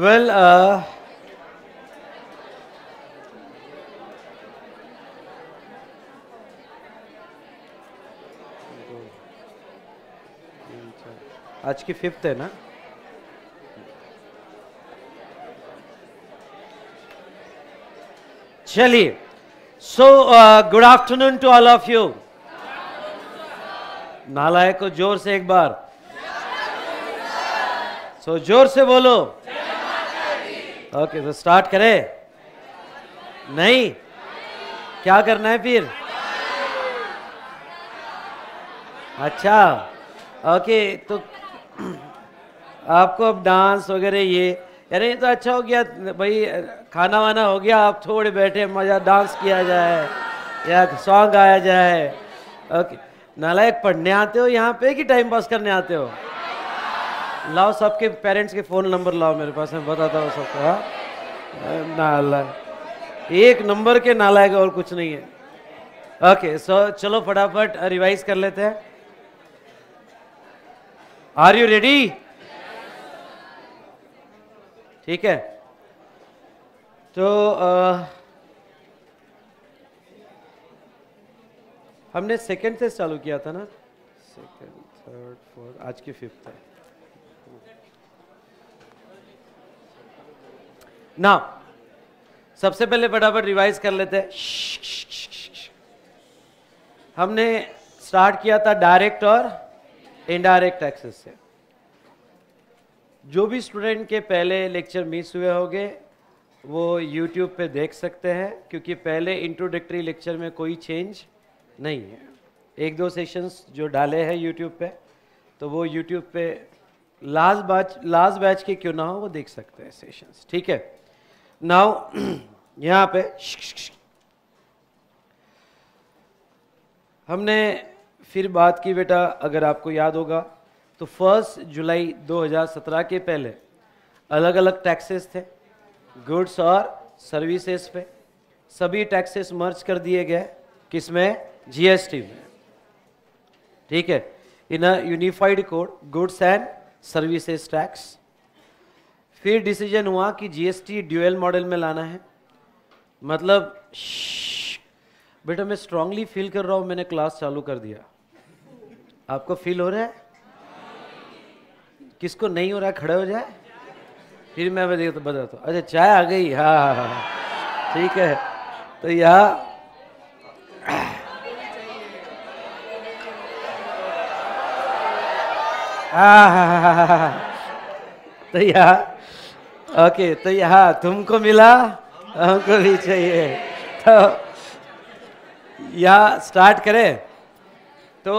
Well, uh, आज की fifth है ना चलिए so good afternoon to all of you नालायक को जोर से एक बार सो so, जोर से बोलो ओके तो स्टार्ट करे नहीं क्या करना है फिर अच्छा ओके तो आपको अब डांस वगैरह ये अरे ये तो अच्छा हो गया भाई खाना वाना हो गया आप थोड़े बैठे मज़ा डांस किया जाए या सॉन्ग गाया जाए ओके नालायक पढ़ने आते हो यहाँ पे कि टाइम पास करने आते हो लाओ सबके पेरेंट्स के फ़ोन नंबर लाओ मेरे पास मैं बताता हूँ सबको हाँ? नाला एक नंबर के नालायक और कुछ नहीं है ओके सो चलो फटाफट रिवाइज कर लेते हैं आर यू रेडी ठीक है तो आ, हमने सेकंड से चालू किया था ना सेकंड थर्ड फोर्थ आज की फिफ्थ है ना सबसे पहले फटाफट रिवाइज कर लेते हैं हमने स्टार्ट किया था डायरेक्ट और इनडायरेक्ट एक्सेस से जो भी स्टूडेंट के पहले लेक्चर मिस हुए होंगे वो यूट्यूब पे देख सकते हैं क्योंकि पहले इंट्रोडक्टरी लेक्चर में कोई चेंज नहीं है एक दो सेशंस जो डाले हैं यूट्यूब पे तो वो यूट्यूब पे लास्ट बैच लास्ट बैच के क्यों ना हो वो देख सकते हैं सेशंस ठीक है नाउ यहाँ पे हमने फिर बात की बेटा अगर आपको याद होगा तो फर्स्ट जुलाई 2017 के पहले अलग अलग टैक्सेस थे गुड्स और सर्विसेज पे सभी टैक्सेस मर्ज कर दिए गए किसमें जीएसटी में ठीक है in a unified code goods and services tax फिर डिसीजन हुआ कि जीएसटी ड्यूएल मॉडल में लाना है मतलब बेटा मैं स्ट्रांगली फील कर रहा हूँ मैंने क्लास चालू कर दिया आपको फील हो रहा है किसको नहीं हो रहा है खड़े हो जाए फिर मैं बता बताता हूँ अच्छा चाय आ गई हाँ हाँ, हाँ, हाँ। ठीक है तो यहाँ हाँ, तो यहाँ ओके तो यहाँ तुमको मिला हमको भी चाहिए तो यहाँ स्टार्ट करें तो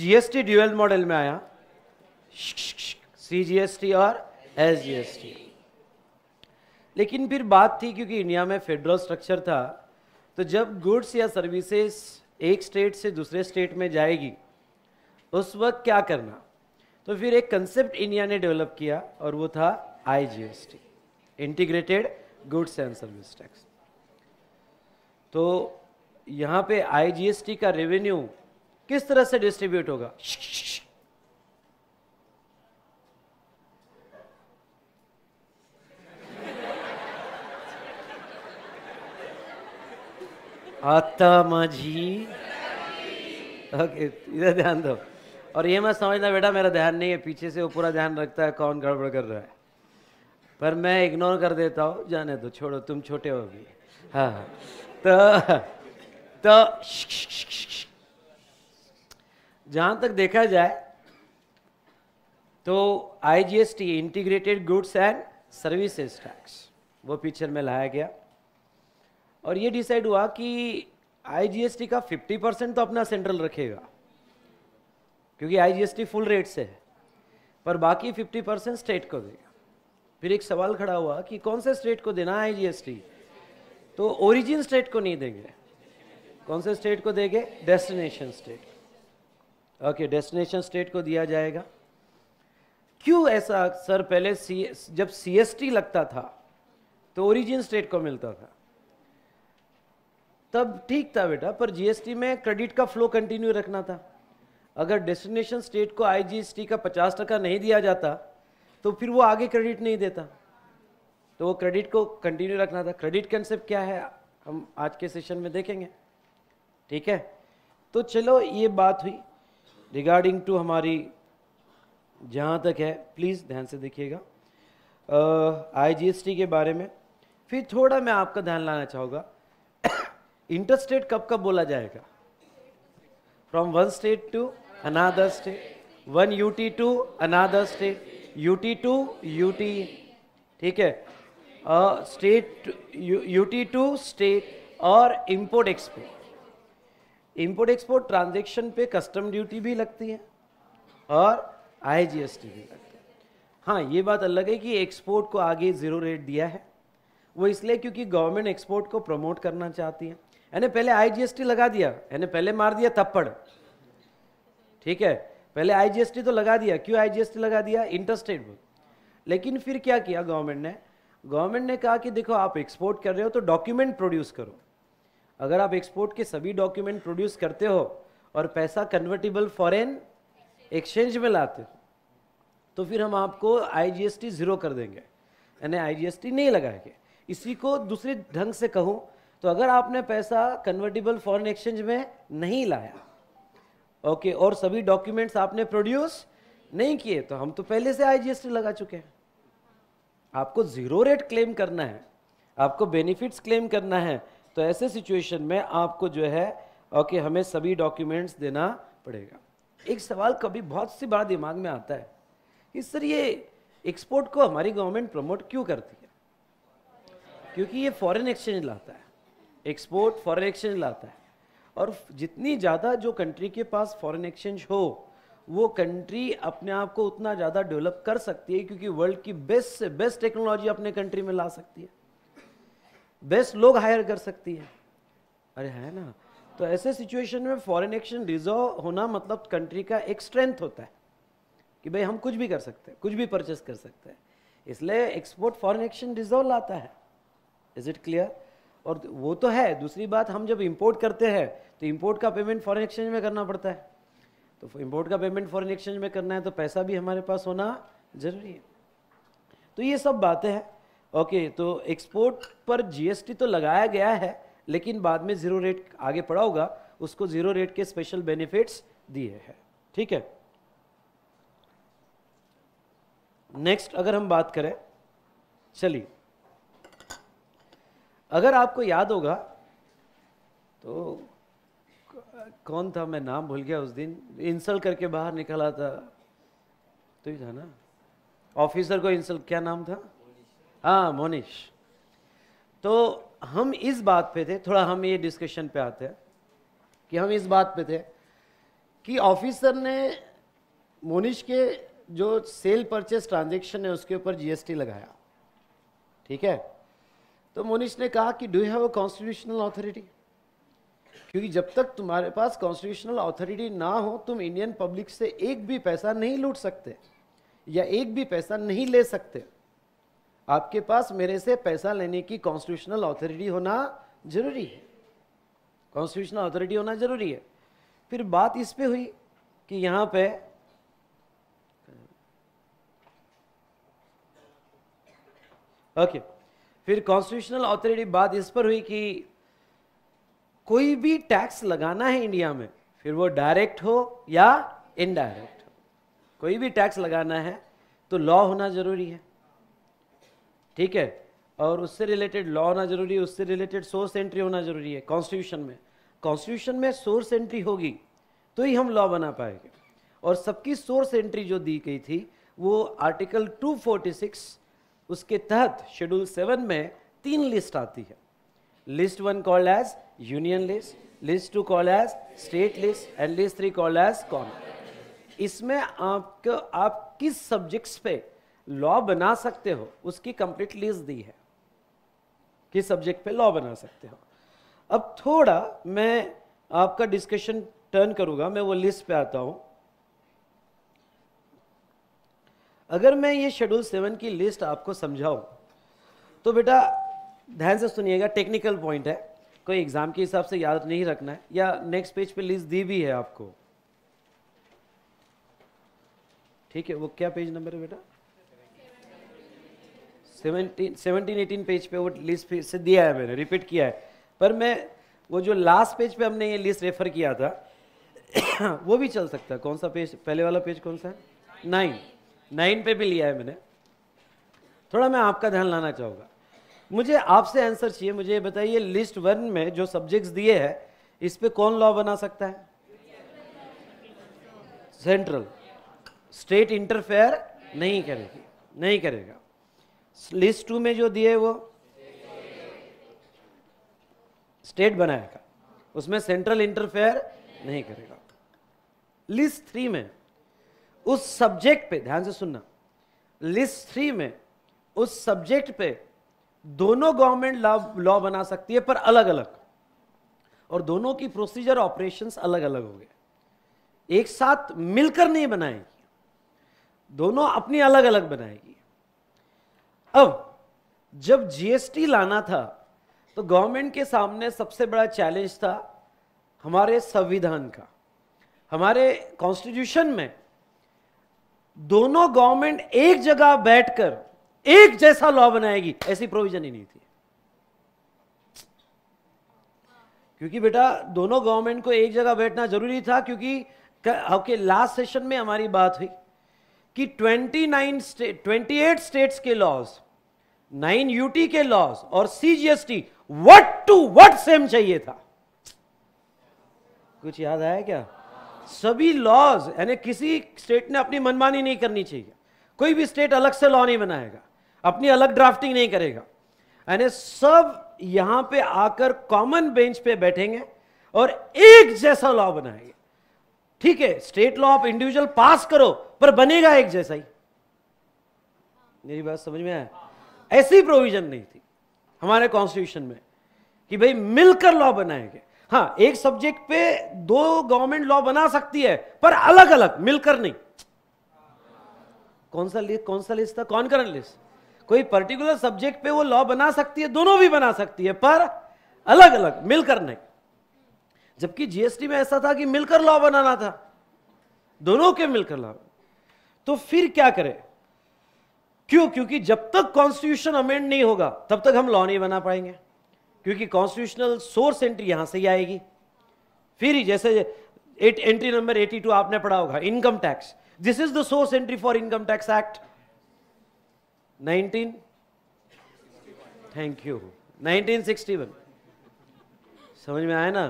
जीएसटी ड्यूएल मॉडल में आया सी और एस लेकिन फिर बात थी क्योंकि इंडिया में फेडरल स्ट्रक्चर था तो जब गुड्स या सर्विसेज एक स्टेट से दूसरे स्टेट में जाएगी उस वक्त क्या करना तो फिर एक कंसेप्ट इंडिया ने डेवलप किया और वो था IGST integrated goods and service tax तो यहां पे आईजीएसटी का रेवेन्यू किस तरह से डिस्ट्रीब्यूट होगा आता माझी ओके इधर ध्यान दो और ये मैं समझना बेटा मेरा ध्यान नहीं है पीछे से वो पूरा ध्यान रखता है कौन गड़बड़ कर रहा है पर मैं इग्नोर कर देता हूँ जाने दो छोड़ो तुम छोटे हो अभी हाँ, हाँ। तो तो जहाँ तक देखा जाए तो IGST integrated goods and services tax वो पिक्चर में लाया गया और ये डिसाइड हुआ कि आईजीएसटी का 50 परसेंट तो अपना सेंट्रल रखेगा क्योंकि आईजीएसटी फुल रेट से है पर बाकी 50 परसेंट स्टेट को देगा फिर एक सवाल खड़ा हुआ कि कौन से स्टेट को देना है आईजीएसटी तो ओरिजिन स्टेट को नहीं देंगे कौन से स्टेट को देंगे destination state okay destination state को दिया जाएगा क्यों ऐसा सर पहले सी जब सीएसटी लगता था तो ओरिजिन स्टेट को मिलता था तब ठीक था बेटा पर जीएसटी में क्रेडिट का फ्लो कंटिन्यू रखना था अगर डेस्टिनेशन स्टेट को आईजीएसटी का पचास टका नहीं दिया जाता तो फिर वो आगे क्रेडिट नहीं देता तो वो क्रेडिट को कंटिन्यू रखना था क्रेडिट कंसेप्ट क्या है हम आज के सेशन में देखेंगे ठीक है तो चलो ये बात हुई रिगार्डिंग टू हमारी जहाँ तक है प्लीज़ ध्यान से देखिएगा आईजीएसटी के बारे में फिर थोड़ा मैं आपका ध्यान लाना चाहूँगा इंटरस्टेट कब कब बोला जाएगा from one state to another state to another state U T to U T ठीक है स्टेट यूटी टू स्टेट और import export import export transaction पे कस्टम ड्यूटी भी लगती है और आई जी एस टी भी लगती है हाँ ये बात अलग है कि एक्सपोर्ट को आगे ज़ीरो रेट दिया है वो इसलिए क्योंकि गवर्नमेंट एक्सपोर्ट को प्रमोट करना चाहती है यानी पहले टी लगा दिया यानी पहले मार दिया थप्पड़ ठीक है पहले आईजीएसटी तो लगा दिया क्यों आईजीएसटी लगा दिया इंटरस्टेट बुक लेकिन फिर क्या किया गवर्नमेंट ने गवर्नमेंट ने कहा कि देखो आप एक्सपोर्ट कर रहे हो तो डॉक्यूमेंट प्रोड्यूस करो अगर आप एक्सपोर्ट के सभी डॉक्यूमेंट प्रोड्यूस करते हो और पैसा कन्वर्टेबल फॉरेन एक्सचेंज में लाते तो फिर हम आपको आईजीएसटी ज़ीरो कर देंगे यानी आईजीएसटी नहीं लगाएंगे इसी को दूसरे ढंग से कहूँ तो अगर आपने पैसा कन्वर्टेबल फॉरेन एक्सचेंज में नहीं लाया ओके और सभी डॉक्यूमेंट्स आपने प्रोड्यूस नहीं किए तो हम तो पहले से आईजीएसटी लगा चुके हैं आपको जीरो रेट क्लेम करना है आपको बेनिफिट्स क्लेम करना है तो ऐसे सिचुएशन में आपको जो है ओके हमें सभी डॉक्यूमेंट्स देना पड़ेगा एक सवाल कभी बहुत सी बड़ा दिमाग में आता है कि सर ये एक्सपोर्ट को हमारी गवर्नमेंट प्रमोट क्यों करती है क्योंकि ये फॉरेन एक्सचेंज लाता है एक्सपोर्ट फॉरेन एक्सचेंज लाता है और जितनी ज़्यादा जो कंट्री के पास फॉरेन एक्सचेंज हो वो कंट्री अपने आप को उतना ज़्यादा डेवलप कर सकती है क्योंकि वर्ल्ड की बेस्ट से बेस्ट टेक्नोलॉजी अपने कंट्री में ला सकती है बेस्ट लोग हायर कर सकती है अरे है ना तो ऐसे सिचुएशन में फॉरेन एक्शन रिजर्व होना मतलब कंट्री का एक स्ट्रेंथ होता है कि भाई हम कुछ भी कर सकते हैं कुछ भी परचेस कर सकते हैं इसलिए एक्सपोर्ट फॉरेन एक्शन रिजर्व लाता है इज इट क्लियर और वो तो है दूसरी बात हम जब इम्पोर्ट करते हैं तो इम्पोर्ट का पेमेंट फॉरेन एक्सचेंज में करना पड़ता है तो इम्पोर्ट का पेमेंट फॉरेन एक्सचेंज में करना है तो पैसा भी हमारे पास होना ज़रूरी है तो ये सब बातें हैं ओके तो एक्सपोर्ट पर जीएसटी तो लगाया गया है लेकिन बाद में ज़ीरो रेट आगे पड़ा होगा उसको ज़ीरो रेट के स्पेशल बेनिफिट्स दिए हैं ठीक है नेक्स्ट अगर हम बात करें चलिए अगर आपको याद होगा तो कौन था मैं नाम भूल गया उस दिन इंसल्ट करके बाहर निकला था तो ही था ना ऑफिसर को इंसल्ट क्या नाम था हाँ मोनिश तो हम इस बात पे थे थोड़ा हम ये डिस्कशन पे आते हैं कि हम इस बात पे थे कि ऑफिसर ने मोनिश के जो सेल परचेस ट्रांजेक्शन है उसके ऊपर जीएसटी लगाया ठीक है तो मोनिश ने कहा कि do have a constitutional authority क्योंकि जब तक तुम्हारे पास कॉन्स्टिट्यूशनल अथॉरिटी ना हो तुम इंडियन पब्लिक से एक भी पैसा नहीं लूट सकते या एक भी पैसा नहीं ले सकते आपके पास मेरे से पैसा लेने की कॉन्स्टिट्यूशनल अथॉरिटी होना जरूरी है कॉन्स्टिट्यूशनल अथॉरिटी होना जरूरी है फिर बात इस पे हुई कि यहाँ पे ओके okay. फिर कॉन्स्टिट्यूशनल अथॉरिटी बात इस पर हुई कि कोई भी टैक्स लगाना है इंडिया में फिर वो डायरेक्ट हो या इनडायरेक्ट हो कोई भी टैक्स लगाना है तो लॉ होना जरूरी है ठीक है और उससे रिलेटेड लॉ होना जरूरी है उससे रिलेटेड सोर्स एंट्री होना जरूरी है कॉन्स्टिट्यूशन में कॉन्स्टिट्यूशन में सोर्स एंट्री होगी तो ही हम लॉ बना पाएंगे और सबकी सोर्स एंट्री जो दी गई थी वो आर्टिकल 246 उसके तहत शेड्यूल सेवन में तीन लिस्ट आती है list one call as union list list two call as state list and list three call as com इसमें आपको आप किस सब्जेक्ट्स पे लॉ बना सकते हो उसकी कंप्लीट लिस्ट दी है किस सब्जेक्ट पे लॉ बना सकते हो अब थोड़ा मैं आपका डिस्कशन टर्न करूंगा मैं वो लिस्ट पे आता हूँ अगर मैं ये शेड्यूल सेवन की लिस्ट आपको समझाऊँ तो बेटा ध्यान से सुनिएगा टेक्निकल पॉइंट है कोई एग्ज़ाम के हिसाब से याद नहीं रखना है या नेक्स्ट पेज पे लिस्ट दी भी है आपको ठीक है वो क्या पेज नंबर है बेटा सेवनटीन सेवनटीन एटीन पेज पे वो लिस्ट से दिया है मैंने रिपीट किया है पर मैं वो जो लास्ट पेज पे हमने ये लिस्ट रेफर किया था वो भी चल सकता है कौन सा पेज पहले वाला पेज कौन सा है नाइन नाइन पे भी लिया है मैंने थोड़ा मैं आपका ध्यान लाना चाहूँगा मुझे आपसे आंसर चाहिए मुझे ये बताइए लिस्ट वन में जो सब्जेक्ट्स दिए हैं इस पर कौन लॉ बना सकता है सेंट्रल स्टेट इंटरफेयर नहीं करेगी नहीं करेगा लिस्ट टू में जो दिए वो स्टेट बनाएगा उसमें सेंट्रल इंटरफेयर नहीं करेगा लिस्ट थ्री में उस सब्जेक्ट पे ध्यान से सुनना लिस्ट थ्री में उस सब्जेक्ट पे दोनों गवर्नमेंट लॉ बना सकती है पर अलग अलग और दोनों की प्रोसीजर ऑपरेशंस अलग अलग हो गए एक साथ मिलकर नहीं बनाएगी दोनों अपनी अलग अलग बनाएगी अब जब जीएसटी लाना था तो गवर्नमेंट के सामने सबसे बड़ा चैलेंज था हमारे संविधान का हमारे कॉन्स्टिट्यूशन में दोनों गवर्नमेंट एक जगह बैठकर एक जैसा लॉ बनाएगी ऐसी प्रोविजन ही नहीं थी क्योंकि बेटा दोनों गवर्नमेंट को एक जगह बैठना जरूरी था क्योंकि ओके लास्ट सेशन में हमारी बात हुई कि 29 स्टेट 28 स्टेट्स के लॉज 9 यूटी के लॉज और CGST what to what same चाहिए था कुछ याद आया क्या सभी लॉज यानी किसी स्टेट ने अपनी मनमानी नहीं करनी चाहिए कोई भी स्टेट अलग से लॉ नहीं बनाएगा अपनी अलग ड्राफ्टिंग नहीं करेगा यानी सब यहां पे आकर कॉमन बेंच पे बैठेंगे और एक जैसा लॉ बनाएंगे ठीक है स्टेट लॉ आप इंडिविजुअल पास करो पर बनेगा एक जैसा ही मेरी बात समझ में आया ऐसी प्रोविजन नहीं थी हमारे कॉन्स्टिट्यूशन में कि भाई मिलकर लॉ बनाएंगे हाँ एक सब्जेक्ट पे दो गवर्नमेंट लॉ बना सकती है पर अलग अलग मिलकर नहीं कौन सा लिस्ट कौन सा लिस्ट था कौन करंट लिस्ट कोई पर्टिकुलर सब्जेक्ट पे वो लॉ बना सकती है दोनों भी बना सकती है पर अलग अलग मिलकर नहीं जबकि जीएसटी में ऐसा था कि मिलकर लॉ बनाना था दोनों के मिलकर लॉ तो फिर क्या करें क्यों क्योंकि जब तक कॉन्स्टिट्यूशन अमेंड नहीं होगा तब तक हम लॉ नहीं बना पाएंगे क्योंकि कॉन्स्टिट्यूशनल सोर्स एंट्री यहां से ही आएगी फिर जैसे एट एंट्री नंबर 82 आपने पढ़ा होगा income tax this is the source entry for income tax act 19 thank you 1961 समझ में आया ना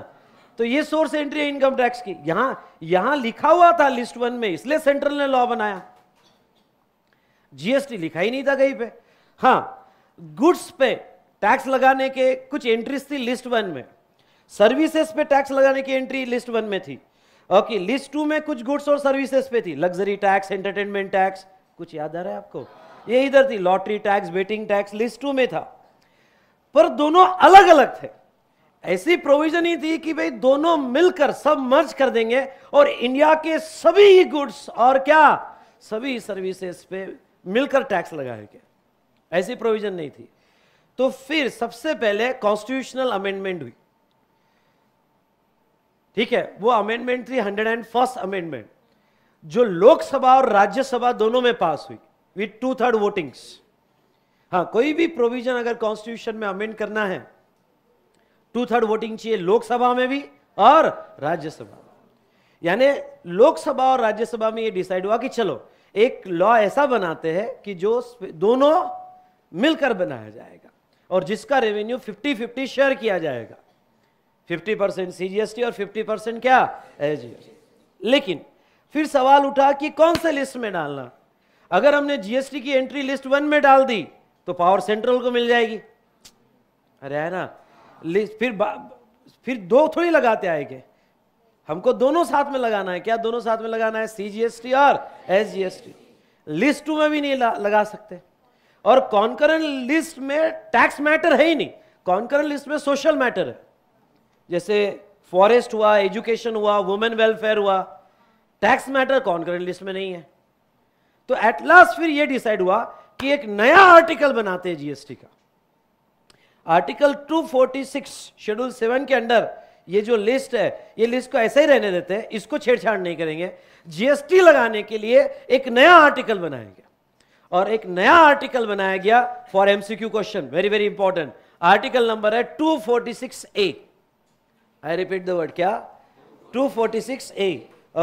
तो ये सोर्स एंट्री है इनकम टैक्स की यहां यहां लिखा हुआ था लिस्ट वन में इसलिए सेंट्रल ने लॉ बनाया जीएसटी लिखा ही नहीं था कहीं पे हां गुड्स पे टैक्स लगाने के कुछ एंट्रीज थी लिस्ट वन में सर्विसेज पे टैक्स लगाने की एंट्री लिस्ट वन में थी ओके लिस्ट टू में कुछ गुड्स और सर्विसेज पे थी लग्जरी टैक्स एंटरटेनमेंट टैक्स कुछ याद आ रहा है आपको ये इधर थी lottery tax betting tax list two में था पर दोनों अलग अलग थे ऐसी प्रोविजन ही थी कि भाई दोनों मिलकर सब मर्ज कर देंगे और इंडिया के सभी गुड्स और क्या सभी सर्विसेज पे मिलकर टैक्स लगाएंगे ऐसी प्रोविजन नहीं थी तो फिर सबसे पहले कॉन्स्टिट्यूशनल अमेंडमेंट हुई ठीक है वो अमेंडमेंट थी हंड्रेड एंड फर्स्ट अमेंडमेंट जो लोकसभा और राज्यसभा दोनों में पास हुई विथ टू थर्ड वोटिंग्स हाँ कोई भी प्रोविजन अगर कॉन्स्टिट्यूशन में अमेंड करना है टू थर्ड वोटिंग चाहिए लोकसभा में भी और राज्यसभा यानी लोकसभा और राज्यसभा में ये डिसाइड हुआ कि चलो एक लॉ ऐसा बनाते हैं कि जो दोनों मिलकर बनाया जाएगा और जिसका रेवेन्यू फिफ्टी फिफ्टी शेयर किया जाएगा फिफ्टी परसेंट सी और फिफ्टी परसेंट क्या एच लेकिन फिर सवाल उठा कि कौन से लिस्ट में डालना अगर हमने जीएसटी की एंट्री लिस्ट वन में डाल दी तो पावर सेंट्रल को मिल जाएगी अरे है ना लिस्ट फिर फिर दो थोड़ी लगाते आएंगे हमको दोनों साथ में लगाना है क्या दोनों साथ में लगाना है सीजीएसटी और एसजीएसटी लिस्ट टू में भी नहीं लगा सकते और कॉन्करेंट लिस्ट में टैक्स मैटर है ही नहीं कॉन्करेंट लिस्ट में सोशल मैटर है जैसे फॉरेस्ट हुआ एजुकेशन हुआ वुमेन वेलफेयर हुआ टैक्स मैटर कॉन्करेंट लिस्ट में नहीं है तो एट लास्ट फिर यह डिसाइड हुआ कि एक नया आर्टिकल बनाते हैं जीएसटी का आर्टिकल 246 शेड्यूल सेवन के अंडर ये जो लिस्ट है ये लिस्ट को ऐसे ही रहने देते हैं इसको छेड़छाड़ नहीं करेंगे जीएसटी लगाने के लिए एक नया आर्टिकल बनाएंगे और एक नया आर्टिकल बनाया गया for MCQ question very very important article number है 246 A I repeat the word क्या 246 ए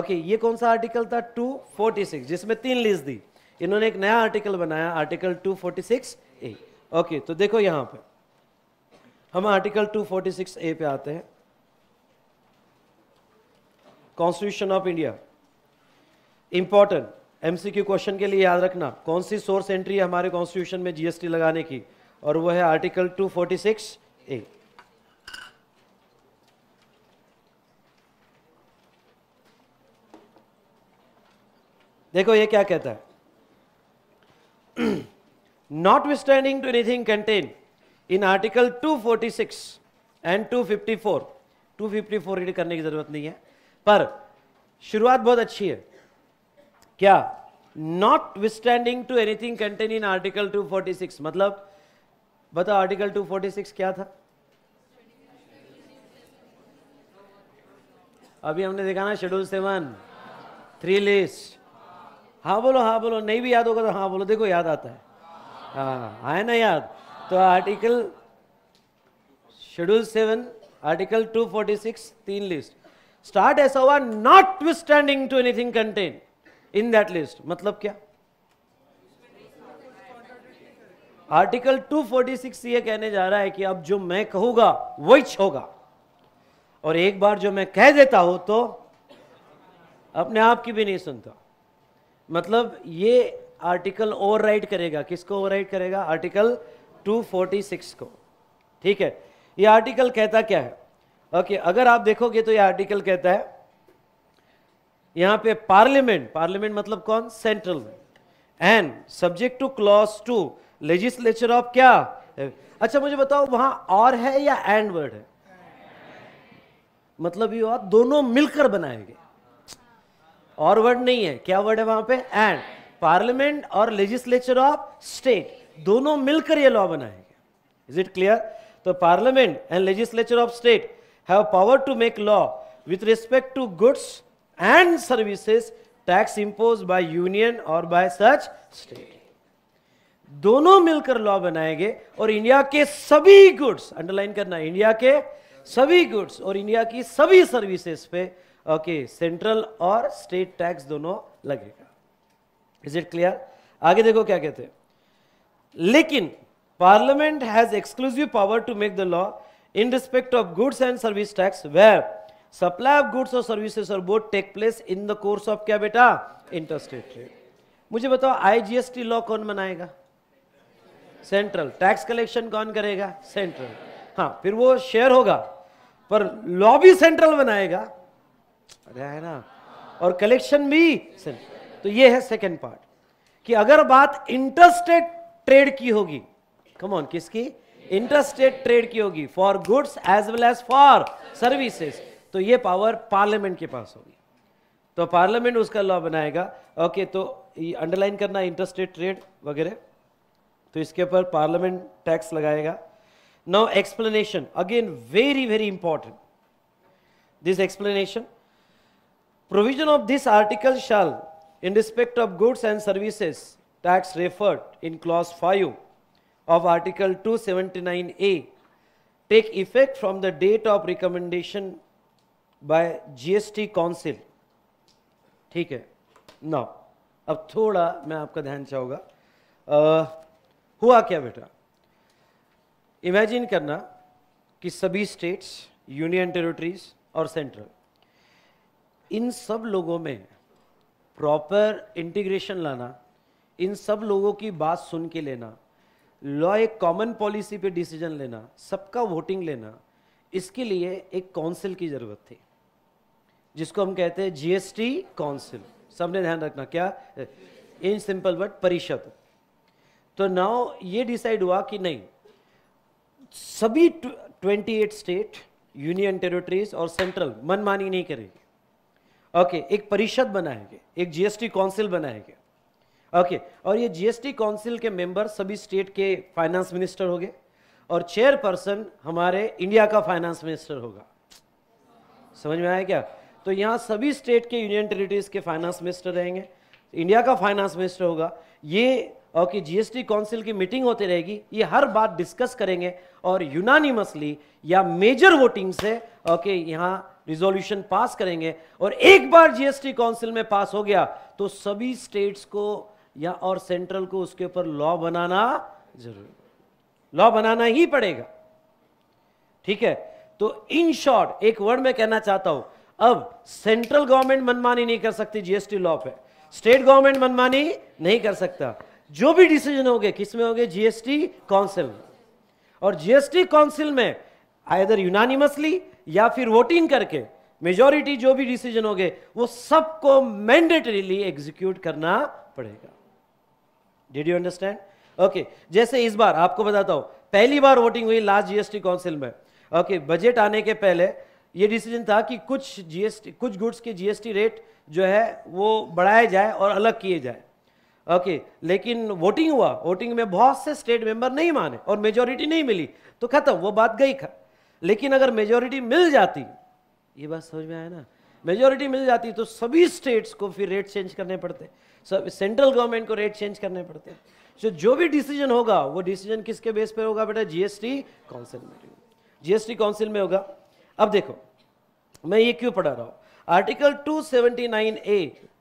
ओके ये कौन सा आर्टिकल था 246 जिसमें तीन लिस्ट दी इन्होंने एक नया आर्टिकल बनाया आर्टिकल 246 ए ओके तो देखो यहां पे हम आर्टिकल 246 ए पे आते हैं constitution of India important MCQ question के लिए याद रखना कौन सी सोर्स एंट्री है हमारे कॉन्स्टिट्यूशन में जीएसटी लगाने की और वो है आर्टिकल 246 ए देखो ये क्या कहता है notwithstanding to anything contain in article 246 and 254 254 read करने की जरूरत नहीं है पर शुरुआत बहुत अच्छी है क्या notwithstanding to anything contain in article 246 मतलब बताओ आर्टिकल 246 क्या था अभी हमने देखा ना शेड्यूल सेवन थ्री लिस्ट हाँ बोलो हाँ बोलो नहीं भी याद होगा तो हाँ बोलो देखो याद आता है हाँ है ना याद तो आर्टिकल शेड्यूल सेवन आर्टिकल 246 तीन लिस्ट स्टार्ट ऐसा हुआ notwithstanding to anything content in that list मतलब क्या आर्टिकल 246 ये कहने जा रहा है कि अब जो मैं कहूंगा वही होगा और एक बार जो मैं कह देता हूं तो अपने आप की भी नहीं सुनता मतलब ये आर्टिकल ओवर राइट करेगा किसको ओवर राइट करेगा आर्टिकल 246 को ठीक है ये आर्टिकल कहता क्या है ओके okay, अगर आप देखोगे तो ये आर्टिकल कहता है यहां पे पार्लियामेंट पार्लियामेंट मतलब कौन central and subject to clause two legislature of क्या अच्छा मुझे बताओ वहां और है या एंड वर्ड है मतलब ये और दोनों मिलकर बनाए गए और वर्ड नहीं है क्या वर्ड है वहां पे एंड पार्लियामेंट और लेजिस्लेचर ऑफ स्टेट दोनों मिलकर ये लॉ बनाए गए इज इट क्लियर तो parliament and legislature of state have power to make law with respect to goods and services tax imposed by union or by such state दोनों मिलकर law बनाएंगे और इंडिया के सभी गुड्स अंडरलाइन करना India के सभी गुड्स और इंडिया की सभी सर्विसेज पे ओके सेंट्रल और स्टेट टैक्स दोनों लगेगा इज इट क्लियर आगे देखो क्या कहते हैं लेकिन parliament has exclusive power to make the law in respect of goods and service tax where supply of goods और सर्विसेज और both take place in the course of क्या बेटा इंटरस्टेट ट्रेड मुझे बताओ आईजीएसटी लॉ कौन बनाएगा central tax collection कौन करेगा सेंट्रल हाँ फिर वो शेयर होगा पर लॉ भी सेंट्रल बनाएगा अरे है ना और कलेक्शन भी सेंट्रल तो ये है सेकेंड पार्ट कि अगर बात इंटरस्टेट ट्रेड की होगी कम ऑन किसकी इंटरस्टेट ट्रेड की होगी for goods as well as for services तो ये पावर पार्लियामेंट के पास होगी तो पार्लियामेंट उसका लॉ बनाएगा ओके तो ये अंडरलाइन करना इंटरेस्ट ट्रेड वगैरह तो इसके ऊपर पार्लियामेंट टैक्स लगाएगा no explanation again very very important this explanation provision of this article shall in respect of goods and services tax referred in clause five of article two seventy nine A take effect from the date of recommendation by GST council ठीक है ना अब थोड़ा मैं आपका ध्यान चाहूंगा हुआ क्या बेटा इमेजिन करना कि सभी स्टेट्स यूनियन टेरिटरीज और सेंट्रल इन सब लोगों में प्रॉपर इंटीग्रेशन लाना इन सब लोगों की बात सुन के लेना लॉ एक कॉमन पॉलिसी पे डिसीजन लेना सबका वोटिंग लेना इसके लिए एक काउंसिल की ज़रूरत थी जिसको हम कहते हैं जीएसटी काउंसिल सबने ध्यान रखना क्या इन सिंपल वर्ड परिषद तो नाउ ये डिसाइड हुआ कि नहीं सभी 28 स्टेट यूनियन टेरिटरीज और सेंट्रल मनमानी नहीं करेगी ओके एक परिषद बनाएंगे एक जीएसटी काउंसिल बनाएंगे ओके और ये जीएसटी काउंसिल के मेंबर सभी स्टेट के फाइनेंस मिनिस्टर हो गए और चेयरपर्सन हमारे इंडिया का फाइनेंस मिनिस्टर होगा समझ में आया क्या तो यहाँ सभी स्टेट के यूनियन टेरिटरीज के फाइनेंस मिनिस्टर रहेंगे इंडिया का फाइनेंस मिनिस्टर होगा ये और कि जीएसटी काउंसिल की मीटिंग होती रहेगी ये हर बात डिस्कस करेंगे और यूनानिमसली या मेजर वोटिंग से ओके यहाँ रिजोल्यूशन पास करेंगे और एक बार जीएसटी काउंसिल में पास हो गया तो सभी स्टेट्स को या और सेंट्रल को उसके ऊपर लॉ बनाना जरूरी लॉ बनाना ही पड़ेगा ठीक है तो इन शॉर्ट एक वर्ड में कहना चाहता हूं अब सेंट्रल गवर्नमेंट मनमानी नहीं कर सकती जीएसटी लॉ पे स्टेट गवर्नमेंट मनमानी नहीं कर सकता जो भी डिसीजन हो गए किसमें हो गए जीएसटी काउंसिल और जीएसटी काउंसिल में आयदर यूनानिमसली या फिर वोटिंग करके मेजोरिटी जो भी डिसीजन हो गए वो सबको मैंडेटरीली एग्जीक्यूट करना पड़ेगा डिड यू अंडरस्टैंड ओके जैसे इस बार आपको बताता हूं पहली बार वोटिंग हुई लास्ट जीएसटी काउंसिल में ओके बजट आने के पहले ये डिसीजन था कि कुछ जीएसटी कुछ गुड्स के जीएसटी रेट जो है वो बढ़ाए जाए और अलग किए जाए ओके लेकिन वोटिंग हुआ वोटिंग में बहुत से स्टेट मेंबर नहीं माने और मेजोरिटी नहीं मिली तो खत्म वो बात गई लेकिन अगर मेजोरिटी मिल जाती ये बात समझ में आया ना मेजोरिटी मिल जाती तो सभी स्टेट्स को फिर रेट चेंज करने पड़ते सब सेंट्रल गवर्नमेंट को रेट चेंज करने पड़ते जो जो भी डिसीजन होगा वो डिसीजन किसके बेस पे होगा बेटा जीएसटी काउंसिल में जीएसटी काउंसिल में होगा अब देखो मैं ये क्यों पढ़ा रहा हूं आर्टिकल 279 ए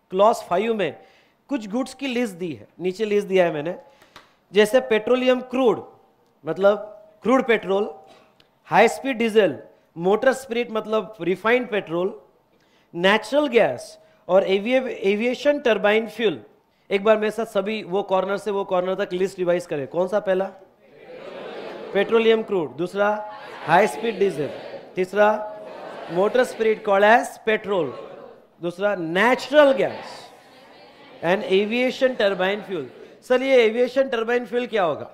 क्लॉस फाइव में कुछ गुड्स की लिस्ट दी है नीचे लिस्ट दिया है मैंने जैसे पेट्रोलियम क्रूड मतलब crude petrol high speed diesel motor spirit मतलब रिफाइंड पेट्रोल नेचुरल गैस और एविएशन टर्बाइन फ्यूल एक बार मेरे साथ सभी वो कॉर्नर से वो कॉर्नर तक लिस्ट रिवाइज करें कौन सा पहला पेट्रोलियम क्रूड दूसरा हाई स्पीड डीजल तीसरा मोटर स्पिरिट कॉल पेट्रोल दूसरा natural gas and aviation turbine fuel sir ये एविएशन टर्बाइन फ्यूल क्या होगा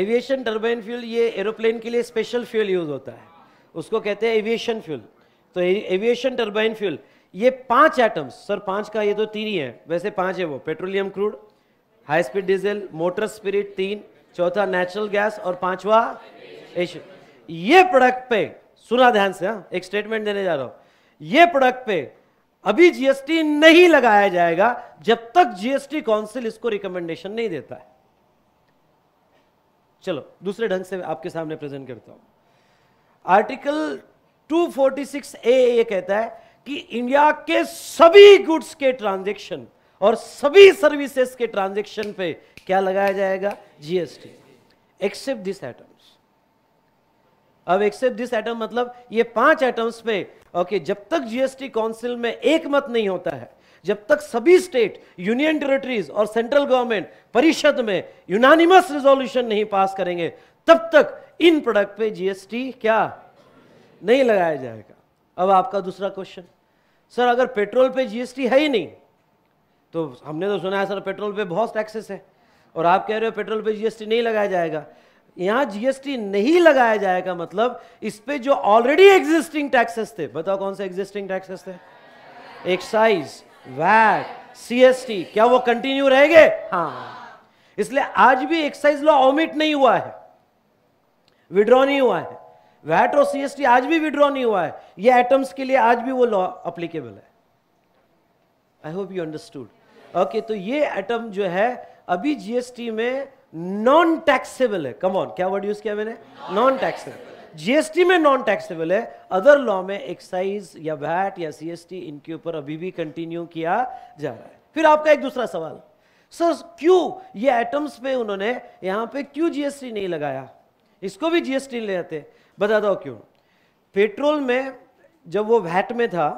एविएशन टर्बाइन फ्यूल ये एरोप्लेन के लिए स्पेशल फ्यूल यूज होता है उसको कहते हैं एविएशन फ्यूल तो एविएशन टर्बाइन फ्यूल ये पांच एटम्स सर पांच का ये तो तीन ही है वैसे पांच है वो petroleum crude high speed diesel motor spirit तीन चौथा नेचुरल गैस और पांचवा एशियन ये प्रोडक्ट पे सुना ध्यान से हा? एक स्टेटमेंट देने जा रहा हूं ये प्रोडक्ट पे अभी जीएसटी नहीं लगाया जाएगा जब तक जीएसटी काउंसिल इसको रिकमेंडेशन नहीं देता है चलो दूसरे ढंग से आपके सामने प्रेजेंट करता हूं आर्टिकल 246 ए ये कहता है कि इंडिया के सभी गुड्स के ट्रांजैक्शन और सभी सर्विसेज के ट्रांजैक्शन पे क्या लगाया जाएगा जीएसटी एक्सेप्ट दिस एटम्स अब एक्सेप्ट दिस एटम मतलब ये पांच एटम्स पे ओके जब तक जीएसटी काउंसिल में एक मत नहीं होता है जब तक सभी स्टेट यूनियन टेरिटरीज और सेंट्रल गवर्नमेंट परिषद में यूनानिमस रिजोल्यूशन नहीं पास करेंगे तब तक इन प्रोडक्ट पे जीएसटी क्या नहीं लगाया जाएगा अब आपका दूसरा क्वेश्चन सर अगर पेट्रोल पे जीएसटी है ही नहीं तो हमने तो सुना है सर पेट्रोल पे बहुत टैक्सेस है और आप कह रहे हो पेट्रोल पे जीएसटी नहीं लगाया जाएगा यहां जीएसटी नहीं लगाया जाएगा मतलब इस पे जो ऑलरेडी एग्जिस्टिंग टैक्सेस थे बताओ कौन से एग्जिस्टिंग टैक्सेस थे एक्साइज वैट सीएसटी क्या वो कंटिन्यू रहेंगे हाँ इसलिए आज भी एक्साइज लॉ ऑमिट नहीं हुआ है विड्रॉ नहीं हुआ है वैट और सीएसटी आज भी विड्रॉ नहीं हुआ है ये एटम्स के लिए आज भी वो लॉ अप्लीकेबल है I hope you understood okay तो ये एटम जो है अभी जीएसटी में नॉन टैक्सेबल है कम ऑन क्या वर्ड यूज किया मैंने नॉन टैक्सेबल जीएसटी में नॉन टैक्सेबल है अदर लॉ में एक्साइज या वैट या सीएसटी इनके ऊपर अभी भी कंटिन्यू किया जा रहा है फिर आपका एक दूसरा सवाल सर क्यों ये एटम्स पे उन्होंने यहां पे क्यों जीएसटी नहीं लगाया इसको भी जीएसटी ले आते बता दो क्यों पेट्रोल में जब वो वैट में था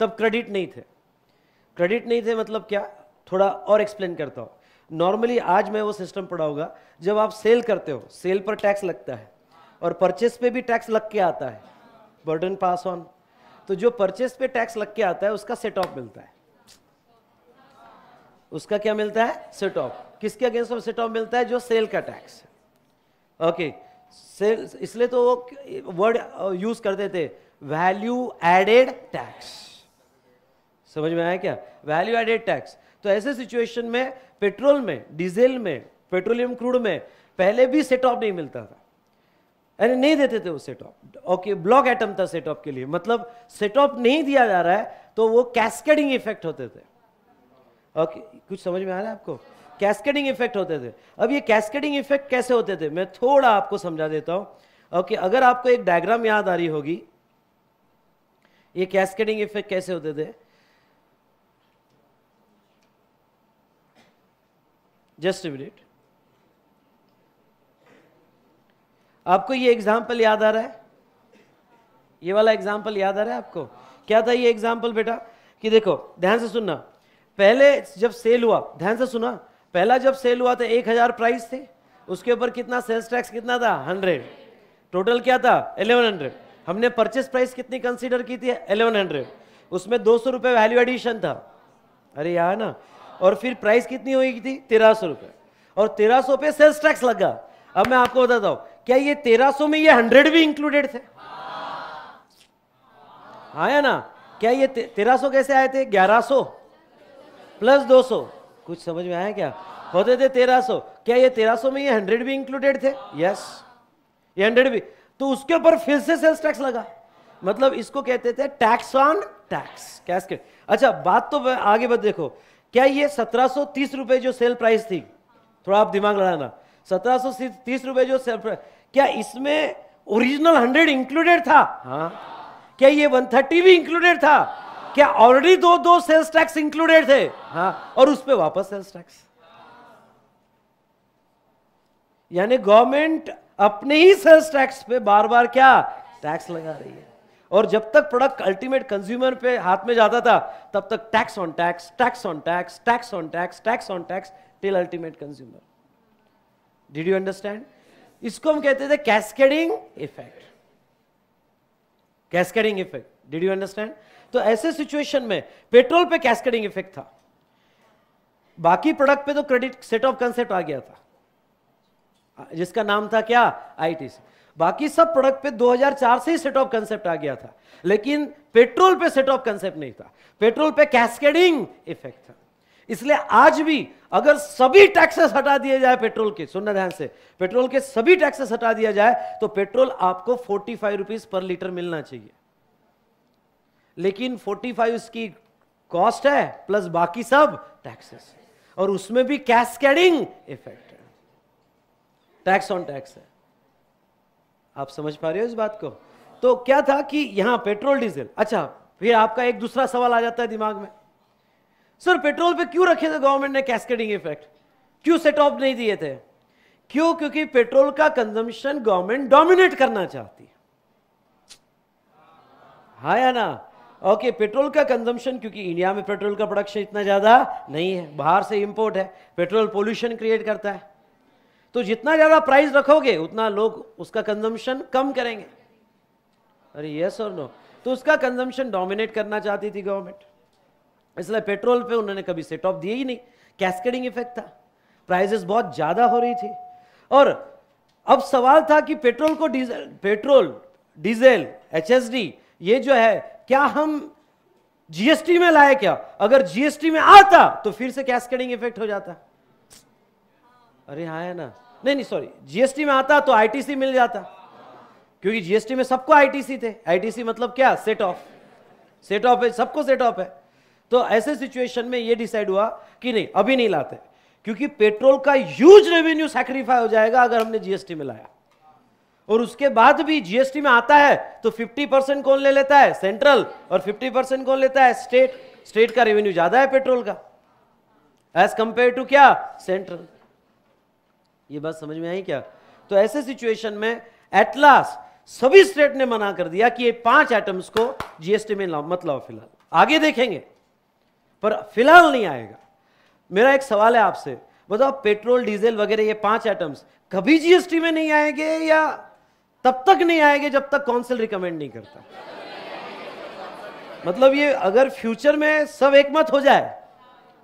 तब क्रेडिट नहीं थे क्रेडिट नहीं थे मतलब क्या थोड़ा और एक्सप्लेन करता हूँ नॉर्मली आज मैं वो सिस्टम पढ़ाऊंगा जब आप सेल करते हो सेल पर टैक्स लगता है और परचेस पे भी टैक्स लग के आता है बर्डन पास ऑन तो जो परचेस पे टैक्स लग के आता है उसका सेट ऑफ मिलता है उसका क्या मिलता है सेट ऑफ किसके अगेंस्ट सेट ऑफ मिलता है जो सेल का टैक्स ओके okay. इसलिए तो वो वर्ड यूज करते थे वैल्यू एडेड टैक्स समझ में आया क्या वैल्यू एडेड टैक्स तो ऐसे सिचुएशन में पेट्रोल में डीजल में पेट्रोलियम क्रूड में पहले भी सेट ऑफ नहीं मिलता था अरे नहीं देते थे वो set off okay block item था सेट ऑफ के लिए मतलब सेट ऑफ नहीं दिया जा रहा है तो वो कैस्केडिंग इफेक्ट होते थे ओके कुछ समझ में आ रहा है आपको कैस्केडिंग इफेक्ट होते थे अब ये कैस्केडिंग इफेक्ट कैसे होते थे मैं थोड़ा आपको समझा देता हूं ओके okay, अगर आपको एक डायग्राम याद आ रही होगी ये कैस्केडिंग इफेक्ट कैसे होते थे जस्ट मिनिट आपको ये एग्जाम्पल याद आ रहा है ये वाला एग्जाम्पल याद आ रहा है आपको क्या था ये एग्जाम्पल बेटा कि देखो ध्यान से सुनना पहले जब सेल हुआ ध्यान से सुना पहला जब सेल हुआ था तो एक हजार प्राइस थे उसके ऊपर कितना सेल्स टैक्स कितना था हंड्रेड टोटल क्या था एलेवन हंड्रेड हमने परचेस प्राइस कितनी कंसीडर की थी एलेवन हंड्रेड उसमें दो सौ रुपये वैल्यू एडिशन था अरे यहाँ ना और फिर प्राइस कितनी हुई थी तेरह सौ रुपये और तेरह सौ पे सेल्स टैक्स लगा अब मैं आपको बताता हूँ क्या ये तेरह सौ में ये हंड्रेड भी इंक्लूडेड थे आया हाँ ना क्या ये तेरह सौ कैसे आए थे ग्यारह सौ प्लस दो सौ कुछ समझ में आया क्या होते थे तेरह सौ क्या ये तेरह सौ में ये हंड्रेड भी इंक्लूडेड थे यस ये हंड्रेड भी तो उसके ऊपर फिर से सेल्स टैक्स लगा मतलब इसको कहते थे tax on tax cash casket अच्छा बात तो आगे बद देखो क्या ये सत्रह रुपए जो सेल प्राइस थी थोड़ा आप दिमाग लड़ाना सत्रह रुपए जो सेल प्राइस क्या इसमें ओरिजिनल हंड्रेड इंक्लूडेड था हाँ क्या ये वन थर्टी भी इंक्लूडेड था क्या ऑलरेडी दो दो सेल्स टैक्स इंक्लूडेड थे हाँ और उस पर वापस सेल्स टैक्स यानी गवर्नमेंट अपने ही सेल्स टैक्स पे बार बार क्या टैक्स लगा रही है और जब तक प्रोडक्ट अल्टीमेट कंज्यूमर पे हाथ में जाता था तब तक tax on tax tax on tax tax on tax tax on tax till ultimate consumer did you understand इसको हम कहते थे cascading effect cascading effect did you understand तो ऐसे सिचुएशन में पेट्रोल पे कैस्केडिंग इफेक्ट था बाकी प्रोडक्ट पे तो क्रेडिट सेट ऑफ कंसेप्ट आ गया था जिसका नाम था क्या आईटीसी बाकी सब प्रोडक्ट पे 2004 से ही सेट ऑफ कंसेप्ट आ गया था लेकिन पेट्रोल पे सेट ऑफ कंसेप्ट नहीं था पेट्रोल पे कैस्केडिंग इफेक्ट था इसलिए आज भी अगर सभी टैक्सेस हटा दिए जाए पेट्रोल के सुनना ध्यान से पेट्रोल के सभी टैक्सेस हटा दिया जाए तो पेट्रोल आपको forty five rupees per litre मिलना चाहिए लेकिन 45 उसकी कॉस्ट है प्लस बाकी सब टैक्सेस और उसमें भी कैस्केडिंग इफेक्ट है टैक्स ऑन टैक्स है आप समझ पा रहे हो इस बात को तो क्या था कि यहां पेट्रोल डीजल अच्छा फिर आपका एक दूसरा सवाल आ जाता है दिमाग में सर पेट्रोल पे क्यों रखे थे गवर्नमेंट ने कैस्केडिंग इफेक्ट क्यों सेट ऑफ नहीं दिए थे क्यों क्योंकि पेट्रोल का कंजम्पशन गवर्नमेंट डोमिनेट करना चाहती है हाँ या ना ओके पेट्रोल का कंजम्पशन क्योंकि इंडिया में पेट्रोल का प्रोडक्शन इतना ज़्यादा नहीं है बाहर से इंपोर्ट है पेट्रोल पोल्यूशन क्रिएट करता है तो जितना ज़्यादा प्राइस रखोगे उतना लोग उसका कंजम्पशन कम करेंगे अरे यस और नो तो उसका कंजम्पशन डोमिनेट करना चाहती थी गवर्नमेंट इसलिए पेट्रोल पे उन्होंने कभी सेट ऑफ दिए ही नहीं कैस्केडिंग इफेक्ट था प्राइजेस बहुत ज़्यादा हो रही थी और अब सवाल था कि पेट्रोल को डीजल पेट्रोल डीजल एचएसडी ये जो है क्या हम जीएसटी में लाए क्या अगर जीएसटी में आता तो फिर से कैस्केडिंग इफेक्ट हो जाता अरे हाँ है ना नहीं नहीं सॉरी जीएसटी में आता तो आईटीसी मिल जाता क्योंकि जीएसटी में सबको आईटीसी थे आईटीसी मतलब क्या सेट ऑफ सेट ऑफ है सबको सेट ऑफ है तो ऐसे सिचुएशन में ये डिसाइड हुआ कि नहीं अभी नहीं लाते क्योंकि पेट्रोल का यूज रेवेन्यू सेक्रीफाई हो जाएगा अगर हमने जीएसटी में लाया और उसके बाद भी जीएसटी में आता है तो 50 परसेंट कौन ले लेता है सेंट्रल और 50 परसेंट कौन लेता है स्टेट स्टेट का रेवेन्यू ज्यादा है पेट्रोल का एज कंपेयर टू क्या सेंट्रल ये बात समझ में आई क्या तो ऐसे सिचुएशन में एट लास्ट सभी स्टेट ने मना कर दिया कि ये पांच आइटम्स को जीएसटी में लाओ मत लाओ फिलहाल आगे देखेंगे पर फिलहाल नहीं आएगा मेरा एक सवाल है आपसे बताओ पेट्रोल डीजल वगैरह ये पांच आइटम्स कभी जीएसटी में नहीं आएंगे या तब तक नहीं आएंगे जब तक काउंसिल रिकमेंड नहीं करता मतलब ये अगर फ्यूचर में सब एक मत हो जाए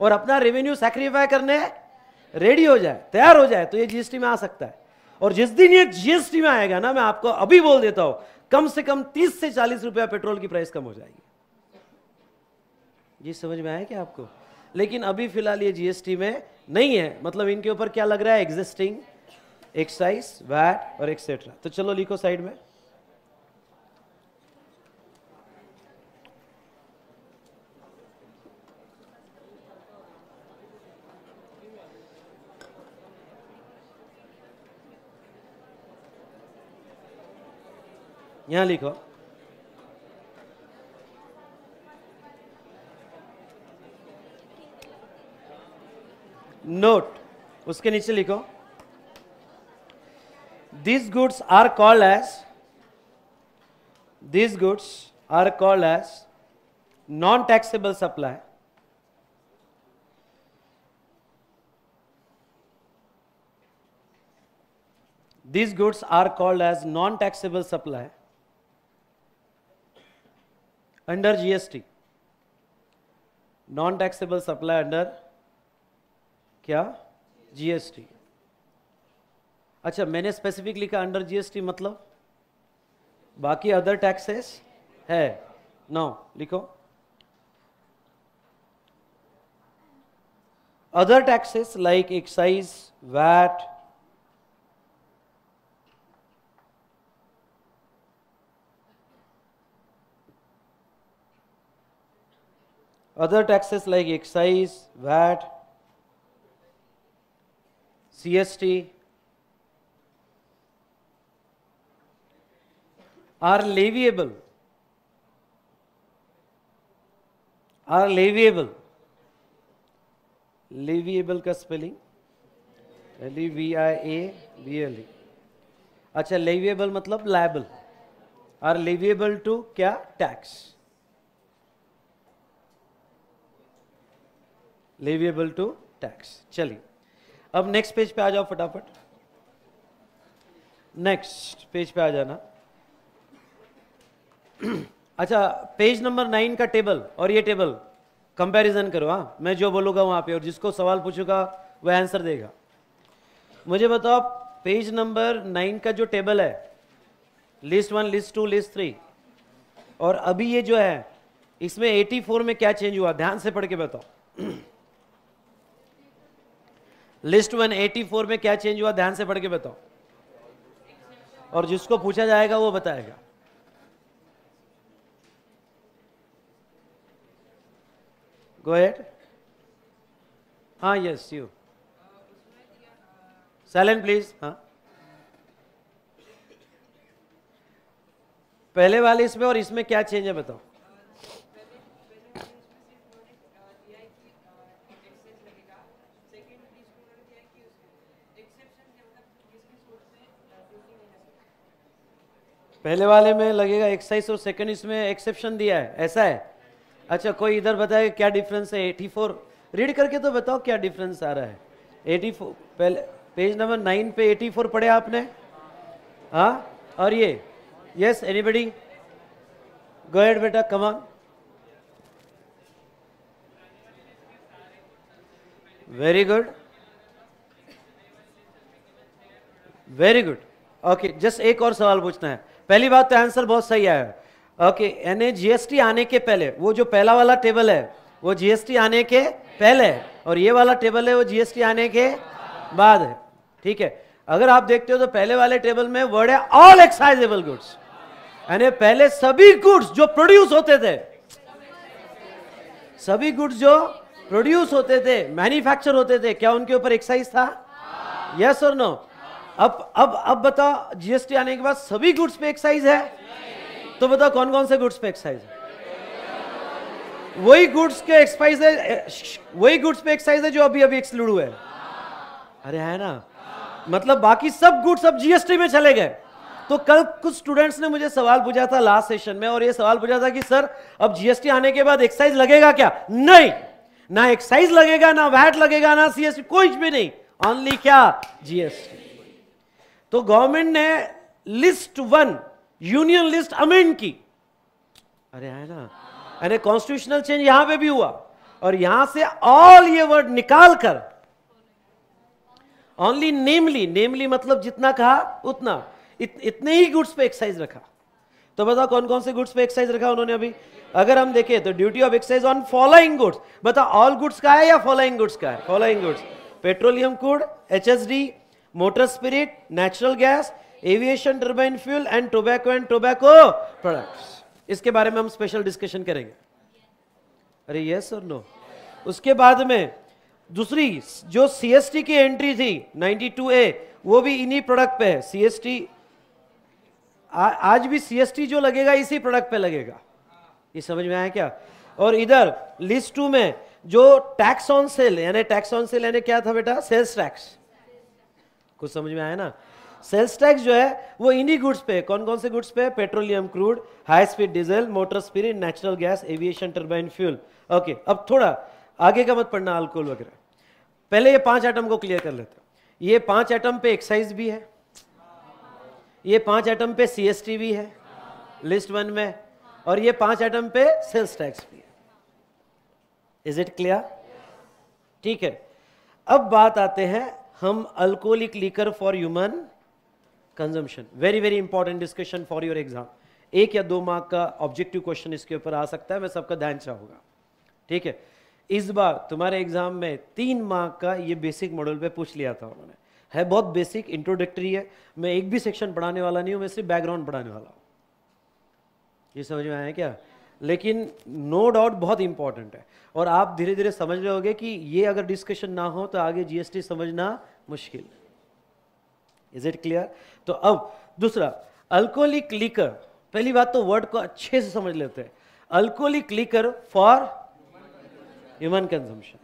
और अपना रेवेन्यू सेक्रीफाई करने रेडी हो जाए तैयार हो जाए तो ये जीएसटी में आ सकता है और जिस दिन ये जीएसटी में आएगा ना मैं आपको अभी बोल देता हूं कम से कम 30 से 40 रुपया पेट्रोल की प्राइस कम हो जाएगी ये समझ में आया क्या आपको लेकिन अभी फिलहाल ये जीएसटी में नहीं है मतलब इनके ऊपर क्या लग रहा है एग्जिस्टिंग एक्साइज वैट और एक्सेट्रा तो चलो लिखो साइड में यहां लिखो नोट उसके नीचे लिखो These goods are called as these goods are called as non-taxable supply. These goods are called as non-taxable supply under GST. Non-taxable supply under क्या GST. अच्छा मैंने स्पेसिफिक लिखा अंडर जीएसटी मतलब बाकी अदर टैक्सेस है नौ लिखो other taxes like excise VAT other taxes like excise VAT CST are leviable are leviable leviable का spelling l e v I A b l e अच्छा लेविएबल मतलब liable are leviable to क्या tax leviable to tax चलिए अब next page पे आ जाओ फटाफट next page पे आ जाना अच्छा पेज नंबर नाइन का टेबल और ये टेबल कंपैरिजन करो हाँ मैं जो बोलूँगा वहाँ पे और जिसको सवाल पूछूंगा वह आंसर देगा मुझे बताओ पेज नंबर नाइन का जो टेबल है list one list two list three और अभी ये जो है इसमें 84 में क्या चेंज हुआ ध्यान से पढ़ के बताओ लिस्ट वन 84 में क्या चेंज हुआ ध्यान से पढ़ के बताओ और जिसको पूछा जाएगा वो बताएगा गो एट हाँ यस यू Silent, प्लीज हाँ पहले वाले इसमें और इसमें क्या चेंज है बताओ पहले वाले में लगेगा एक्साइज और सेकंड इसमें एक्सेप्शन दिया है ऐसा है अच्छा कोई इधर बताए क्या डिफरेंस है एटी फोर रीड करके तो बताओ क्या डिफरेंस आ रहा है एटी फोर पहले पेज नंबर नाइन पे एटी फोर पढ़े आपने हाँ और ये यस एनीबडी गो एड बेटा come on very good very good okay just एक और सवाल पूछना है पहली बात तो आंसर बहुत सही आया है ओके यानी जीएसटी आने के पहले वो जो पहला वाला टेबल है वो जीएसटी आने के पहले और ये वाला टेबल है वो जीएसटी आने के बाद है ठीक है अगर आप देखते हो तो पहले वाले टेबल में वर्ड है ऑल एक्साइजेबल गुड्स यानी पहले सभी गुड्स जो प्रोड्यूस होते थे सभी गुड्स जो प्रोड्यूस होते थे मैन्युफैक्चर होते थे क्या उनके ऊपर एक्साइज था यस और नो अब अब अब बताओ जीएसटी आने के बाद सभी गुड्स पे एक्साइज है तो बताओ कौन कौन से गुड्स पे एक्साइज है वही गुड्स के एक्सपाइज है वही गुड्स पे एक्साइज है जो अभी अभी एक्सक्लूड हुए अरे है ना मतलब बाकी सब गुड्स अब जीएसटी में चले गए तो कल कुछ स्टूडेंट्स ने मुझे सवाल पूछा था लास्ट सेशन में और ये सवाल पूछा था कि सर अब जीएसटी आने के बाद एक्साइज लगेगा क्या नहीं ना एक्साइज लगेगा ना वैट लगेगा ना सीएसटी कोई भी नहीं ऑनली क्या जीएसटी तो गवर्नमेंट ने list one union list amend की अरे है ना अरे कॉन्स्टिट्यूशनल चेंज यहां पे भी हुआ और यहां से ऑल ये वर्ड निकाल कर ओनली नेमली नेमली मतलब जितना कहा उतना इत, इतने ही गुड्स पे एक्साइज रखा तो बताओ कौन कौन से गुड्स पे एक्साइज रखा उन्होंने अभी अगर हम देखें तो duty of excise on following goods बताओ ऑल गुड्स का है या फॉलोइंग गुड्स का है following goods petroleum good H motor spirit natural gas aviation turbine fuel and tobacco and tobacco products इसके बारे में हम स्पेशल डिस्कशन करेंगे अरे यस और नो उसके बाद में दूसरी जो सीएसटी की एंट्री थी 92 ए वो भी इन्हीं प्रोडक्ट पे है सीएसटी आज भी सीएसटी जो लगेगा इसी प्रोडक्ट पे लगेगा ये समझ में आया क्या और इधर लिस्ट टू में जो टैक्स ऑन सेल यानी टैक्स ऑन सेल यानी क्या था बेटा सेल्स टैक्स कुछ समझ में आया ना सेल्स टैक्स जो है वो इन्हीं गुड्स पे कौन कौन से गुड्स पे petroleum crude high speed diesel motor spirit natural gas aviation turbine fuel okay अब थोड़ा आगे का मत पढ़ना अल्कोहल वगैरह पहले ये पांच आइटम को क्लियर कर लेते ये पांच आइटम पे एक्साइज भी है ये पांच आइटम पे सीएसटी भी है लिस्ट वन में और ये पांच आइटम पे सेल्स टैक्स भी है इज इट क्लियर ठीक है अब बात आते हैं हम alcoholic liquor for human consumption very very important discussion for your exam एक या दो मार्क का ऑब्जेक्टिव क्वेश्चन इसके ऊपर आ सकता है मैं सबका ध्यान चाहूंगा ठीक है इस बार तुम्हारे एग्जाम में तीन मार्क का ये बेसिक मॉडल पे पूछ लिया था उन्होंने है बहुत बेसिक इंट्रोडक्टरी है मैं एक भी सेक्शन पढ़ाने वाला नहीं हूँ मैं सिर्फ बैकग्राउंड पढ़ाने वाला हूँ ये समझ में आया क्या लेकिन नो डाउट बहुत इंपॉर्टेंट है और आप धीरे धीरे समझ रहे होगे कि ये अगर डिस्कशन ना हो तो आगे जीएसटी समझना मुश्किल है इज इट क्लियर तो अब दूसरा अल्कोहलिक लीकर पहली बात तो वर्ड को अच्छे से समझ लेते हैं alcoholic liquor for human consumption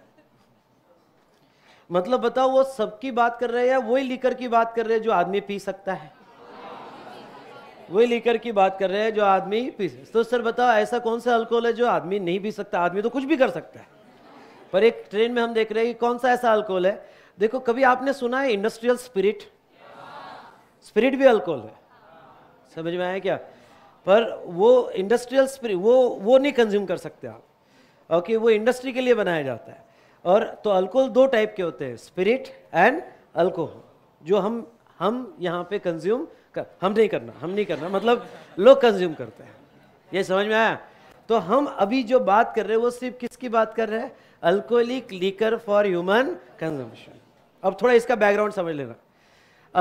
मतलब बताओ वो सबकी बात कर रहे हैं या वही लीकर की बात कर रहे हैं जो आदमी पी सकता है वही लीकर की बात कर रहे हैं जो आदमी पी तो सर बताओ ऐसा कौन सा अल्कोहल है जो आदमी नहीं पी सकता आदमी तो कुछ भी कर सकता है पर एक ट्रेन में हम देख रहे हैं कि कौन सा ऐसा अल्कोहल है देखो कभी आपने सुना है इंडस्ट्रियल स्पिरिट स्पिरिट भी अल्कोहल है समझ में आया क्या पर वो इंडस्ट्रियल स्पिरिट वो वो नहीं कंज्यूम कर सकते आप ओके okay, वो इंडस्ट्री के लिए बनाया जाता है और तो अल्कोहल दो टाइप के होते हैं स्पिरिट एंड अल्कोहल जो हम हम यहाँ पे कंज्यूम कर हम नहीं करना हम नहीं करना मतलब लोग कंज्यूम करते हैं ये समझ में आया तो हम अभी जो बात कर रहे हैं वो सिर्फ किसकी बात कर रहे हैं alcoholic liquor for human consumption अब थोड़ा इसका बैकग्राउंड समझ लेना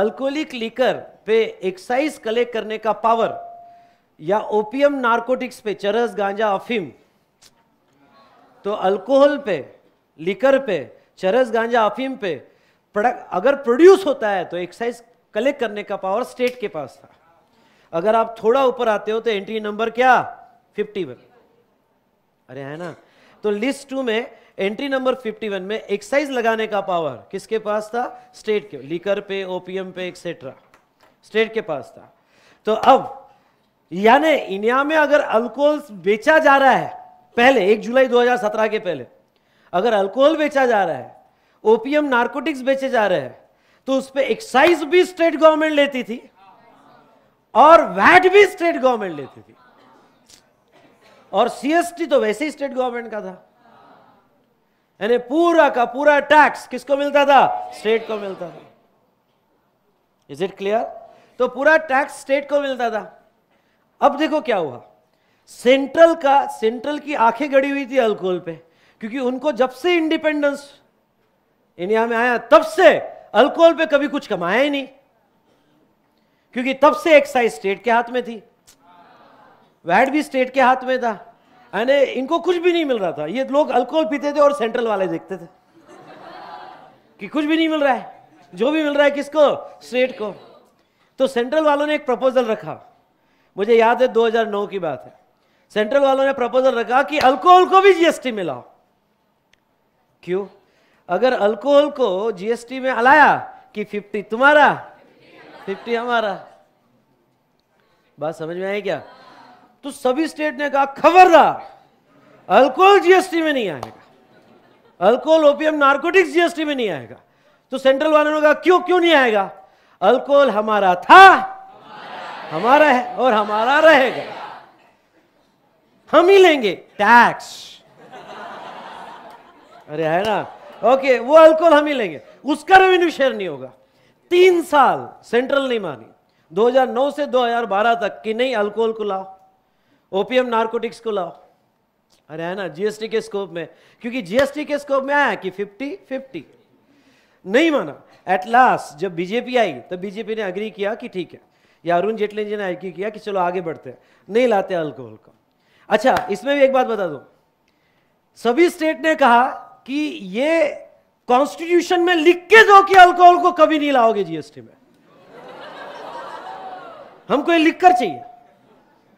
अल्कोहलिक लीकर पे एक्साइज कलेक्ट करने का पावर या ओपीएम नार्कोटिक्स पे चरस गांजा अफीम तो अल्कोहल पे लीकर पे चरस गांजा अफीम पे प्रोडक्ट अगर प्रोड्यूस होता है तो एक्साइज कलेक्ट करने का पावर स्टेट के पास था अगर आप थोड़ा ऊपर आते हो तो एंट्री नंबर क्या फिफ्टी पर अरे है ना तो लिस्ट टू में एंट्री नंबर 51 में एक्साइज लगाने का पावर किसके पास था स्टेट के लीकर पे ओपीएम पे एक्सेट्रा स्टेट के पास था तो अब यानी इंडिया में अगर अल्कोहल बेचा जा रहा है पहले एक जुलाई 2017 के पहले अगर अल्कोहल बेचा जा रहा है ओपीएम नार्कोटिक्स बेचे जा रहे हैं तो उस पर एक्साइज भी स्टेट गवर्नमेंट लेती थी और वैट भी स्टेट गवर्नमेंट लेती थी और सीएसटी तो वैसे ही स्टेट गवर्नमेंट का था यानी पूरा का पूरा टैक्स किसको मिलता था स्टेट को मिलता था इज इट क्लियर तो पूरा टैक्स स्टेट को मिलता था अब देखो क्या हुआ सेंट्रल का सेंट्रल की आंखें गड़ी हुई थी अल्कोहल पे क्योंकि उनको जब से इंडिपेंडेंस इंडिया में आया तब से अल्कोहल पे कभी कुछ कमाया ही नहीं क्योंकि तब से एक्साइज स्टेट के हाथ में थी वैट भी स्टेट के हाथ में था यानी इनको कुछ भी नहीं मिल रहा था ये लोग अल्कोहल पीते थे और सेंट्रल वाले देखते थे कि कुछ भी नहीं मिल रहा है जो भी मिल रहा है किसको स्टेट को तो सेंट्रल वालों ने एक प्रपोजल रखा मुझे याद है 2009 की बात है सेंट्रल वालों ने प्रपोजल रखा कि अल्कोहल को भी जीएसटी मिलाओ क्यों अगर अल्कोहल को जीएसटी में अलाया कि 50 तुम्हारा 50 हमारा बात समझ में आई क्या तो सभी स्टेट ने कहा खबरदार अल्कोहल जीएसटी में नहीं आएगा अल्कोहल ओपीएम नार्कोटिक्स जीएसटी में नहीं आएगा तो सेंट्रल वालों ने कहा क्यों क्यों नहीं आएगा अल्कोहल हमारा था हमारा है और हमारा रहेगा हम ही लेंगे टैक्स अरे है ना ओके वो अल्कोहल हम ही लेंगे उसका रेवेन्यू शेयर नहीं होगा तीन साल सेंट्रल नहीं मानी 2009 से 2012 तक कि नहीं अल्कोहल को लाओ ओपीएम नार्कोटिक्स को लाओ अरे है ना जीएसटी के स्कोप में क्योंकि जीएसटी के स्कोप में आया कि 50 50 नहीं माना एट लास्ट जब बीजेपी आई तो बीजेपी ने अग्री किया कि ठीक है या अरुण जेटली जी ने अग्री किया कि चलो आगे बढ़ते हैं नहीं लाते अल्कोहल का अच्छा इसमें भी एक बात बता दो सभी स्टेट ने कहा कि ये कॉन्स्टिट्यूशन में लिख के दो कि अल्कोहल को कभी नहीं लाओगे जीएसटी में हमको ये लिख कर चाहिए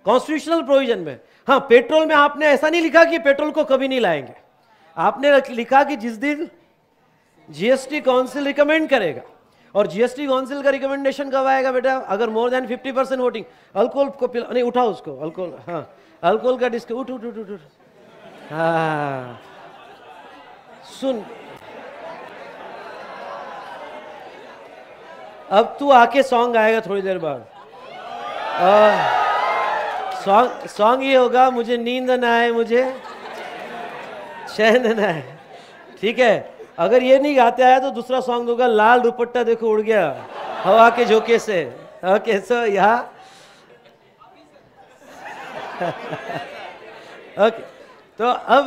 कॉन्स्टिट्यूशनल प्रोविजन में हाँ पेट्रोल में आपने ऐसा नहीं लिखा कि पेट्रोल को कभी नहीं लाएंगे आपने लिखा कि जिस दिन जीएसटी काउंसिल रिकमेंड करेगा और जीएसटी काउंसिल का रिकमेंडेशन कब आएगा बेटा अगर more than 50 percent voting alcohol को पिला नहीं उठाओ उसको अल्कोहल हाँ अल्कोहल का डिस्क उठ उठ उठ उठ, उठ। हाँ। सुन अब तू आके सॉन्ग आएगा थोड़ी देर बाद आ, हाँ। सॉन्ग सॉन्ग ये होगा मुझे नींद ना आए मुझे चैन ना आए ठीक है अगर ये नहीं गाते आया तो दूसरा सॉन्ग होगा लाल दुपट्टा देखो उड़ गया हवा के झोंके से ओके सो यहा ओके तो अब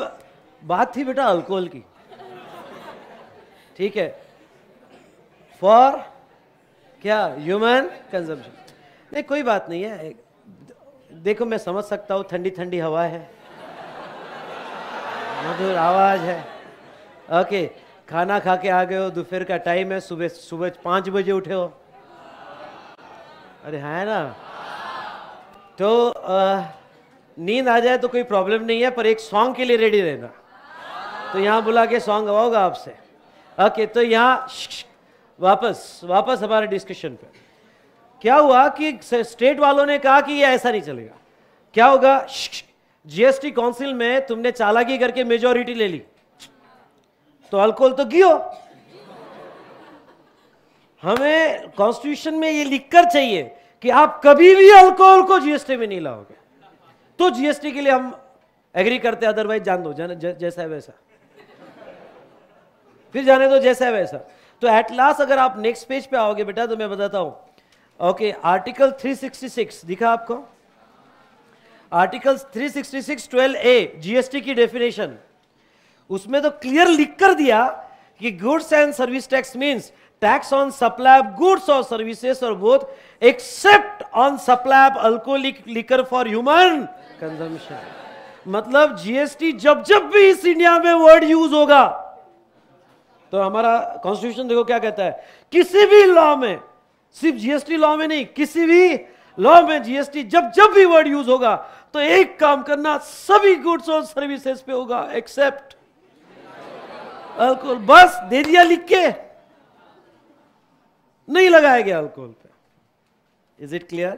बात थी बेटा अल्कोहल की ठीक है फॉर क्या ह्यूमन कंजम्पशन नहीं कोई बात नहीं है देखो मैं समझ सकता हूँ ठंडी ठंडी हवा है मधुर आवाज है ओके खाना खा के आ गए हो दोपहर का टाइम है सुबह सुबह पाँच बजे उठे हो अरे है हाँ ना तो नींद आ जाए तो कोई प्रॉब्लम नहीं है पर एक सॉन्ग के लिए रेडी रहना तो यहाँ बुला के सॉन्ग गवाओगे आपसे ओके तो यहाँ वापस वापस हमारे डिस्कशन पे क्या हुआ कि स्टेट वालों ने कहा कि ये ऐसा नहीं चलेगा क्या होगा जीएसटी काउंसिल में तुमने चालाकी करके मेजोरिटी ले ली तो अल्कोहल तो गियो हमें कॉन्स्टिट्यूशन में ये लिखकर चाहिए कि आप कभी भी अल्कोहल को जीएसटी में नहीं लाओगे तो जीएसटी के लिए हम एग्री करते हैं अदरवाइज जान दो जान, जैसा है वैसा फिर जाने दो जैसा है वैसा तो एट लास्ट अगर आप नेक्स्ट पेज पे आओगे बेटा तो मैं बताता हूं ओके आर्टिकल 366 दिखा आपको आर्टिकल 366 सिक्सटी ए जीएसटी की डेफिनेशन उसमें तो क्लियर लिख कर दिया कि goods and service tax means tax on supply of goods और सर्विसेज और both except on supply of alcoholic liquor for human consumption मतलब जीएसटी जब जब भी इस इंडिया में वर्ड यूज होगा तो हमारा कॉन्स्टिट्यूशन देखो क्या कहता है किसी भी लॉ में सिर्फ जीएसटी लॉ में नहीं किसी भी लॉ में जीएसटी जब जब भी वर्ड यूज होगा तो एक काम करना सभी गुड्स और सर्विसेज पे होगा एक्सेप्ट अल्कोहल बस दे दिया लिख के नहीं लगाया गया अल्कोहल पे इज इट क्लियर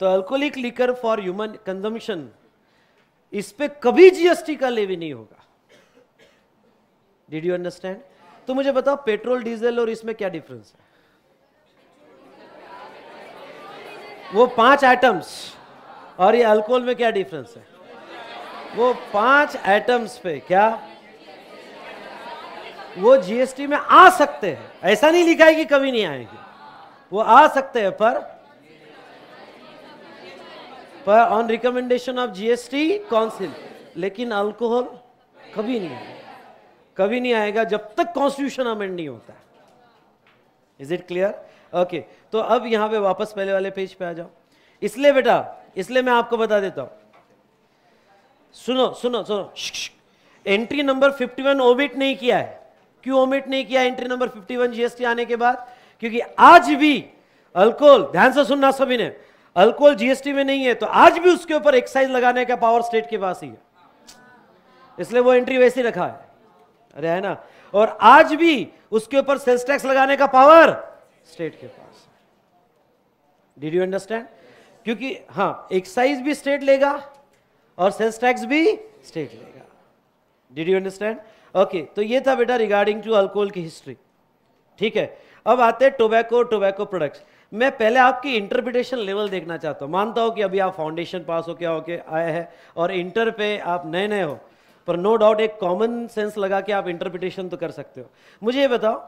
तो alcoholic liquor for human consumption इस पे कभी जीएसटी का लेवी नहीं होगा डिड यू अंडरस्टैंड तो मुझे बताओ पेट्रोल डीजल और इसमें क्या डिफरेंस है वो पांच आइटम्स और ये अल्कोहल में क्या डिफरेंस है वो पांच आइटम्स पे क्या वो जीएसटी में आ सकते हैं ऐसा नहीं लिखा है कि कभी नहीं आएंगे वो आ सकते हैं पर पर on recommendation of GST council लेकिन अल्कोहल कभी नहीं आएगा कभी नहीं आएगा जब तक कॉन्स्टिट्यूशन अमेंड नहीं होता इज इट क्लियर ओके तो अब यहां पे वापस पहले वाले पेज पे आ जाओ इसलिए बेटा इसलिए मैं आपको बता देता हूं सुनो सुनो सुनो एंट्री नंबर 51 ओमिट नहीं किया है क्यों ओमिट नहीं किया एंट्री नंबर 51 जीएसटी आने के बाद क्योंकि आज भी अल्कोहल ध्यान से सुनना सभी ने अल्कोहल जीएसटी में नहीं है तो आज भी उसके ऊपर एक्साइज लगाने का पावर स्टेट के पास ही है इसलिए वो एंट्री वैसी रखा है अरे है ना और आज भी उसके ऊपर सेल्स टैक्स लगाने का पावर स्टेट के पास डिड यू अंडरस्टैंड क्योंकि हाँ एक्साइज भी स्टेट लेगा और सेल्स टैक्स भी स्टेट लेगा डिड यू अंडरस्टैंड ओके तो ये था बेटा रिगार्डिंग टू अल्कोहल की हिस्ट्री ठीक है अब आते हैं टोबैको टोबैको प्रोडक्ट्स मैं पहले आपकी इंटरप्रिटेशन लेवल देखना चाहता हूँ मानता हूँ कि अभी आप फाउंडेशन पास होके होके आए हैं और इंटर पे आप नए नए हो पर नो डाउट एक कॉमन सेंस लगा के आप इंटरप्रिटेशन तो कर सकते हो मुझे ये बताओ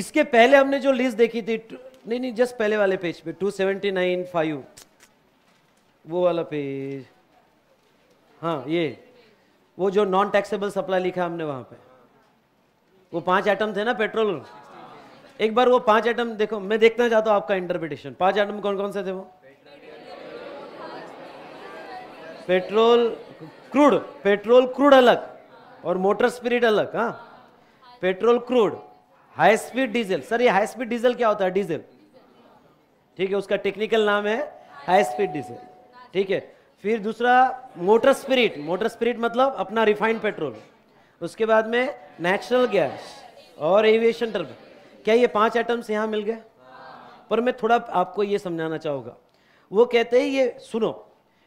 इसके पहले हमने जो लिस्ट देखी थी नहीं नहीं जस्ट पहले वाले पेज पे टू सेवेंटी नाइन फाइव वो वाला पेज हाँ ये वो जो नॉन टैक्सेबल सप्लाई लिखा हमने वहाँ पे वो पांच आइटम थे ना पेट्रोल एक बार वो पांच आइटम देखो मैं देखना चाहता हूँ आपका इंटरप्रिटेशन पांच आइटम कौन कौन से थे वो पेट्रोल क्रूड पेट्रोल क्रूड अलग और मोटर स्पिरिट अलग हाँ petrol crude high speed diesel sir ये हाई स्पीड डीजल क्या होता है डीजल ठीक है उसका टेक्निकल नाम है हाई स्पीड डीजल ठीक है फिर दूसरा मोटर स्पिरिट मोटर स्पिरिट मतलब अपना रिफाइंड पेट्रोल उसके बाद में नेचुरल गैस और एविएशन टर्ब क्या ये पांच आइटम्स यहाँ मिल गए पर मैं थोड़ा आपको ये समझाना चाहूँगा वो कहते हैं ये सुनो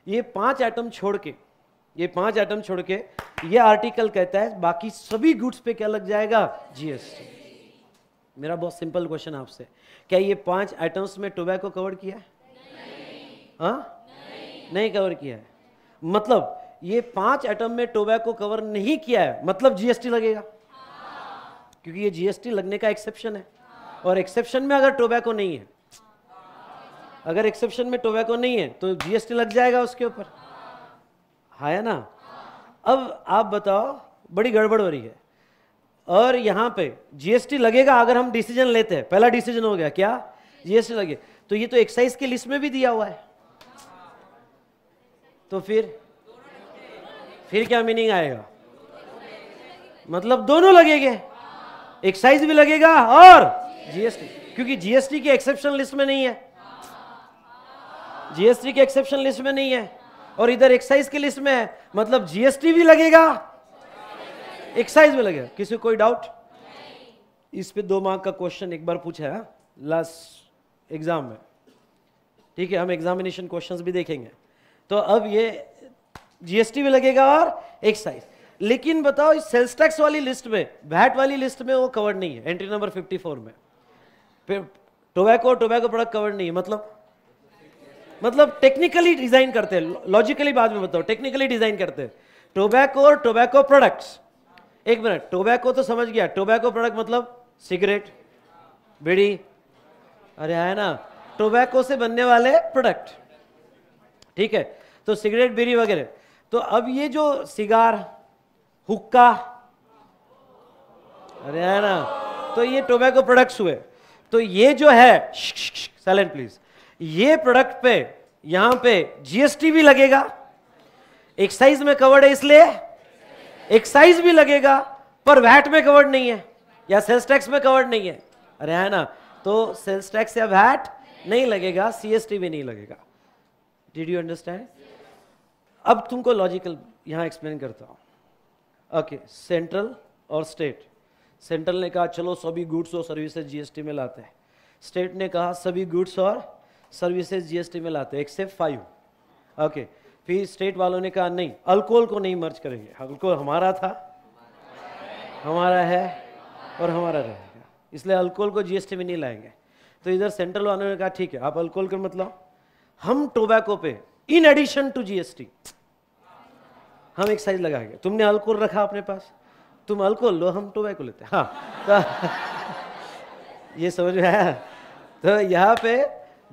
ये पांच आइटम छोड़ के ये पांच आइटम छोड़ के ये आर्टिकल कहता है बाकी सभी गुड्स पे क्या लग जाएगा जीएसटी मेरा बहुत सिंपल क्वेश्चन आपसे क्या ये पांच आइटम्स में टोबैको कवर किया है नहीं।, हाँ? नहीं, नहीं कवर किया है मतलब ये पांच आइटम में टोबैको कवर नहीं किया है मतलब जीएसटी लगेगा हाँ। क्योंकि ये जीएसटी लगने का एक्सेप्शन है और एक्सेप्शन में अगर टोबैको नहीं है अगर एक्सेप्शन में टोबैको नहीं है तो जीएसटी लग जाएगा उसके ऊपर हाया हाँ ना अब आप बताओ बड़ी गड़बड़ हो रही है और यहां पे जीएसटी लगेगा अगर हम डिसीजन लेते हैं पहला डिसीजन हो गया क्या जीएसटी लगे तो ये तो एक्साइज के लिस्ट में भी दिया हुआ है तो फिर फिर क्या मीनिंग आएगा मतलब दोनों लगेंगे एक्साइज भी लगेगा और जीएसटी क्योंकि जीएसटी के एक्सेप्शन लिस्ट में नहीं है जीएसटी के एक्सेप्शन लिस्ट में नहीं है और इधर एक्साइज की लिस्ट में है मतलब जीएसटी भी लगेगा एक्सरसाइज में लगे किसी कोई डाउट इस पे दो मार्क का क्वेश्चन एक बार पूछा है लास्ट एग्जाम में ठीक है हम एग्जामिनेशन क्वेश्चंस भी देखेंगे तो अब ये जीएसटी में लगेगा और एक्साइज लेकिन बताओ इस सेल्स टैक्स वाली लिस्ट में वैट वाली लिस्ट में वो कवर नहीं है एंट्री नंबर 54 में फिर टोबैको टोबैको प्रोडक्ट कवर नहीं है मतलब मतलब टेक्निकली डिजाइन करते हैं लॉजिकली बाद में बताओ टेक्निकली डिजाइन करते हैं टोबैको और टोबैको प्रोडक्ट्स एक मिनट टोबैको तो समझ गया टोबैको प्रोडक्ट मतलब सिगरेट बीड़ी अरे है ना टोबैको से बनने वाले प्रोडक्ट ठीक है तो सिगरेट बीड़ी वगैरह तो अब ये जो सिगार हुक्का अरे है ना तो ये टोबैको प्रोडक्ट्स हुए तो ये जो है साइलेंट प्लीज ये प्रोडक्ट पे यहां पे जीएसटी भी लगेगा एक्साइज में कवर्ड है इसलिए एक्साइज भी लगेगा पर वैट में कवर्ड नहीं है या सेल्स टैक्स में कवर्ड नहीं है अरे है ना तो सेल्स टैक्स या वैट नहीं लगेगा सीएसटी भी नहीं लगेगा डिड यू अंडरस्टैंड अब तुमको लॉजिकल यहां एक्सप्लेन करता हूं ओके सेंट्रल और स्टेट सेंट्रल ने कहा चलो सभी गुड्स और सर्विसेज जीएसटी में लाते हैं स्टेट ने कहा सभी गुड्स और सर्विसेज जीएसटी में लाते हैं एक्सेप्ट फाइव ओके फिर स्टेट वालों ने कहा नहीं अल्कोहल को नहीं मर्ज करेंगे अल्कोहल हमारा था हमारा है और हमारा रहेगा इसलिए अल्कोहल को जीएसटी में नहीं लाएंगे तो इधर सेंट्रल वालों ने कहा ठीक है आप अल्कोहल का मतलब हम टोबैको पे इन एडिशन टू जीएसटी हम एक साइज लगाएंगे तुमने अल्कोहल रखा अपने पास तुम अल्कोहल लो हम टोबैको लेते हाँ तो ये समझ में आया तो यहाँ पे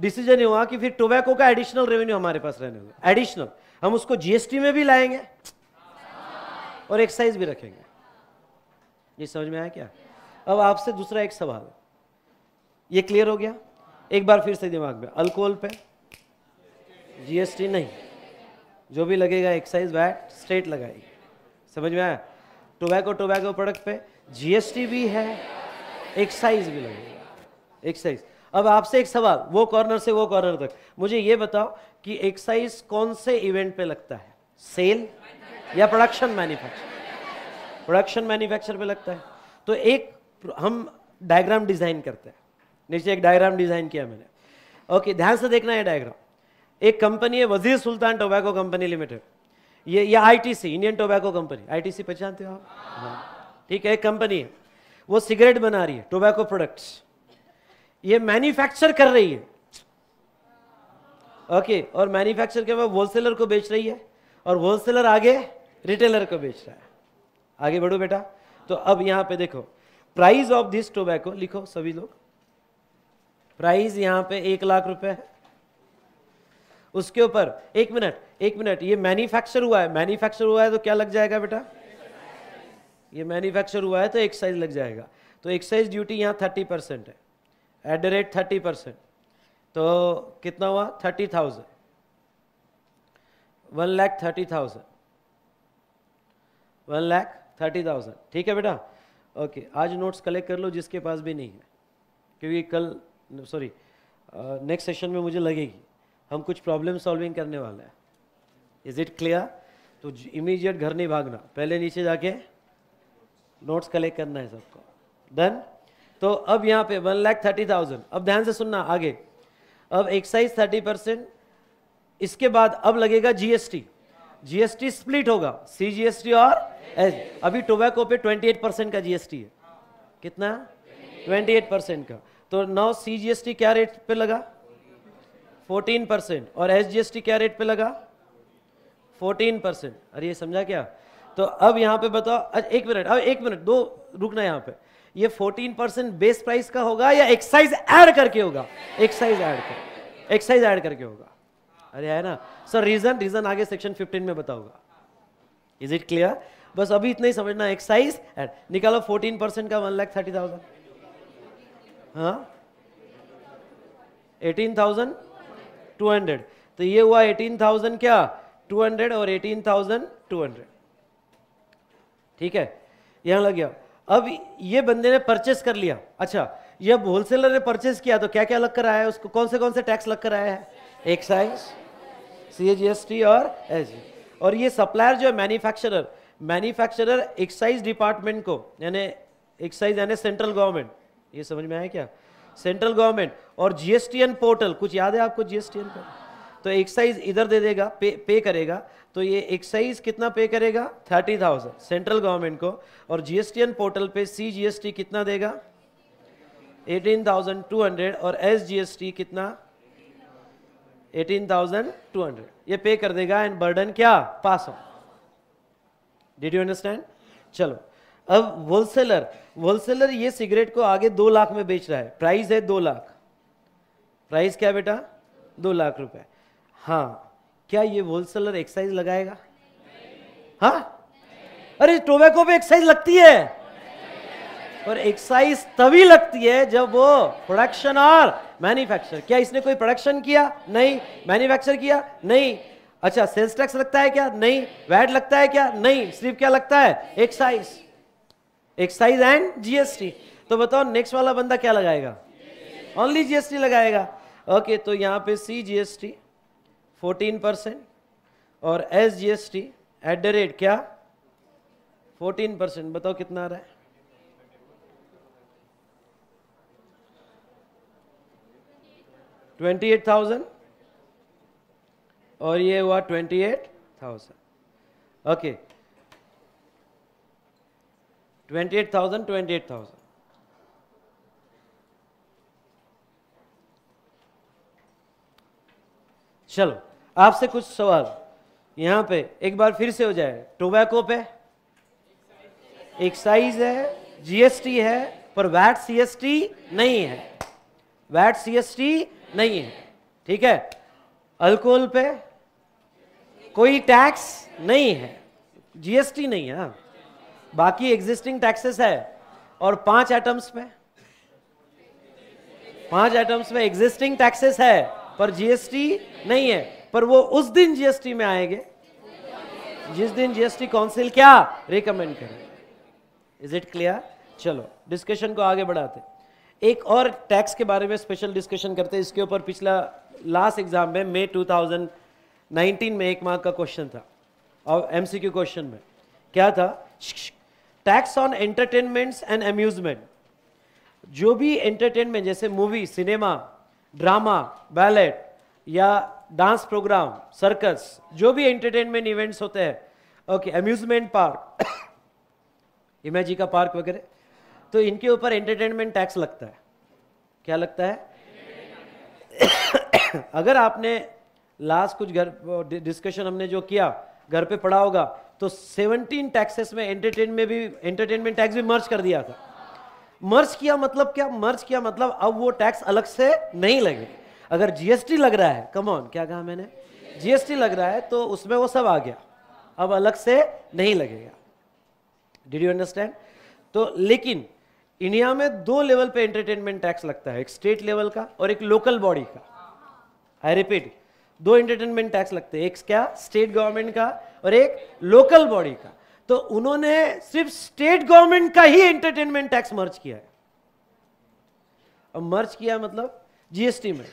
डिसीजन हुआ कि फिर टोबैको का एडिशनल रेवेन्यू हमारे पास रहने एडिशनल हम उसको जीएसटी में भी लाएंगे और एक्साइज भी रखेंगे ये समझ में आया क्या अब आपसे दूसरा एक सवाल ये क्लियर हो गया एक बार फिर से दिमाग में अल्कोहल पे जीएसटी नहीं जो भी लगेगा एक्साइज वैट स्टेट लगाएगी समझ में आया टोबैको टोबैको प्रोडक्ट पे जीएसटी भी है एक्साइज भी लगेगा एक्साइज अब आपसे एक सवाल वो कॉर्नर से वो कॉर्नर तक मुझे ये बताओ कि एक्साइज कौन से इवेंट पे लगता है सेल या प्रोडक्शन मैन्युफैक्चर प्रोडक्शन मैन्युफैक्चर पे लगता है तो एक हम डायग्राम डिजाइन करते हैं नीचे एक डायग्राम डिजाइन किया मैंने ओके ध्यान से देखना है डायग्राम एक कंपनी है वजीर सुल्तान टोबैको कंपनी लिमिटेड ये ये ITC Indian tobacco company ITC पहचानते हो आप हाँ ठीक है एक कंपनी है वो सिगरेट बना रही है टोबैको प्रोडक्ट्स ये मैन्युफैक्चर कर रही है ओके और मैन्युफैक्चर के बाद होलसेलर को बेच रही है और होलसेलर आगे रिटेलर को बेच रहा है आगे बढ़ो बेटा तो अब यहां पे देखो प्राइस ऑफ दिस टोबैको लिखो सभी लोग प्राइस यहाँ पे एक लाख रुपए है उसके ऊपर एक मिनट एक मिनट ये मैन्युफैक्चर हुआ है मैन्युफैक्चर हुआ है तो क्या लग जाएगा बेटा ये मैन्युफैक्चर हुआ है तो एक्साइज लग जाएगा तो एक्साइज ड्यूटी यहां थर्टी परसेंट है at the rate thirty percent तो कितना हुआ thirty thousand one lakh thirty thousand one lakh thirty thousand ठीक है बेटा ओके आज नोट्स कलेक्ट कर लो जिसके पास भी नहीं है क्योंकि कल सॉरी नेक्स्ट सेशन में मुझे लगेगी हम कुछ प्रॉब्लम सॉल्विंग करने वाले हैं इज इट क्लियर तो इमीडिएट घर नहीं भागना पहले नीचे जाके नोट्स कलेक्ट करना है सबको डन तो अब यहाँ पे वन लैख थर्टी थाउजेंड अब ध्यान से सुनना आगे अब एक्साइज थर्टी परसेंट इसके बाद अब लगेगा जीएसटी जीएसटी स्प्लिट होगा सी जीएसटी और एस अभी टोबैको पे 28 परसेंट का जीएसटी है कितना 28 परसेंट का तो नौ सी जीएसटी क्या रेट पे लगा 14 परसेंट और एस जीएसटी क्या रेट पे लगा 14 परसेंट अरे ये समझा क्या तो अब यहाँ पे बताओ एक मिनट अब एक मिनट दो रुकना यहाँ पे ये 14 परसेंट बेस प्राइस का होगा या एक्साइज ऐड करके होगा एक्साइज ऐड कर एक्साइज ऐड करके होगा अरे है ना सर रीजन रीजन आगे सेक्शन 15 में बताऊंगा इज इट क्लियर बस अभी इतना ही समझना एक्साइज ऐड निकालो 14 परसेंट का वन लैख थर्टी थाउजेंड हाँ एटीन थाउजेंड टू हंड्रेड तो ये हुआ एटीन थाउजेंड क्या टू हंड्रेड और एटीन थाउजेंड टू हंड्रेड ठीक है यहां लग गया अब ये बंदे ने परचेस कर लिया अच्छा ये अब होलसेलर ने परचेस किया तो क्या क्या लग कर आया है उसको कौन से कौन से टैक्स लग कर आया है excise C G S T और एस और ये सप्लायर जो है मैन्युफैक्चरर मैन्युफैक्चरर एक्साइज डिपार्टमेंट को यानी एक्साइज यानी सेंट्रल गवर्नमेंट ये समझ में आया क्या सेंट्रल गवर्नमेंट और जीएसटीएन पोर्टल कुछ याद है आपको जीएसटीएन पोर्टल तो एक्साइज इधर दे देगा पे पे करेगा तो ये एक्साइज कितना पे करेगा थर्टी थाउजेंड सेंट्रल गवर्नमेंट को और जीएसटीएन पोर्टल पे सी जीएसटी कितना देगा एटीन थाउजेंड टू हंड्रेड और एस कितना एटीन थाउजेंड टू हंड्रेड ये पे कर देगा एंड बर्डन क्या पास हो डिड यू अंडरस्टैंड चलो अब होलसेलर होलसेलर ये सिगरेट को आगे दो लाख में बेच रहा है प्राइस है दो लाख प्राइस क्या बेटा दो लाख रुपए हाँ क्या ये होलसेलर एक्साइज लगाएगा हाँ अरे टोबैको पे एक्साइज लगती है और एक्साइज तभी लगती है जब वो प्रोडक्शन और मैन्युफैक्चर क्या इसने कोई प्रोडक्शन किया नहीं मैन्युफैक्चर किया नहीं अच्छा सेल्स टैक्स लगता है क्या नहीं वैट लगता है क्या नहीं सिर्फ क्या लगता है एक्साइज एक्साइज एंड जीएसटी तो बताओ नेक्स्ट वाला बंदा क्या लगाएगा ओनली जीएसटी लगाएगा ओके okay, तो यहां पे सी जीएसटी फोर्टीन परसेंट और S G S T at the rate क्या फोर्टीन परसेंट बताओ कितना आ रहा है ट्वेंटी एट थाउजेंड और ये हुआ twenty eight thousand okay twenty eight thousand twenty eight thousand चलो आपसे कुछ सवाल यहाँ पे एक बार फिर से हो जाए टोबैको पे एक्साइज है जीएसटी है पर वैट सीएसटी नहीं है वैट सीएसटी नहीं है ठीक है अल्कोहल पे कोई टैक्स नहीं है जीएसटी नहीं है हाँ। बाकी एग्जिस्टिंग टैक्सेस है और पांच एटम्स में पांच एटम्स में एग्जिस्टिंग टैक्सेस है पर जीएसटी नहीं है पर वो उस दिन जीएसटी में आएंगे जिस दिन जीएसटी काउंसिल क्या रिकमेंड करे इज इट क्लियर चलो डिस्कशन को आगे बढ़ाते एक और टैक्स के बारे में स्पेशल डिस्कशन करते इसके ऊपर पिछला लास्ट एग्जाम में मई 2019 में एक मार्क का क्वेश्चन था और एमसीक्यू क्वेश्चन में क्या था tax on entertainments and amusement जो भी एंटरटेनमेंट जैसे मूवी सिनेमा ड्रामा बैलेट या डांस प्रोग्राम सर्कस जो भी एंटरटेनमेंट इवेंट्स होते हैं ओके अम्यूजमेंट पार्क इमेजी का पार्क वगैरह तो इनके ऊपर एंटरटेनमेंट टैक्स लगता है क्या लगता है अगर आपने लास्ट कुछ घर डिस्कशन हमने जो किया घर पे पढ़ा होगा तो 17 टैक्सेस में एंटरटेन में भी एंटरटेनमेंट टैक्स भी मर्ज कर दिया था मर्ज किया मतलब क्या मर्ज किया मतलब अब वो टैक्स अलग से नहीं लगेगा अगर जीएसटी लग रहा है कम ऑन क्या कहा मैंने जीएसटी लग रहा है तो उसमें वो सब आ गया अब अलग से नहीं लगेगा डिड यू अंडरस्टैंड तो लेकिन इंडिया में दो लेवल पे एंटरटेनमेंट टैक्स लगता है एक स्टेट लेवल का और एक लोकल बॉडी का आई रिपीट दो एंटरटेनमेंट टैक्स लगते हैं एक क्या स्टेट गवर्नमेंट का और एक लोकल बॉडी का तो उन्होंने सिर्फ स्टेट गवर्नमेंट का ही एंटरटेनमेंट टैक्स मर्ज किया है मर्ज किया मतलब जीएसटी में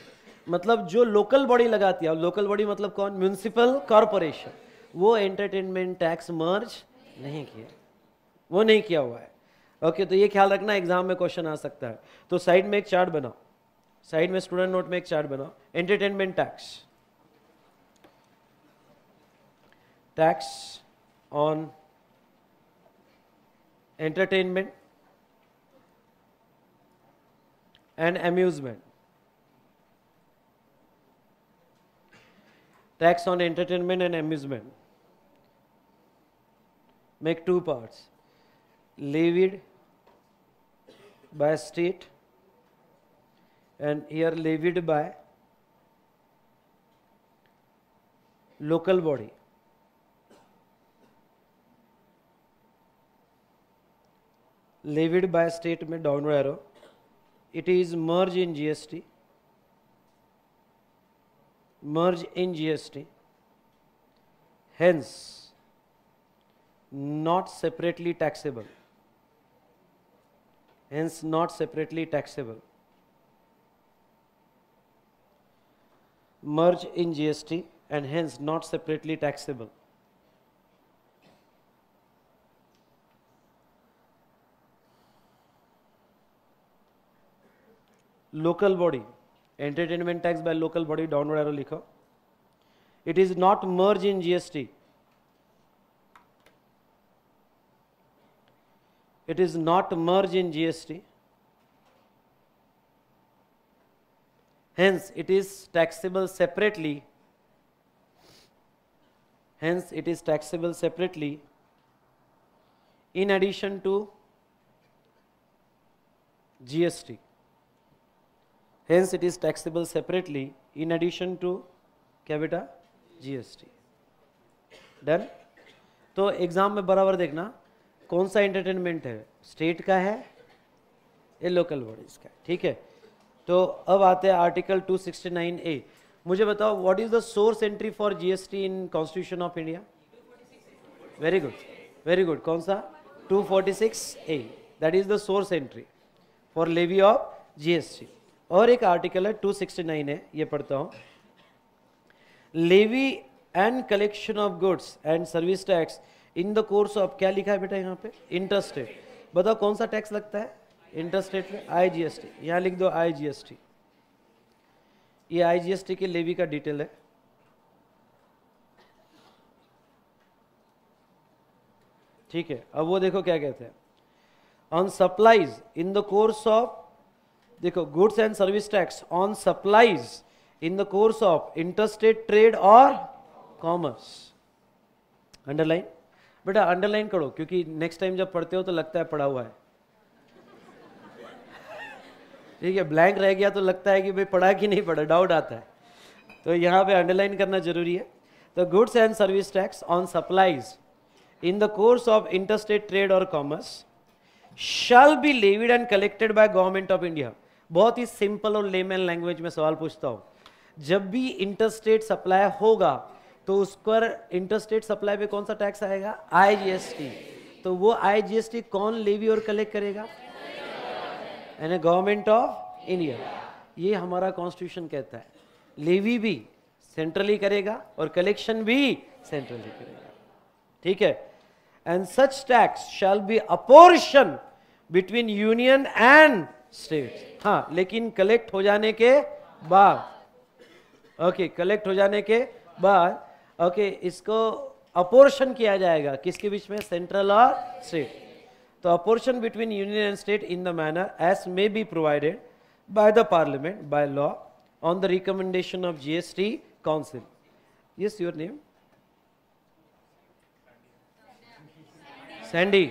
मतलब जो लोकल बॉडी लगाती है लोकल बॉडी मतलब कौन म्यूनसिपल कॉरपोरेशन वो एंटरटेनमेंट टैक्स मर्ज नहीं किया वो नहीं किया हुआ है ओके तो ये ख्याल रखना एग्जाम में क्वेश्चन आ सकता है तो साइड में एक चार्ट बनाओ साइड में स्टूडेंट नोट में एक चार्ट बनाओ entertainment tax tax on entertainment and amusement tax on entertainment and amusement. Make two parts, levied by state and here levied by local body. Levied by state में downward arrow. It is merged in GST merge in GST. Hence, not separately taxable. Hence, not separately taxable. Merge in GST and hence not separately taxable. Local body entertainment tax by local body downward arrow likho it is not merged in gst it is not merged in gst hence it is taxable separately hence it is taxable separately in addition to gst hence it is taxable separately in addition to क्या बेटा GST done तो exam में बराबर देखना कौन सा entertainment है state का है ये लोकल बॉडीज का ठीक है तो अब आते हैं आर्टिकल 269 ए मुझे बताओ what is the source entry for GST in constitution of India very good very good कौन सा 246 A that is the source entry for levy of GST और एक आर्टिकल है 269 है ये पढ़ता हूँ levy and collection of goods and service tax in the course of क्या लिखा है बेटा यहाँ पे रेट बताओ कौन सा टैक्स लगता है रेट में आई जी एस टी यहाँ लिख दो आई जी एस टी ये आई जी एस टी के लेवी का डिटेल है ठीक है अब वो देखो क्या कहते हैं on supplies in the course of देखो goods and service tax on supplies in the course of interstate trade और कॉमर्स अंडरलाइन बेटा अंडरलाइन करो क्योंकि नेक्स्ट टाइम जब पढ़ते हो तो लगता है पढ़ा हुआ है ठीक है ब्लैंक रह गया तो लगता है कि भाई पढ़ा कि नहीं पढ़ा डाउट आता है तो यहां पे अंडरलाइन करना जरूरी है तो goods and service tax on supplies in the course of interstate trade और commerce shall be levied and collected by government of India बहुत ही सिंपल और लेमैन लैंग्वेज में सवाल पूछता हूँ जब भी इंटरस्टेट सप्लाई होगा तो उस पर इंटरस्टेट सप्लाई पे कौन सा टैक्स आएगा आईजीएसटी तो वो आईजीएसटी कौन लेवी और कलेक्ट करेगा यानी गवर्नमेंट ऑफ इंडिया ये हमारा कॉन्स्टिट्यूशन कहता है लेवी भी सेंट्रली करेगा और कलेक्शन भी सेंट्रली करेगा ठीक है and such tax shall be apportion between union and state हाँ लेकिन कलेक्ट हो जाने के बाद ओके कलेक्ट हो जाने के बाद ओके इसको अपोर्शन किया जाएगा किसके बीच में सेंट्रल और स्टेट तो apportion between union and state in the manner as may be provided by the parliament by law on the recommendation of GST council yes your name Sandy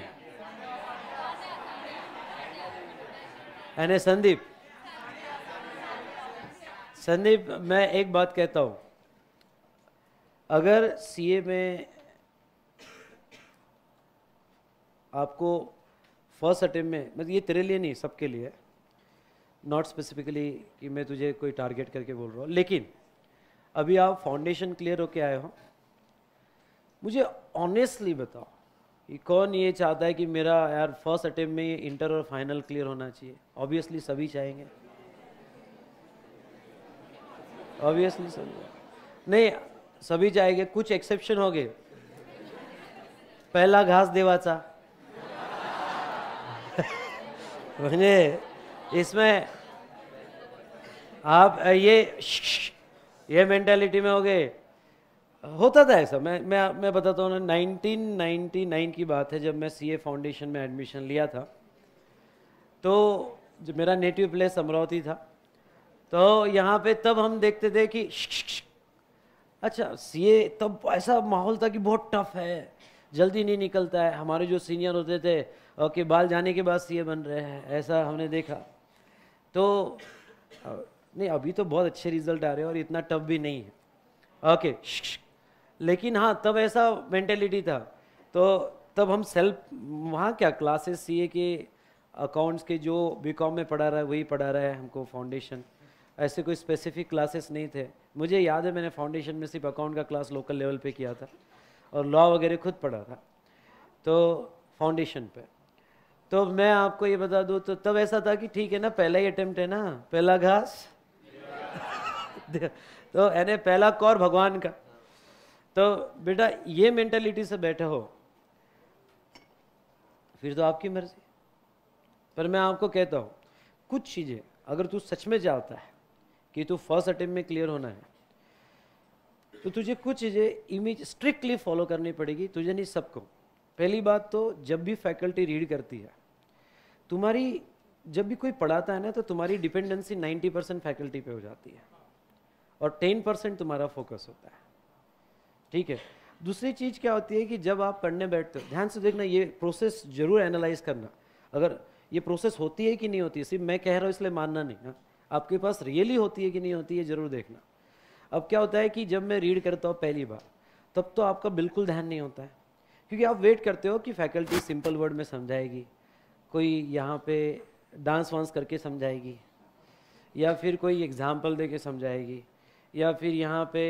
અને संदीप संदीप मैं एक बात कहता हूँ अगर सीए में आपको फर्स्ट अटेम्प्ट में मतलब ये तेरे लिए नहीं सबके लिए नॉट स्पेसिफिकली कि मैं तुझे कोई टारगेट करके बोल रहा हूँ लेकिन अभी आप फाउंडेशन क्लियर होके आए हो मुझे ऑनेस्टली बताओ कौन ये चाहता है कि मेरा यार फर्स्ट अटेम्प्ट में इंटर और फाइनल क्लियर होना चाहिए ऑब्वियसली सभी चाहेंगे ऑब्वियसली सभी नहीं सभी चाहेंगे कुछ एक्सेप्शन हो गए पहला घास देवाचा म्हणजे इसमें आप ये ये मेंटालिटी में हो गए होता था ऐसा मैं मैं मैं बताता हूँ ना नाइन की बात है जब मैं ए फाउंडेशन में एडमिशन लिया था तो जो मेरा नेटिव प्लेस अमरावती था तो यहाँ पे तब हम देखते थे कि अच्छा ए तब ऐसा माहौल था कि बहुत टफ है जल्दी नहीं निकलता है हमारे जो सीनियर होते थे ओके बाल जाने के बाद ए बन रहे हैं ऐसा हमने देखा तो नहीं अभी तो बहुत अच्छे रिजल्ट आ रहे हैं और इतना टफ भी नहीं है ओके लेकिन हाँ तब ऐसा मेंटेलिटी था तो तब हम सेल्फ वहाँ क्या क्लासेस सीए के अकाउंट्स के जो बीकॉम में पढ़ा रहा है वही पढ़ा रहा है हमको फाउंडेशन ऐसे कोई स्पेसिफिक क्लासेस नहीं थे मुझे याद है मैंने फाउंडेशन में सिर्फ अकाउंट का क्लास लोकल लेवल पे किया था और लॉ वगैरह खुद पढ़ा था तो फाउंडेशन पे तो मैं आपको ये बता दूँ तो तब ऐसा था कि ठीक है ना पहला ही अटेम्प्ट है ना पहला घास तो यानी पहला कौर भगवान का तो बेटा ये मेंटेलिटी से बैठे हो फिर तो आपकी मर्जी पर मैं आपको कहता हूँ कुछ चीज़ें अगर तू सच में जाता है कि तू फर्स्ट अटेम्प्ट में क्लियर होना है तो तुझे कुछ चीज़ें इमेज स्ट्रिक्टली फॉलो करनी पड़ेगी तुझे नहीं सबको पहली बात तो जब भी फैकल्टी रीड करती है तुम्हारी जब भी कोई पढ़ाता है ना तो तुम्हारी डिपेंडेंसी 90 परसेंट फैकल्टी पे हो जाती है और 10 परसेंट तुम्हारा फोकस होता है ठीक है दूसरी चीज़ क्या होती है कि जब आप पढ़ने बैठते हो ध्यान से देखना ये प्रोसेस जरूर एनालाइज करना अगर ये प्रोसेस होती है कि नहीं होती सिर्फ मैं कह रहा हूँ इसलिए मानना नहीं ना हाँ। आपके पास रियली होती है कि नहीं होती है जरूर देखना अब क्या होता है कि जब मैं रीड करता हूँ पहली बार तब तो आपका बिल्कुल ध्यान नहीं होता है क्योंकि आप वेट करते हो कि फैकल्टी सिंपल वर्ड में समझाएगी कोई यहाँ पे डांस वांस करके समझाएगी या फिर कोई एग्जाम्पल दे के समझाएगी या फिर यहाँ पे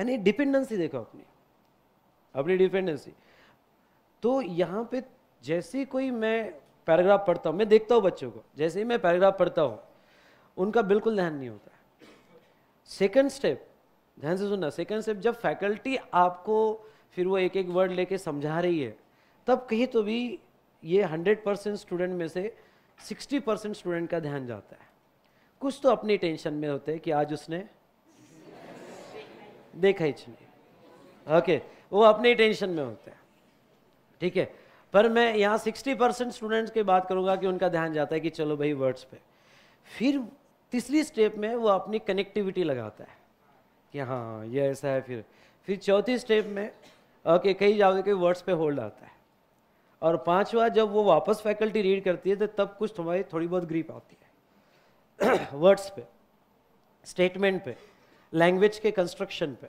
यानी डिपेंडेंसी देखो अपनी अपनी डिपेंडेंसी तो यहाँ पे जैसे कोई मैं पैराग्राफ पढ़ता हूँ मैं देखता हूँ बच्चों को जैसे ही मैं पैराग्राफ पढ़ता हूँ उनका बिल्कुल ध्यान नहीं होता सेकंड स्टेप ध्यान से सुनना सेकंड स्टेप जब फैकल्टी आपको फिर वो एक एक वर्ड लेके समझा रही है तब कहीं तो भी ये 100 परसेंट स्टूडेंट में से 60 परसेंट स्टूडेंट का ध्यान जाता है कुछ तो अपनी टेंशन में होते हैं कि आज उसने देखा ही नहीं ओके वो ही टेंशन में होते हैं ठीक है पर मैं यहाँ सिक्सटी परसेंट स्टूडेंट्स की बात करूँगा कि उनका ध्यान जाता है कि चलो भाई वर्ड्स पे फिर तीसरी स्टेप में वो अपनी कनेक्टिविटी लगाता है कि हाँ ये ऐसा है फिर फिर चौथी स्टेप में ओके कहीं जाओगे कि वर्ड्स पे होल्ड आता है और पांचवा जब वो वापस फैकल्टी रीड करती है तो तब कुछ तुम्हारी थोड़ी बहुत ग्रीप आती है वर्ड्स पे स्टेटमेंट पे लैंग्वेज के कंस्ट्रक्शन पे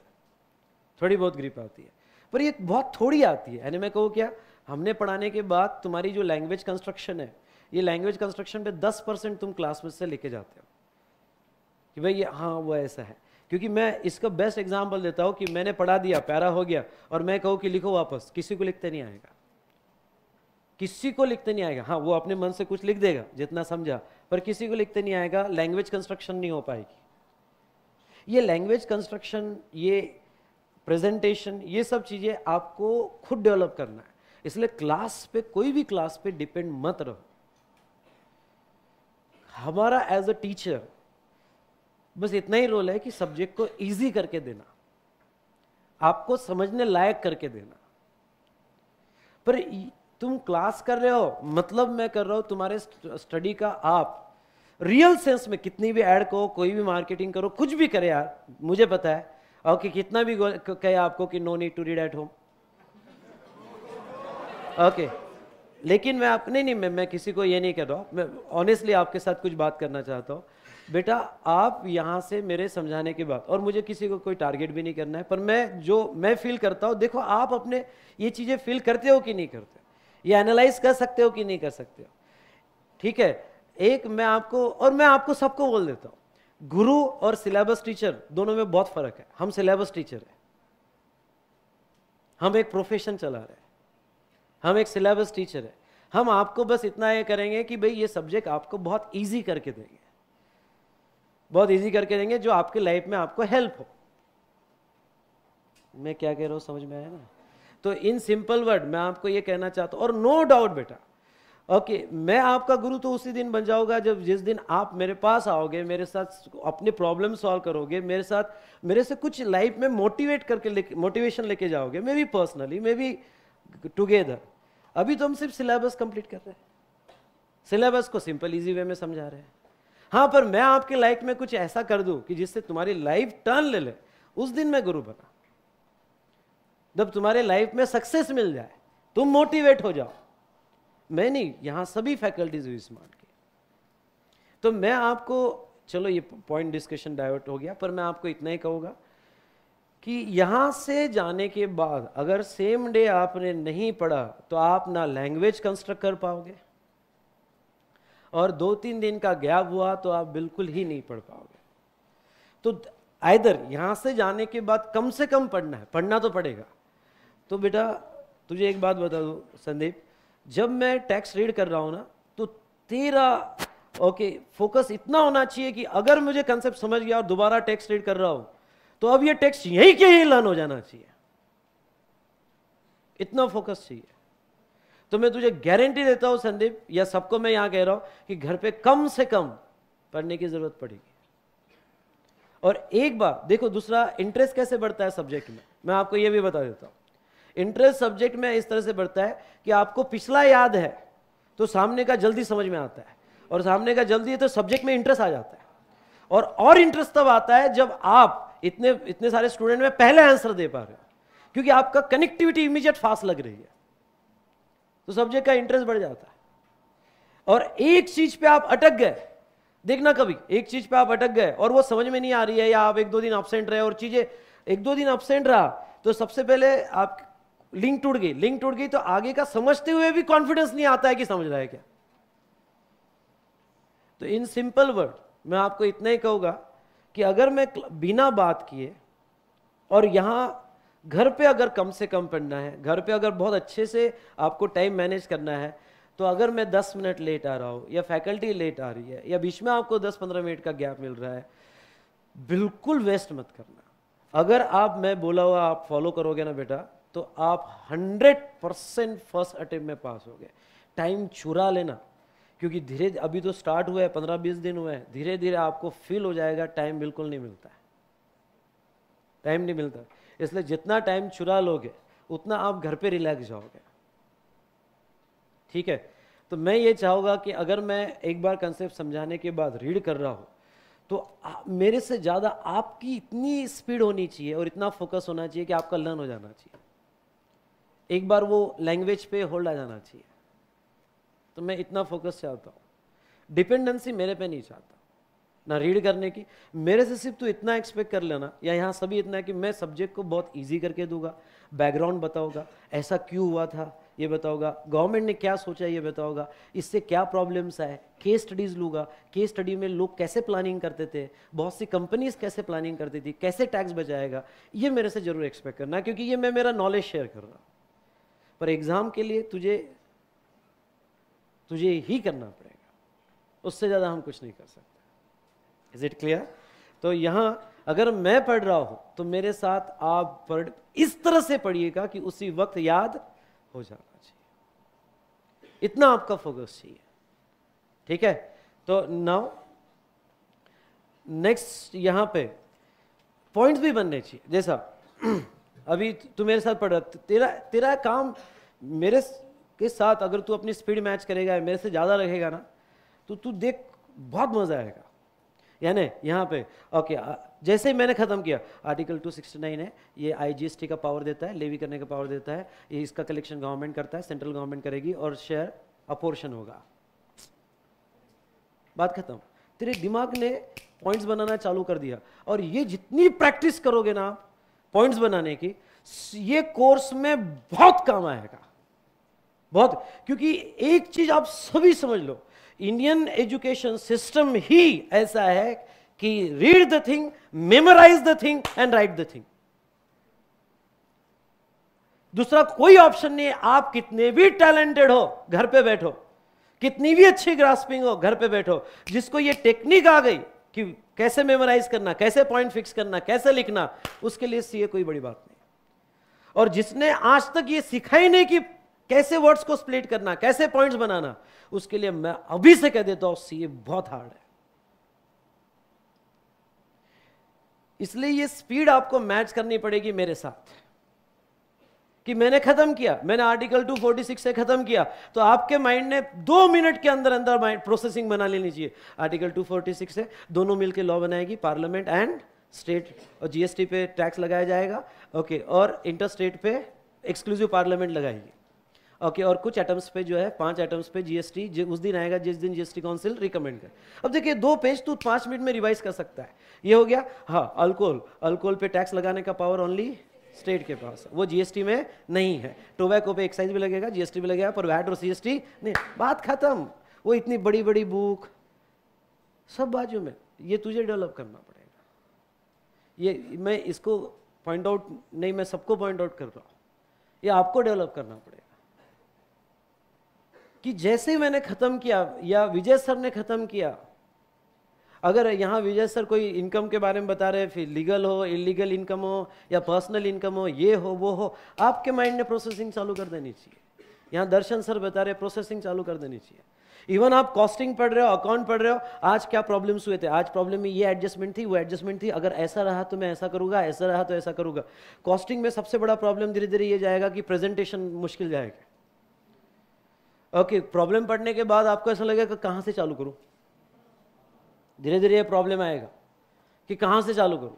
थोड़ी बहुत ग्रिप आती है पर ये बहुत थोड़ी आती है यानी मैं कहूँ क्या हमने पढ़ाने के बाद तुम्हारी जो लैंग्वेज कंस्ट्रक्शन है ये लैंग्वेज कंस्ट्रक्शन पे दस परसेंट तुम क्लास में से लेके जाते हो कि भाई ये हाँ वो ऐसा है क्योंकि मैं इसका बेस्ट एग्जाम्पल देता हूँ कि मैंने पढ़ा दिया प्यारा हो गया और मैं कहूँ कि लिखो वापस किसी को लिखते नहीं आएगा किसी को लिखते नहीं आएगा हाँ वो अपने मन से कुछ लिख देगा जितना समझा पर किसी को लिखते नहीं आएगा लैंग्वेज कंस्ट्रक्शन नहीं हो पाएगी ये लैंग्वेज कंस्ट्रक्शन ये प्रेजेंटेशन ये सब चीज़ें आपको खुद डेवलप करना है इसलिए क्लास पे कोई भी क्लास पे डिपेंड मत रहो हमारा एज अ टीचर बस इतना ही रोल है कि सब्जेक्ट को इजी करके देना आपको समझने लायक करके देना पर तुम क्लास कर रहे हो मतलब मैं कर रहा हूं तुम्हारे स्टडी का आप रियल सेंस में कितनी भी ऐड करो कोई भी मार्केटिंग करो कुछ भी करे यार मुझे पता है और कि कितना भी कहे आपको कि no need to read at home okay लेकिन मैं अपने नहीं मैं मैं किसी को ये नहीं कह रहा मैं ऑनेस्टली आपके साथ कुछ बात करना चाहता हूँ बेटा आप यहाँ से मेरे समझाने के बाद और मुझे किसी को कोई टारगेट भी नहीं करना है पर मैं जो मैं फील करता हूँ देखो आप अपने ये चीज़ें फील करते हो कि नहीं करते ये एनालाइज कर सकते हो कि नहीं कर सकते हो ठीक है एक मैं आपको और मैं आपको सबको बोल देता हूं गुरु और सिलेबस टीचर दोनों में बहुत फर्क है हम सिलेबस टीचर हैं हम एक प्रोफेशन चला रहे हैं हम एक सिलेबस टीचर है हम आपको बस इतना ये करेंगे कि भाई ये सब्जेक्ट आपको बहुत ईजी करके देंगे बहुत ईजी करके देंगे जो आपके लाइफ में आपको हेल्प हो मैं क्या कह रहा हूं समझ में आया ना तो इन सिंपल वर्ड मैं आपको ये कहना चाहता हूं और नो डाउट बेटा ओके okay, मैं आपका गुरु तो उसी दिन बन जाऊंगा जब जिस दिन आप मेरे पास आओगे मेरे साथ अपने प्रॉब्लम सॉल्व करोगे मेरे साथ मेरे से कुछ लाइफ में मोटिवेट करके ले मोटिवेशन लेके जाओगे मे भी पर्सनली मे भी टुगेदर अभी तो हम सिर्फ सिलेबस कंप्लीट कर रहे हैं सिलेबस को सिंपल इजी वे में समझा रहे हैं हाँ पर मैं आपके लाइफ में कुछ ऐसा कर दूँ कि जिससे तुम्हारी लाइफ टर्न ले ले उस दिन मैं गुरु बना जब तुम्हारे लाइफ में सक्सेस मिल जाए तुम मोटिवेट हो जाओ मैं नहीं यहाँ सभी फैकल्टीज हुई स्मार्ट की तो मैं आपको चलो ये पॉइंट डिस्कशन डाइवर्ट हो गया पर मैं आपको इतना ही कहूँगा कि यहाँ से जाने के बाद अगर सेम डे आपने नहीं पढ़ा तो आप ना लैंग्वेज कंस्ट्रक्ट कर पाओगे और दो तीन दिन का गैप हुआ तो आप बिल्कुल ही नहीं पढ़ पाओगे तो आइदर यहाँ से जाने के बाद कम से कम पढ़ना है पढ़ना तो पड़ेगा तो बेटा तुझे एक बात बता दूँ संदीप जब मैं टैक्स रीड कर रहा हूँ ना तो तेरा ओके फोकस इतना होना चाहिए कि अगर मुझे कंसेप्ट समझ गया और दोबारा टैक्स रीड कर रहा हूं तो अब ये टैक्स यहीं के यहीं लर्न हो जाना चाहिए इतना फोकस चाहिए तो मैं तुझे गारंटी देता हूं संदीप या सबको मैं यहां कह रहा हूं कि घर पे कम से कम पढ़ने की जरूरत पड़ेगी और एक बार देखो दूसरा इंटरेस्ट कैसे बढ़ता है सब्जेक्ट में मैं आपको यह भी बता देता हूं इंटरेस्ट सब्जेक्ट में इस तरह से बढ़ता है कि आपको पिछला याद है तो सामने का जल्दी समझ में आता है और सामने का जल्दी है तो सब्जेक्ट में इंटरेस्ट आ जाता है और और इंटरेस्ट तब आता है जब आप इतने इतने सारे स्टूडेंट में पहले आंसर दे पा रहे हो क्योंकि आपका कनेक्टिविटी इमीजिएट फास्ट लग रही है तो सब्जेक्ट का इंटरेस्ट बढ़ जाता है और एक चीज पे आप अटक गए देखना कभी एक चीज पे आप अटक गए और वो समझ में नहीं आ रही है या आप एक दो दिन एबसेंट रहे और चीजें एक दो दिन एबसेंट रहा तो सबसे पहले आप लिंक टूट गई लिंक टूट गई तो आगे का समझते हुए भी कॉन्फिडेंस नहीं आता है कि समझ रहा है क्या तो इन सिंपल वर्ड मैं आपको इतना ही कहूंगा कि अगर मैं बिना बात किए और यहां घर पे अगर कम से कम पढ़ना है घर पे अगर बहुत अच्छे से आपको टाइम मैनेज करना है तो अगर मैं 10 मिनट लेट आ रहा हूं या फैकल्टी लेट आ रही है या बीच में आपको 10-15 मिनट का गैप मिल रहा है बिल्कुल वेस्ट मत करना अगर आप मैं बोला हुआ आप फॉलो करोगे ना बेटा तो आप 100 परसेंट फर्स्ट अटेम्प्ट में पास हो गए टाइम चुरा लेना क्योंकि धीरे अभी तो स्टार्ट हुआ है पंद्रह बीस दिन हुए हैं धीरे धीरे आपको फील हो जाएगा टाइम बिल्कुल नहीं मिलता है टाइम नहीं मिलता इसलिए जितना टाइम चुरा लोगे उतना आप घर पे रिलैक्स जाओगे ठीक है तो मैं ये चाहूँगा कि अगर मैं एक बार कंसेप्ट समझाने के बाद रीड कर रहा हूँ तो आ, मेरे से ज़्यादा आपकी इतनी स्पीड होनी चाहिए और इतना फोकस होना चाहिए कि आपका लर्न हो जाना चाहिए एक बार वो लैंग्वेज पे होल्ड आ जाना चाहिए तो मैं इतना फोकस चाहता हूँ डिपेंडेंसी मेरे पे नहीं चाहता ना रीड करने की मेरे से सिर्फ तू इतना एक्सपेक्ट कर लेना या यहाँ सभी इतना है कि मैं सब्जेक्ट को बहुत ईजी करके दूंगा बैकग्राउंड बताओगा ऐसा क्यों हुआ था ये बताओगा गवर्नमेंट ने क्या सोचा ये बताओगा इससे क्या प्रॉब्लम्स आए केस स्टडीज़ लूँगा केस स्टडी में लोग कैसे प्लानिंग करते थे बहुत सी कंपनीज कैसे प्लानिंग करती थी कैसे टैक्स बचाएगा ये मेरे से जरूर एक्सपेक्ट करना क्योंकि ये मैं मेरा नॉलेज शेयर कर रहा हूँ पर एग्ज़ाम के लिए तुझे तुझे ही करना पड़ेगा उससे ज़्यादा हम कुछ नहीं कर सकते इज़ इट क्लियर तो यहां अगर मैं पढ़ रहा हूं तो मेरे साथ आप पढ़ इस तरह से पढ़िएगा कि उसी वक्त याद हो जाना चाहिए इतना आपका फोकस चाहिए ठीक है तो नाउ नेक्स्ट यहां पे पॉइंट्स भी बनने चाहिए जैसा अभी तू मेरे साथ पढ़ रहा तेरा तेरा काम मेरे के साथ अगर तू अपनी स्पीड मैच करेगा मेरे से ज़्यादा रहेगा ना तो तू देख बहुत मज़ा आएगा यानी यहाँ पे ओके जैसे ही मैंने ख़त्म किया आर्टिकल 269 है ये आईजीएसटी का पावर देता है लेवी करने का पावर देता है ये इसका कलेक्शन गवर्नमेंट करता है सेंट्रल गवर्नमेंट करेगी और शेयर अपोर्शन होगा बात खत्म तेरे दिमाग ने पॉइंट्स बनाना चालू कर दिया और ये जितनी प्रैक्टिस करोगे ना पॉइंट्स बनाने की ये कोर्स में बहुत काम आएगा बहुत क्योंकि एक चीज आप सभी समझ लो इंडियन एजुकेशन सिस्टम ही ऐसा है कि read the thing memorise the thing and write the thing दूसरा कोई ऑप्शन नहीं आप कितने भी टैलेंटेड हो घर पे बैठो कितनी भी अच्छी ग्रास्पिंग हो घर पे बैठो जिसको ये टेक्निक आ गई कि कैसे मेमोराइज करना कैसे पॉइंट फिक्स करना कैसे लिखना उसके लिए सीए कोई बड़ी बात नहीं और जिसने आज तक ये सीखा ही नहीं कि कैसे वर्ड्स को स्प्लिट करना कैसे पॉइंट्स बनाना उसके लिए मैं अभी से कह देता हूं सीए बहुत हार्ड है इसलिए ये स्पीड आपको मैच करनी पड़ेगी मेरे साथ कि मैंने खत्म किया मैंने आर्टिकल 246 से खत्म किया तो आपके माइंड ने दो मिनट के अंदर अंदर माइंड प्रोसेसिंग बना लेनी चाहिए आर्टिकल 246 से दोनों मिलकर लॉ बनाएगी पार्लियामेंट एंड स्टेट और जीएसटी पे टैक्स लगाया जाएगा ओके और इंटर स्टेट पे एक्सक्लूसिव पार्लियामेंट लगाएगी ओके और कुछ आइटम्स पे जो है पांच आइटम्स पे जीएसटी उस दिन आएगा जिस दिन जीएसटी काउंसिल रिकमेंड कर अब देखिए दो पेज तो पांच मिनट में रिवाइज कर सकता है ये हो गया हाँ अल्कोहल अल्कोहल पे टैक्स लगाने का पावर ओनली स्टेट के पास वो जीएसटी में नहीं है टोबैको पे एक्साइज भी लगेगा जीएसटी भी लगेगा पर वैट और सीएसटी नहीं बात खत्म वो इतनी बड़ी बड़ी बुक सब बाजू में ये तुझे डेवलप करना पड़ेगा ये मैं इसको पॉइंट आउट नहीं मैं सबको पॉइंट आउट कर रहा हूँ ये आपको डेवलप करना पड़ेगा कि जैसे मैंने ख़त्म किया या विजय सर ने ख़त्म किया अगर यहाँ विजय सर कोई इनकम के बारे में बता रहे फिर लीगल हो इलीगल इनकम हो या पर्सनल इनकम हो ये हो वो हो आपके माइंड ने प्रोसेसिंग चालू कर देनी चाहिए यहाँ दर्शन सर बता रहे प्रोसेसिंग चालू कर देनी चाहिए इवन आप कॉस्टिंग पढ़ रहे हो अकाउंट पढ़ रहे हो आज क्या प्रॉब्लम्स हुए थे आज प्रॉब्लम में ये एडजस्टमेंट थी वो एडजस्टमेंट थी अगर ऐसा रहा तो मैं ऐसा करूंगा ऐसा रहा तो ऐसा करूंगा कॉस्टिंग में सबसे बड़ा प्रॉब्लम धीरे धीरे ये जाएगा कि प्रेजेंटेशन मुश्किल जाएगा ओके okay, प्रॉब्लम पढ़ने के बाद आपको ऐसा लगेगा कहाँ से चालू करूँ धीरे धीरे ये प्रॉब्लम आएगा कि कहाँ से चालू करूँ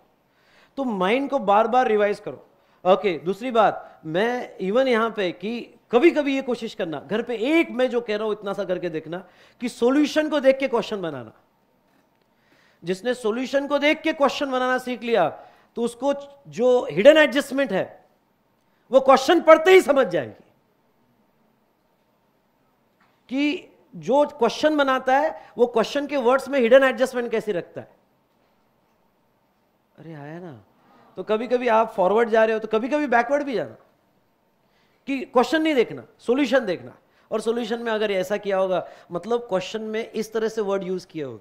तो माइंड को बार बार रिवाइज करो ओके दूसरी बात मैं इवन यहाँ पे कि कभी कभी ये कोशिश करना घर पे एक मैं जो कह रहा हूँ इतना सा करके देखना कि सॉल्यूशन को देख के क्वेश्चन बनाना जिसने सॉल्यूशन को देख के क्वेश्चन बनाना सीख लिया तो उसको जो हिडन एडजस्टमेंट है वो क्वेश्चन पढ़ते ही समझ जाएगी कि जो क्वेश्चन बनाता है वो क्वेश्चन के वर्ड्स में हिडन एडजस्टमेंट कैसे रखता है अरे आया ना तो कभी कभी आप फॉरवर्ड जा रहे हो तो कभी कभी बैकवर्ड भी जाना कि क्वेश्चन नहीं देखना सॉल्यूशन देखना और सॉल्यूशन में अगर ऐसा किया होगा मतलब क्वेश्चन में इस तरह से वर्ड यूज किए हो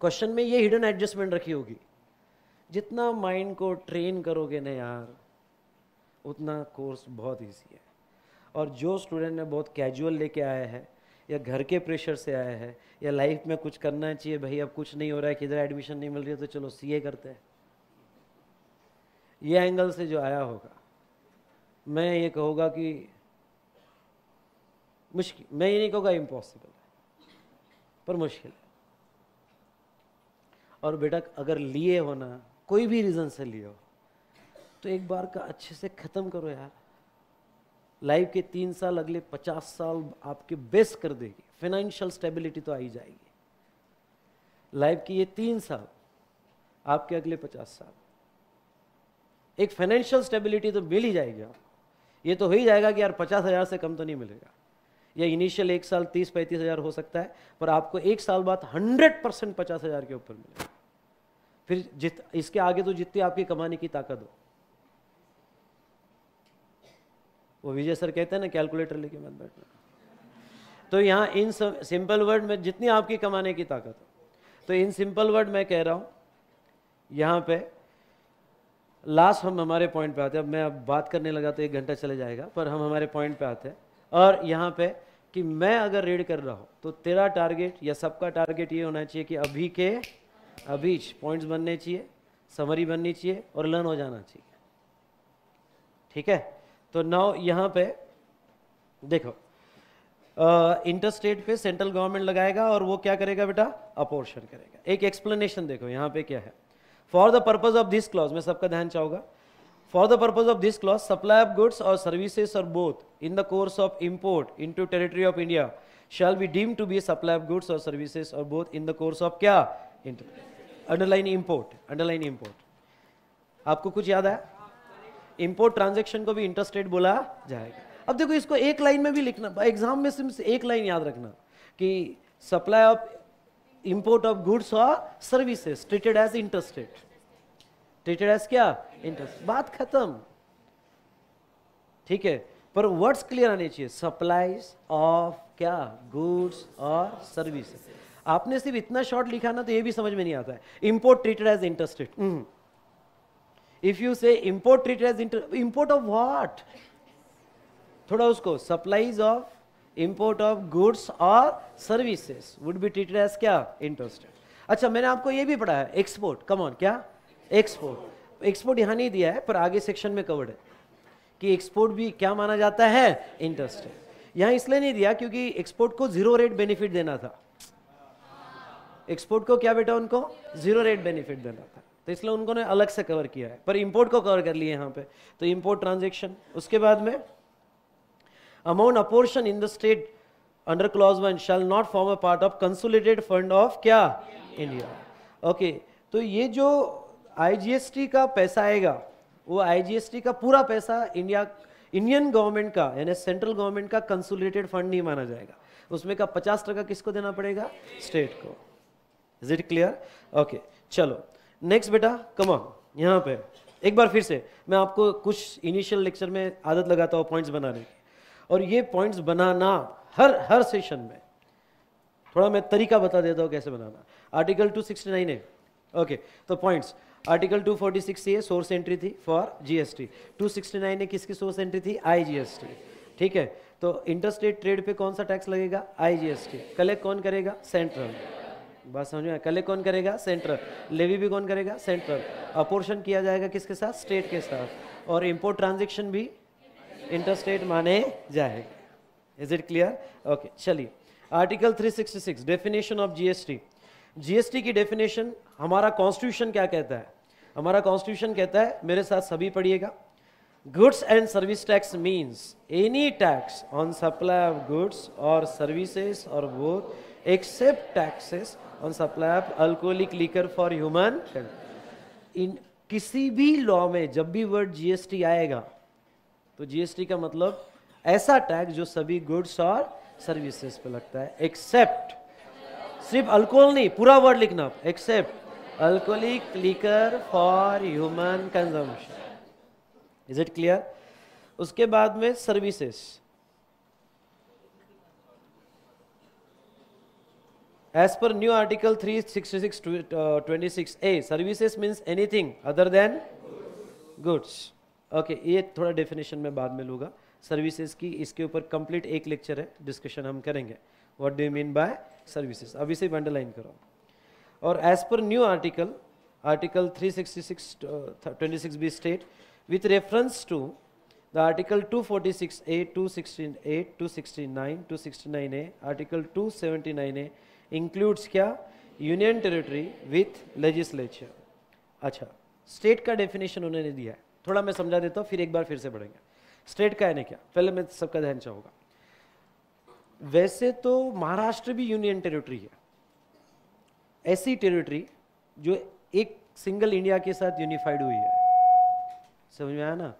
क्वेश्चन में ये हिडन एडजस्टमेंट रखी होगी जितना माइंड को ट्रेन करोगे ना यार उतना कोर्स बहुत ईजी है और जो स्टूडेंट ने बहुत कैजुअल लेके आया है या घर के प्रेशर से आया है या लाइफ में कुछ करना चाहिए भाई अब कुछ नहीं हो रहा है किधर एडमिशन नहीं मिल रही है तो चलो सीए करते हैं ये एंगल से जो आया होगा मैं ये कहूँगा कि मुश्किल मैं ये नहीं कहूँगा इम्पॉसिबल है पर मुश्किल है और बेटा अगर लिए हो ना कोई भी रीज़न से लिए हो तो एक बार का अच्छे से ख़त्म करो यार लाइफ के तीन साल अगले पचास साल आपके बेस्ट कर देगी फाइनेंशियल स्टेबिलिटी तो आई जाएगी लाइफ की ये तीन साल आपके अगले पचास साल एक फाइनेंशियल स्टेबिलिटी तो मिल ही जाएगी आपको ये तो हो ही जाएगा कि यार पचास हज़ार से कम तो नहीं मिलेगा या इनिशियल एक साल तीस पैंतीस हज़ार हो सकता है पर आपको एक साल बाद हंड्रेड परसेंट पचास हज़ार के ऊपर मिलेगा फिर जित इसके आगे तो जितनी आपकी कमाने की ताकत हो वो विजय सर कहते हैं ना कैलकुलेटर लेके मत बैठना तो यहाँ इन सिंपल वर्ड में जितनी आपकी कमाने की ताकत हो तो इन सिंपल वर्ड मैं कह रहा हूँ यहाँ पे लास्ट हम हमारे पॉइंट पे आते हैं अब मैं अब बात करने लगा तो एक घंटा चले जाएगा पर हम हमारे पॉइंट पे आते हैं और यहाँ पे कि मैं अगर रीड कर रहा हूँ तो तेरा टारगेट या सबका टारगेट ये होना चाहिए कि अभी के अभी पॉइंट्स बनने चाहिए समरी बननी चाहिए और लर्न हो जाना चाहिए ठीक है तो नाउ यहाँ पे देखो इंटर uh, स्टेट पे सेंट्रल गवर्नमेंट लगाएगा और वो क्या करेगा बेटा अपोर्शन करेगा एक एक्सप्लेनेशन देखो यहाँ पे क्या है for the purpose of this clause मैं सबका ध्यान चाहूंगा for the purpose of this clause supply of goods और सर्विसेज और both in the course of import into territory of India shall be deem to be supply of goods और services और both in the course of क्या underline import underline import आपको कुछ याद आया import transaction को भी interest rate बोला जाएगा अब देखो इसको एक लाइन में भी लिखना एग्जाम में सिर्फ एक लाइन याद रखना कि supply of import of goods और services treated as interstate treated as क्या इंटरेस्ट बात खत्म ठीक है पर वर्ड्स क्लियर आने चाहिए सप्लाईज ऑफ क्या गुड्स और सर्विसेज आपने सिर्फ इतना शॉर्ट लिखा ना तो ये भी समझ में नहीं आता है import treated as interstate if you say import treated as inter import of what thoda usko supplies of import of goods or services would be treated क्या इंटरेस्टेड अच्छा मैंने आपको ये भी पढ़ा है एक्सपोर्ट कम ऑन क्या एक्सपोर्ट एक्सपोर्ट यहाँ नहीं दिया है पर आगे सेक्शन में कवर्ड है कि एक्सपोर्ट भी क्या माना जाता है इंटरेस्ट यहां इसलिए नहीं दिया क्योंकि एक्सपोर्ट को जीरो रेट बेनिफिट देना था एक्सपोर्ट को क्या बेटा उनको जीरो रेट बेनिफिट देना था तो इसलिए उनको ने अलग से कवर किया है पर इंपोर्ट को कवर कर लिए यहाँ पे तो इम्पोर्ट ट्रांजेक्शन उसके बाद में amount apportion in the state under clause one shall not form a part of consolidated fund of क्या इंडिया ओके तो ये जो आईजीएसटी का पैसा आएगा वो आईजीएसटी का पूरा पैसा इंडिया इंडियन गवर्नमेंट का यानी सेंट्रल गवर्नमेंट का कंसोलिडेटेड फंड नहीं माना जाएगा उसमें का पचास टका किसको देना पड़ेगा स्टेट को इज इट क्लियर ओके चलो नेक्स्ट बेटा कमा यहाँ पे एक बार फिर से मैं आपको कुछ इनिशियल लेक्चर में आदत लगाता हूँ पॉइंट्स बनाने की और ये पॉइंट्स बनाना हर हर सेशन में थोड़ा मैं तरीका बता देता हूँ कैसे बनाना आर्टिकल 269 है ओके तो पॉइंट्स आर्टिकल 246 ये सोर्स एंट्री थी फॉर जीएसटी 269 है किसकी सोर्स एंट्री थी आईजीएसटी ठीक है तो इंटरस्टेट ट्रेड पे कौन सा टैक्स लगेगा आईजीएसटी कलेक्ट कौन करेगा सेंट्रल बात समझ में कले कौन करेगा सेंट्रल लेवी भी कौन करेगा सेंट्रल अपोर्शन किया जाएगा किसके साथ स्टेट के साथ और इम्पोर्ट ट्रांजेक्शन भी इंटरस्टेट माने जाएगा इज इट क्लियर ओके चलिए article 366 definition of GST GST की डेफिनेशन हमारा कॉन्स्टिट्यूशन क्या कहता है हमारा कॉन्स्टिट्यूशन कहता है मेरे साथ सभी पढ़िएगा goods and service tax means any tax on supply of goods और सर्विसेज और वो except taxes on supply of alcoholic liquor for human इन किसी भी लॉ में जब भी वर्ड जीएसटी आएगा तो जीएसटी का मतलब ऐसा टैक्स जो सभी गुड्स और सर्विसेज पे लगता है एक्सेप्ट सिर्फ अल्कोहल नहीं पूरा वर्ड लिखना except alcoholic liquor for human consumption is it clear उसके बाद में services as per new article 366 26 uh, a services means anything other than goods okay okay, ये थोड़ा डेफिनेशन मैं बाद में लूँगा सर्विसेज की इसके ऊपर कंप्लीट एक लेक्चर है डिस्कशन हम करेंगे what do you mean by services अभी से अंडरलाइन करो और as per new article article 366 26 B state with reference to the article 246a A 269 article 279 A includes क्या यूनियन टेरिटरी विथ लेजिस्लेचर अच्छा स्टेट का डेफिनेशन उन्होंने दिया है थोड़ा मैं समझा देता हूँ फिर एक बार फिर से बढ़ेंगे स्टेट का है ना क्या पहले मैं सबका ध्यान चाहूँगा वैसे तो महाराष्ट्र भी यूनियन टेरिटरी है ऐसी टेरिटरी जो एक सिंगल इंडिया के साथ यूनिफाइड हुई है समझ में आया ना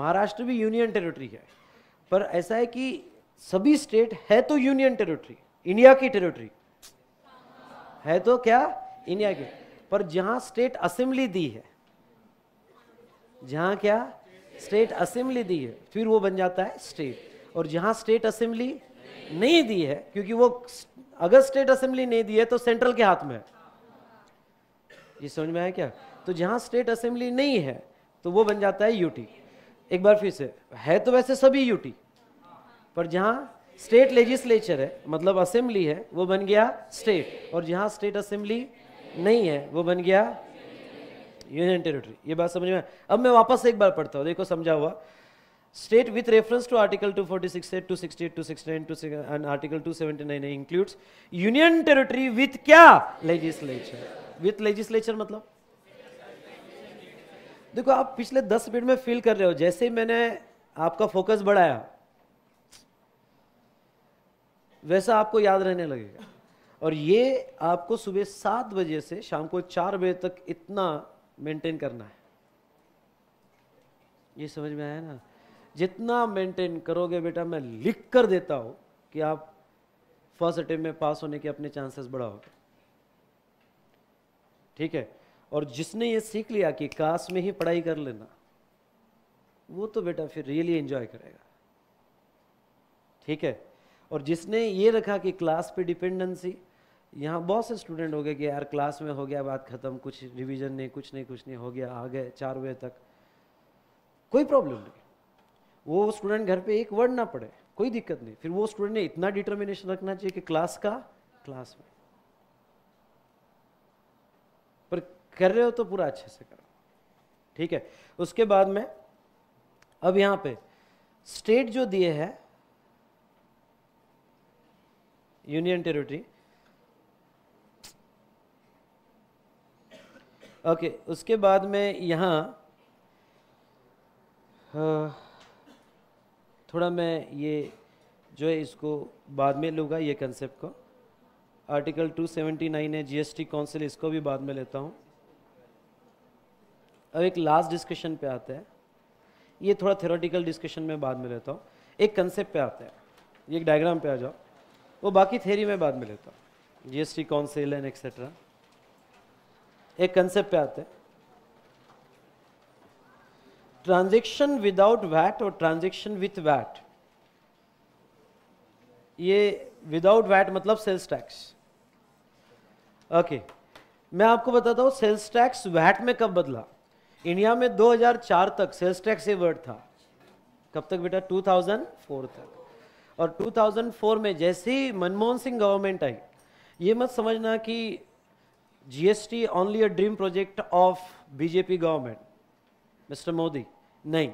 महाराष्ट्र भी यूनियन टेरिटरी है पर ऐसा है कि सभी स्टेट है तो यूनियन टेरिटरी इंडिया की टेरिटरी है तो क्या इंडिया की पर जहां स्टेट असेंबली दी है जहां क्या स्टेट असेंबली दी है फिर वो बन जाता है स्टेट और जहां स्टेट असेंबली नहीं दी है क्योंकि वो अगर स्टेट असेंबली नहीं दी है तो सेंट्रल के हाथ में है ये समझ में आया क्या तो जहां स्टेट असेंबली नहीं है तो वो बन जाता है यूटी एक बार फिर से है तो वैसे सभी यूटी पर जहां स्टेट लेजिस्लेचर है मतलब असेंबली है वो बन गया स्टेट और जहां स्टेट असेंबली नहीं है वो बन गया यूनियन टेरिटरी ये बात समझ में अब मैं वापस एक बार पढ़ता हूँ देखो समझा हुआ state with reference to article 246 to 68 to 69 to and article 279 includes union territory with क्या लेजिस्लेचर विथ लेजिस्लेचर मतलब देखो आप पिछले 10 मिनट में फील कर रहे हो जैसे ही मैंने आपका फोकस बढ़ाया वैसा आपको याद रहने लगेगा और ये आपको सुबह सात बजे से शाम को चार बजे तक इतना मेंटेन करना है ये समझ में आया ना जितना मेंटेन करोगे बेटा मैं लिख कर देता हूं कि आप फर्स्ट अटेम्प में पास होने के अपने चांसेस बढ़ाओगे ठीक है और जिसने ये सीख लिया कि कास में ही पढ़ाई कर लेना वो तो बेटा फिर रियली एंजॉय करेगा ठीक है और जिसने ये रखा कि क्लास पे डिपेंडेंसी यहाँ बहुत से स्टूडेंट हो गए कि यार क्लास में हो गया बात ख़त्म कुछ रिवीजन नहीं कुछ नहीं कुछ नहीं हो गया आ गए चार बजे तक कोई प्रॉब्लम नहीं वो स्टूडेंट घर पे एक वर्ड ना पढ़े कोई दिक्कत नहीं फिर वो स्टूडेंट ने इतना डिटर्मिनेशन रखना चाहिए कि क्लास का क्लास में पर कर रहे हो तो पूरा अच्छे से करो ठीक है उसके बाद में अब यहाँ पे स्टेट जो दिए हैं union territory ओके okay, उसके बाद में यहाँ हाँ, थोड़ा मैं ये जो है इसको बाद में लूँगा ये कंसेप्ट को आर्टिकल 279 है जीएसटी काउंसिल इसको भी बाद में लेता हूँ अब एक लास्ट डिस्कशन पे आते हैं ये थोड़ा थेरोटिकल डिस्कशन में बाद में लेता हूँ एक कंसेप्ट पे आते हैं ये एक डायग्राम पे आ जाओ वो बाकी थेरी में बाद में लेता हूँ जीएसटी कौन सेल एन एक्सेट्रा एक कंसेप्ट पे आते हैं ट्रांजेक्शन विदाउट वैट और ट्रांजेक्शन विथ वैट ये विदाउट वैट मतलब सेल्स टैक्स ओके मैं आपको बताता हूँ सेल्स टैक्स वैट में कब बदला इंडिया में 2004 तक सेल्स टैक्स ये वर्ड था कब तक बेटा 2004 तक और 2004 में जैसे ही मनमोहन सिंह गवर्नमेंट आई ये मत समझना कि GST only a dream project of BJP government mister Modi नहीं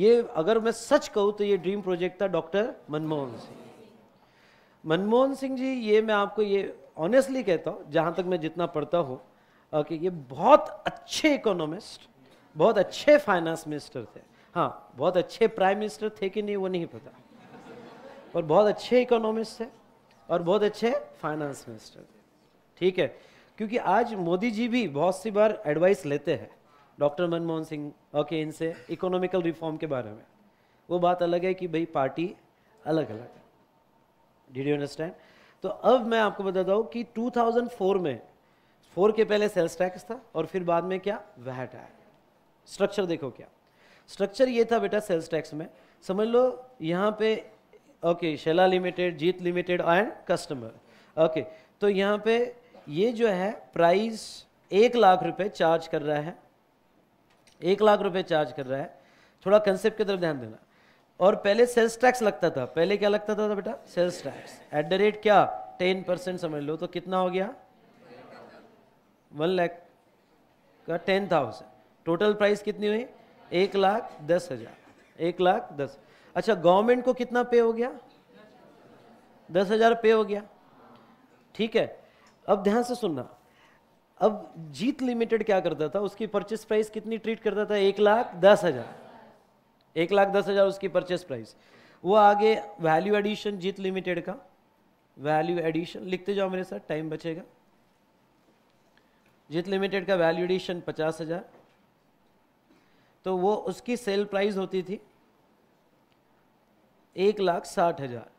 ये अगर मैं सच कहूँ तो ये ड्रीम प्रोजेक्ट था डॉक्टर मनमोहन सिंह मनमोहन सिंह जी ये मैं आपको ये ऑनेस्टली कहता हूँ जहाँ तक मैं जितना पढ़ता हूँ कि ये बहुत अच्छे इकोनॉमिस्ट बहुत अच्छे फाइनेंस मिनिस्टर थे हाँ बहुत अच्छे प्राइम मिनिस्टर थे कि नहीं वो नहीं पता और बहुत अच्छे इकोनॉमिस्ट थे और बहुत अच्छे फाइनेंस मिनिस्टर थे ठीक है क्योंकि आज मोदी जी भी बहुत सी बार एडवाइस लेते हैं डॉक्टर मनमोहन सिंह ओके इनसे इकोनॉमिकल रिफॉर्म के बारे में वो बात अलग है कि भाई पार्टी अलग अलग है डिड यू अंडरस्टैंड तो अब मैं आपको बताता हूँ कि 2004 में फोर के पहले सेल्स टैक्स था और फिर बाद में क्या वैट आया स्ट्रक्चर देखो क्या स्ट्रक्चर ये था बेटा सेल्स टैक्स में समझ लो यहाँ पे okay Sheela limited Jeet limited and customer okay तो यहाँ पे ये जो है प्राइस एक लाख रुपए चार्ज कर रहा है एक लाख रुपए चार्ज कर रहा है थोड़ा कंसेप्ट की तरफ ध्यान देना और पहले सेल्स टैक्स लगता था पहले क्या लगता था, था बेटा sales tax at the rate क्या टेन परसेंट समझ लो तो कितना हो गया वन लाख का टेन थाउजेंड टोटल प्राइस कितनी हुई एक लाख दस हजार एक लाख दस अच्छा गवर्नमेंट को कितना पे हो गया दस हजार पे हो गया ठीक है अब ध्यान से सुनना अब जीत लिमिटेड क्या करता था उसकी परचेस प्राइस कितनी ट्रीट करता था एक लाख दस हजार एक लाख दस हजार उसकी परचेस प्राइस वो आगे वैल्यू एडिशन जीत लिमिटेड का वैल्यू एडिशन लिखते जाओ मेरे साथ टाइम बचेगा जीत लिमिटेड का वैल्यू एडिशन पचास हजार तो वो उसकी सेल प्राइस होती थी एक लाख साठ हजार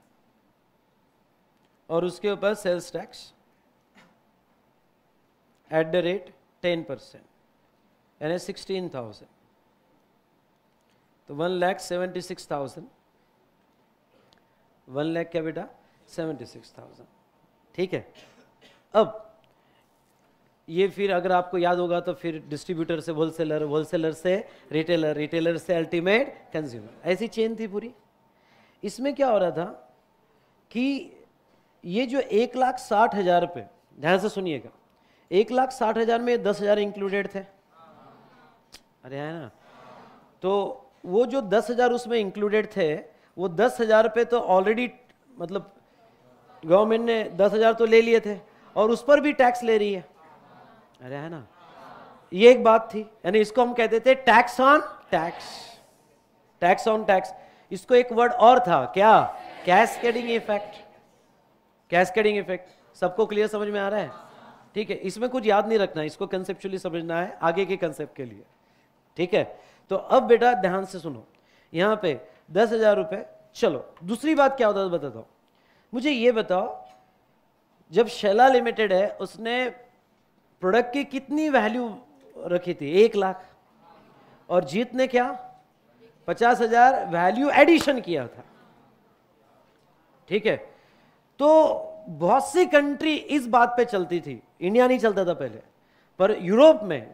और उसके ऊपर sales tax at the rate ten percent यानी सिक्सटीन थाउजेंड तो one lakh seventy six thousand one lakh क्या बेटा सेवेंटी सिक्स थाउजेंड ठीक है अब ये फिर अगर आपको याद होगा तो फिर डिस्ट्रीब्यूटर से होलसेलर होलसेलर से रिटेलर रिटेलर से अल्टीमेट कंज्यूमर ऐसी चेन थी पूरी इसमें क्या हो रहा था कि ये जो एक लाख साठ हज़ार रुपये ध्यान से सुनिएगा एक लाख साठ हज़ार में दस हज़ार इंक्लूडेड थे अरे है ना तो वो जो दस हज़ार उसमें इंक्लूडेड थे वो दस हज़ार रुपये तो ऑलरेडी मतलब गवर्नमेंट ने दस हज़ार तो ले लिए थे और उस पर भी टैक्स ले रही है अरे है ना ये एक बात थी यानी इसको हम कहते थे tax on tax tax on tax इसको एक वर्ड और था क्या कैस्केडिंग इफेक्ट कैस्केडिंग इफेक्ट सबको क्लियर समझ में आ रहा है ठीक है इसमें कुछ याद नहीं रखना इसको कंसेप्चुअली समझना है आगे के कंसेप्ट के लिए ठीक है तो अब बेटा ध्यान से सुनो यहां पे दस हजार रुपए चलो दूसरी बात क्या होता है तो बताता हूं मुझे ये बताओ जब शैला लिमिटेड है उसने प्रोडक्ट की कितनी वैल्यू रखी थी एक लाख और जीत ने क्या पचास हजार वैल्यू एडिशन किया था ठीक है तो बहुत सी कंट्री इस बात पे चलती थी इंडिया नहीं चलता था पहले पर यूरोप में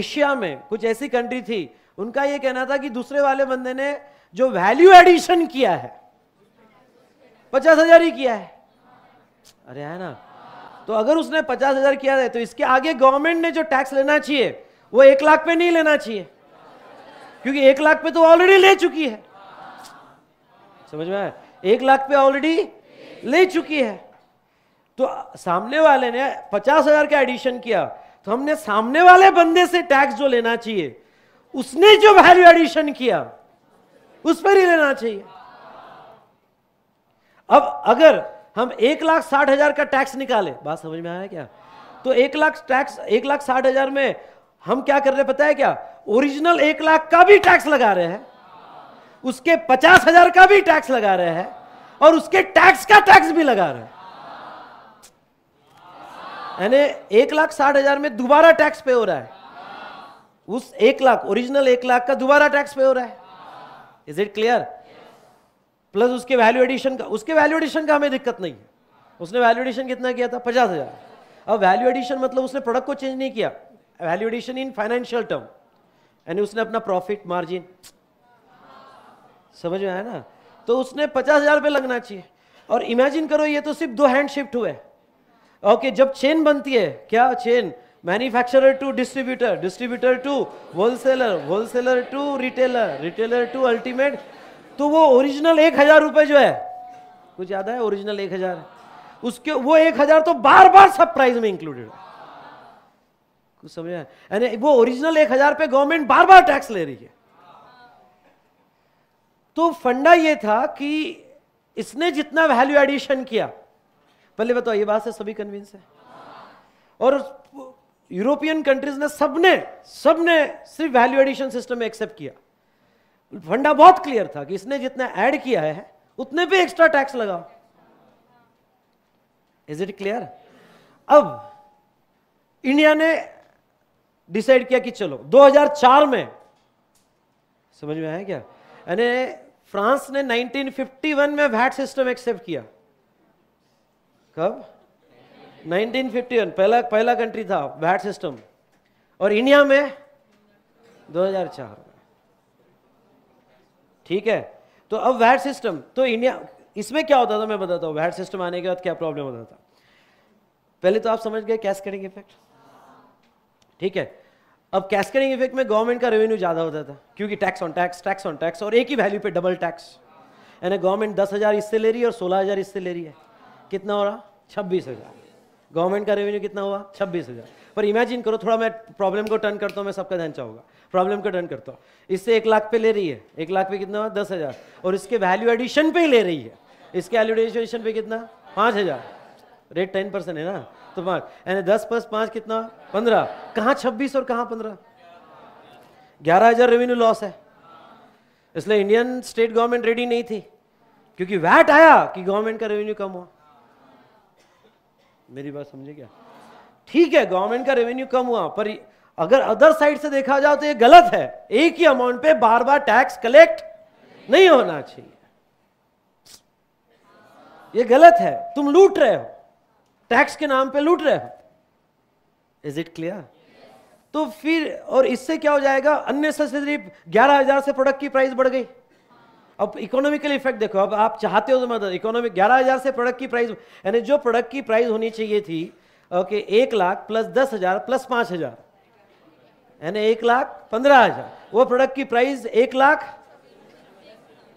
एशिया में कुछ ऐसी कंट्री थी उनका यह कहना था कि दूसरे वाले बंदे ने जो वैल्यू एडिशन किया है पचास हजार ही किया है अरे है ना तो अगर उसने पचास हजार किया है तो इसके आगे गवर्नमेंट ने जो टैक्स लेना चाहिए वो एक लाख पे नहीं लेना चाहिए क्योंकि एक लाख पे तो ऑलरेडी ले चुकी है समझ में एक लाख पे ऑलरेडी ले चुकी है तो सामने वाले ने पचास हजार का एडिशन किया तो हमने सामने वाले बंदे से टैक्स जो लेना चाहिए उसने जो वैल्यू एडिशन किया उस पर ही लेना चाहिए अब अगर हम एक लाख साठ हजार का टैक्स निकाले बात समझ में आया क्या तो एक लाख टैक्स एक लाख साठ हजार में हम क्या कर रहे पता है क्या ओरिजिनल एक लाख का भी टैक्स लगा रहे हैं उसके पचास हजार का भी टैक्स लगा रहे हैं और उसके टैक्स का टैक्स भी लगा रहे हैं यानी एक लाख साठ हजार में दोबारा टैक्स पे हो रहा है उस एक लाख ओरिजिनल एक लाख का दोबारा टैक्स पे हो रहा है इज इट क्लियर प्लस उसके वैल्यू एडिशन का उसके वैल्यू एडिशन का हमें दिक्कत नहीं है उसने वैल्यू एडिशन कितना किया था पचास हजार अब वैल्यू एडिशन मतलब उसने प्रोडक्ट को चेंज नहीं किया value addition in financial term यानी उसने अपना प्रॉफिट मार्जिन समझ में आया ना तो उसने पचास हजार रुपये लगना चाहिए और इमेजिन करो ये तो सिर्फ दो हैंड शिफ्ट हुए ओके जब चेन बनती है क्या chain manufacturer to distributor distributor to wholesaler wholesaler to retailer retailer to ultimate तो वो ओरिजिनल एक हजार रुपए जो है कुछ ज्यादा है ओरिजिनल एक हजार उसके वो एक हजार तो बार बार सब प्राइस में इंक्लूडेड है कुछ समझ यानी वो ओरिजिनल एक हजार पे गवर्नमेंट बार बार टैक्स ले रही है तो फंडा ये था कि इसने जितना वैल्यू एडिशन किया पहले बताओ ये बात से सभी कन्विंस है और यूरोपियन कंट्रीज ने सबने सबने सिर्फ वैल्यू एडिशन सिस्टम में एक्सेप्ट किया फंडा बहुत क्लियर था कि इसने जितना ऐड किया है उतने पे एक्स्ट्रा टैक्स लगाओ इज इट क्लियर अब इंडिया ने डिसाइड किया कि चलो 2004 में समझ में आया क्या यानी फ्रांस ने 1951 में वैट सिस्टम एक्सेप्ट किया कब 1951 पहला पहला कंट्री था वैट सिस्टम और इंडिया में 2004 में ठीक है तो अब वैट सिस्टम तो इंडिया इसमें क्या होता था मैं बताता हूँ वैट सिस्टम आने के बाद क्या प्रॉब्लम होता था पहले तो आप समझ गए करेंगे इफेक्ट ठीक है अब कैस्करिंग इफेक्ट में गवर्नमेंट का रेवेन्यू ज़्यादा होता था क्योंकि tax on tax tax on tax और एक ही वैल्यू पे डबल टैक्स यानी गवर्नमेंट दस हज़ार इससे ले रही है और सोलह हज़ार इससे ले रही है कितना हो रहा छब्बीस हज़ार गवर्नमेंट का रेवेन्यू कितना हुआ छब्बीस हज़ार पर इमेजिन करो थोड़ा मैं प्रॉब्लम को टर्न करता हूँ मैं सबका ध्यान चाहूंगा प्रॉब्लम को टर्न करता हूँ इससे एक लाख पे ले रही है एक लाख पे कितना हुआ दस हज़ार और इसके वैल्यू एडिशन पे ही ले रही है इसके वैल्यू एडिशन पे कितना पाँच हज़ार रेट टेन परसेंट है ना तो पांच यानी दस प्लस पांच कितना पंद्रह कहां छब्बीस और कहा पंद्रह ग्यारह हजार रेवेन्यू लॉस है इसलिए इंडियन स्टेट गवर्नमेंट रेडी नहीं थी क्योंकि वैट आया कि गवर्नमेंट का रेवेन्यू कम हुआ मेरी बात समझे क्या ठीक है गवर्नमेंट का रेवेन्यू कम हुआ पर अगर अदर साइड से देखा जाए तो ये गलत है एक ही अमाउंट पे बार बार टैक्स कलेक्ट नहीं होना चाहिए ये गलत है तुम लूट रहे हो टैक्स के नाम पे लूट रहे हो इज इट क्लियर तो फिर और इससे क्या हो जाएगा अन्य सब्सिडी ग्यारह हजार से प्रोडक्ट की प्राइस बढ़ गई अब इकोनॉमिकल इफेक्ट देखो अब आप चाहते हो तो मतलब इकोनॉमिक ग्यारह हजार से प्रोडक्ट की प्राइस यानी जो प्रोडक्ट की प्राइस होनी चाहिए थी ओके एक लाख प्लस दस हजार प्लस पांच हजार यानी एक लाख पंद्रह हजार वो प्रोडक्ट की प्राइस एक लाख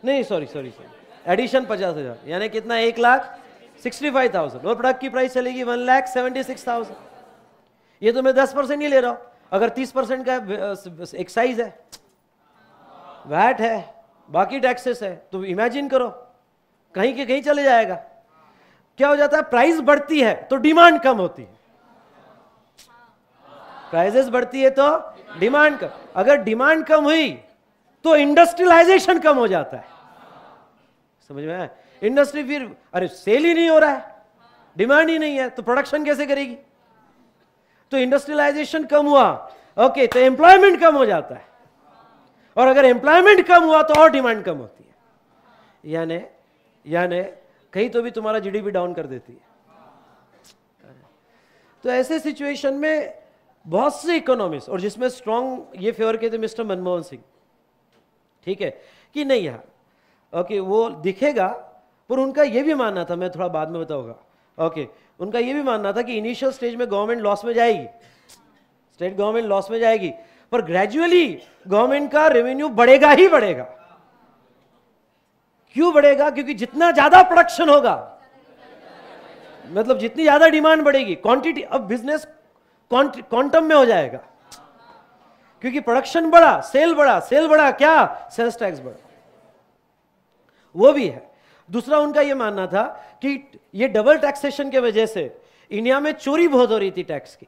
नहीं सॉरी सॉरी सॉरी एडिशन पचास हजार यानी कितना एक लाख सिक्सटी फाइव थाउजेंड और प्रोडक्ट की प्राइस चलेगी one lakh seventy six thousand ये तो मैं दस परसेंट ही ले रहा हूं अगर तीस परसेंट का एक्साइज है वैट है बाकी टैक्सेस है तो इमेजिन करो कहीं के कहीं चले जाएगा क्या हो जाता है प्राइस बढ़ती है तो डिमांड कम होती है प्राइजेस बढ़ती है तो डिमांड कम अगर डिमांड कम हुई तो इंडस्ट्रियलाइजेशन कम हो जाता है समझ में आया इंडस्ट्री फिर अरे सेल ही नहीं हो रहा है डिमांड ही नहीं है तो प्रोडक्शन कैसे करेगी तो इंडस्ट्रियलाइजेशन कम हुआ ओके तो एम्प्लॉयमेंट कम हो जाता है और अगर एम्प्लॉयमेंट कम हुआ तो और डिमांड कम होती है यानी यानी कहीं तो भी तुम्हारा जीडीपी डाउन कर देती है तो ऐसे सिचुएशन में बहुत से इकोनॉमिक और जिसमें स्ट्रॉन्ग ये फेवर किए थे मिस्टर मनमोहन सिंह ठीक है कि नहीं यार ओके वो दिखेगा पर उनका यह भी मानना था मैं थोड़ा बाद में बताऊंगा ओके उनका यह भी मानना था कि इनिशियल स्टेज में गवर्नमेंट लॉस में जाएगी स्टेट गवर्नमेंट लॉस में जाएगी पर ग्रेजुअली गवर्नमेंट का रेवेन्यू बढ़ेगा ही बढ़ेगा क्यों बढ़ेगा क्योंकि जितना ज्यादा प्रोडक्शन होगा मतलब जितनी ज्यादा डिमांड बढ़ेगी क्वांटिटी अब बिजनेस क्वांटम में हो जाएगा क्योंकि प्रोडक्शन बढ़ा सेल बढ़ा सेल बढ़ा क्या सेल्स टैक्स बढ़ा वो भी है दूसरा उनका यह मानना था कि यह डबल टैक्सेशन के वजह से इंडिया में चोरी बहुत हो रही थी टैक्स की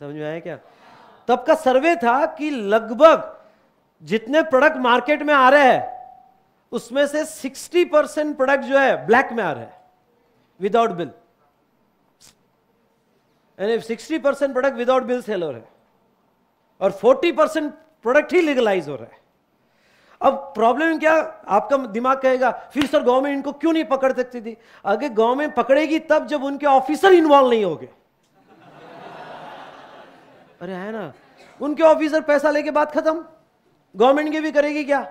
समझ में आया क्या तब का सर्वे था कि लगभग जितने प्रोडक्ट मार्केट में आ रहे हैं उसमें से 60 परसेंट प्रोडक्ट जो है ब्लैक में आ रहे हैं विदाउट बिल यानी 60 percent product without bill sale हो रहे हैं और 40 परसेंट प्रोडक्ट ही लीगलाइज हो रहे हैं अब प्रॉब्लम क्या आपका दिमाग कहेगा फिर सर गवर्नमेंट इनको क्यों नहीं पकड़ सकती थी अगर गवर्नमेंट पकड़ेगी तब जब उनके ऑफिसर इन्वॉल्व नहीं होंगे अरे है ना उनके ऑफिसर पैसा लेके बात खत्म गवर्नमेंट की भी करेगी क्या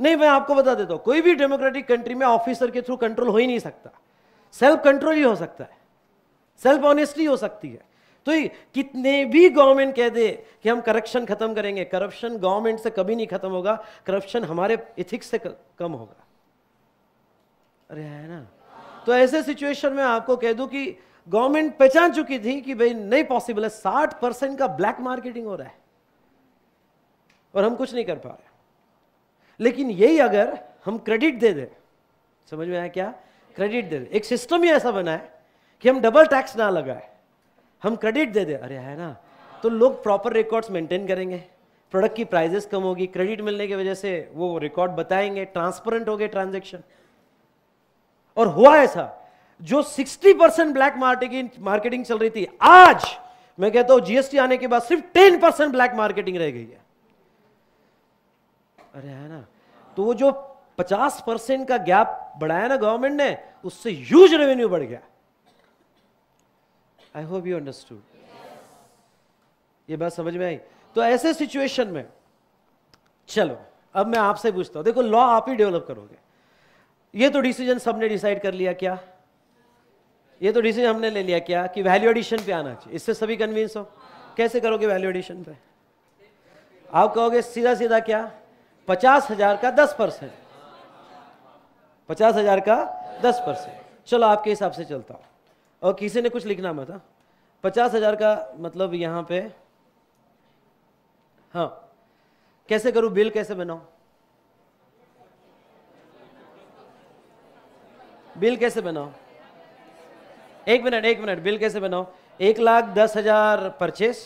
नहीं मैं आपको बता देता हूं कोई भी डेमोक्रेटिक कंट्री में ऑफिसर के थ्रू कंट्रोल हो ही नहीं सकता सेल्फ कंट्रोल ही हो सकता है सेल्फ ऑनेस्टी हो सकती है तो कितने भी गवर्नमेंट कह दे कि हम करप्शन खत्म करेंगे करप्शन गवर्नमेंट से कभी नहीं खत्म होगा करप्शन हमारे इथिक्स से कम होगा अरे है ना तो ऐसे सिचुएशन में आपको कह दूं कि गवर्नमेंट पहचान चुकी थी कि भाई नहीं पॉसिबल है साठ परसेंट का ब्लैक मार्केटिंग हो रहा है और हम कुछ नहीं कर पा रहे लेकिन यही अगर हम क्रेडिट दे दें समझ में आया क्या क्रेडिट दे दें एक सिस्टम ही ऐसा बना है कि हम डबल टैक्स ना लगाए हम क्रेडिट दे दे अरे है ना तो लोग प्रॉपर रिकॉर्ड्स मेंटेन करेंगे प्रोडक्ट की प्राइजेस कम होगी क्रेडिट मिलने की वजह से वो रिकॉर्ड बताएंगे ट्रांसपेरेंट हो गए ट्रांजेक्शन और हुआ ऐसा जो 60 परसेंट ब्लैक मार्केटिंग मार्केटिंग चल रही थी आज मैं कहता हूं जीएसटी आने के बाद सिर्फ 10 परसेंट ब्लैक मार्केटिंग रह गई है अरे है ना तो वो जो 50 परसेंट का गैप बढ़ाया ना गवर्नमेंट ने उससे ह्यूज रेवेन्यू बढ़ गया आई होप यू अंडरस्टूड ये बात समझ में आई तो ऐसे सिचुएशन में चलो अब मैं आपसे पूछता हूं देखो लॉ आप ही डेवलप करोगे ये तो डिसीजन सबने डिसाइड कर लिया क्या ये तो डिसीजन हमने ले लिया क्या कि वैल्यू एडिशन पे आना चाहिए इससे सभी कन्विंस हो कैसे करोगे वैल्यू एडिशन पे आप कहोगे सीधा सीधा क्या पचास हजार का दस परसेंट पचास हजार का दस परसेंट चलो आपके हिसाब से चलता हूं और किसी ने कुछ लिखना मत हाँ। पचास हजार का मतलब यहाँ पे हाँ कैसे करूँ बिल कैसे बनाऊ बिल कैसे बनाओ एक मिनट एक मिनट बिल कैसे बनाओ एक लाख दस हजार परचेस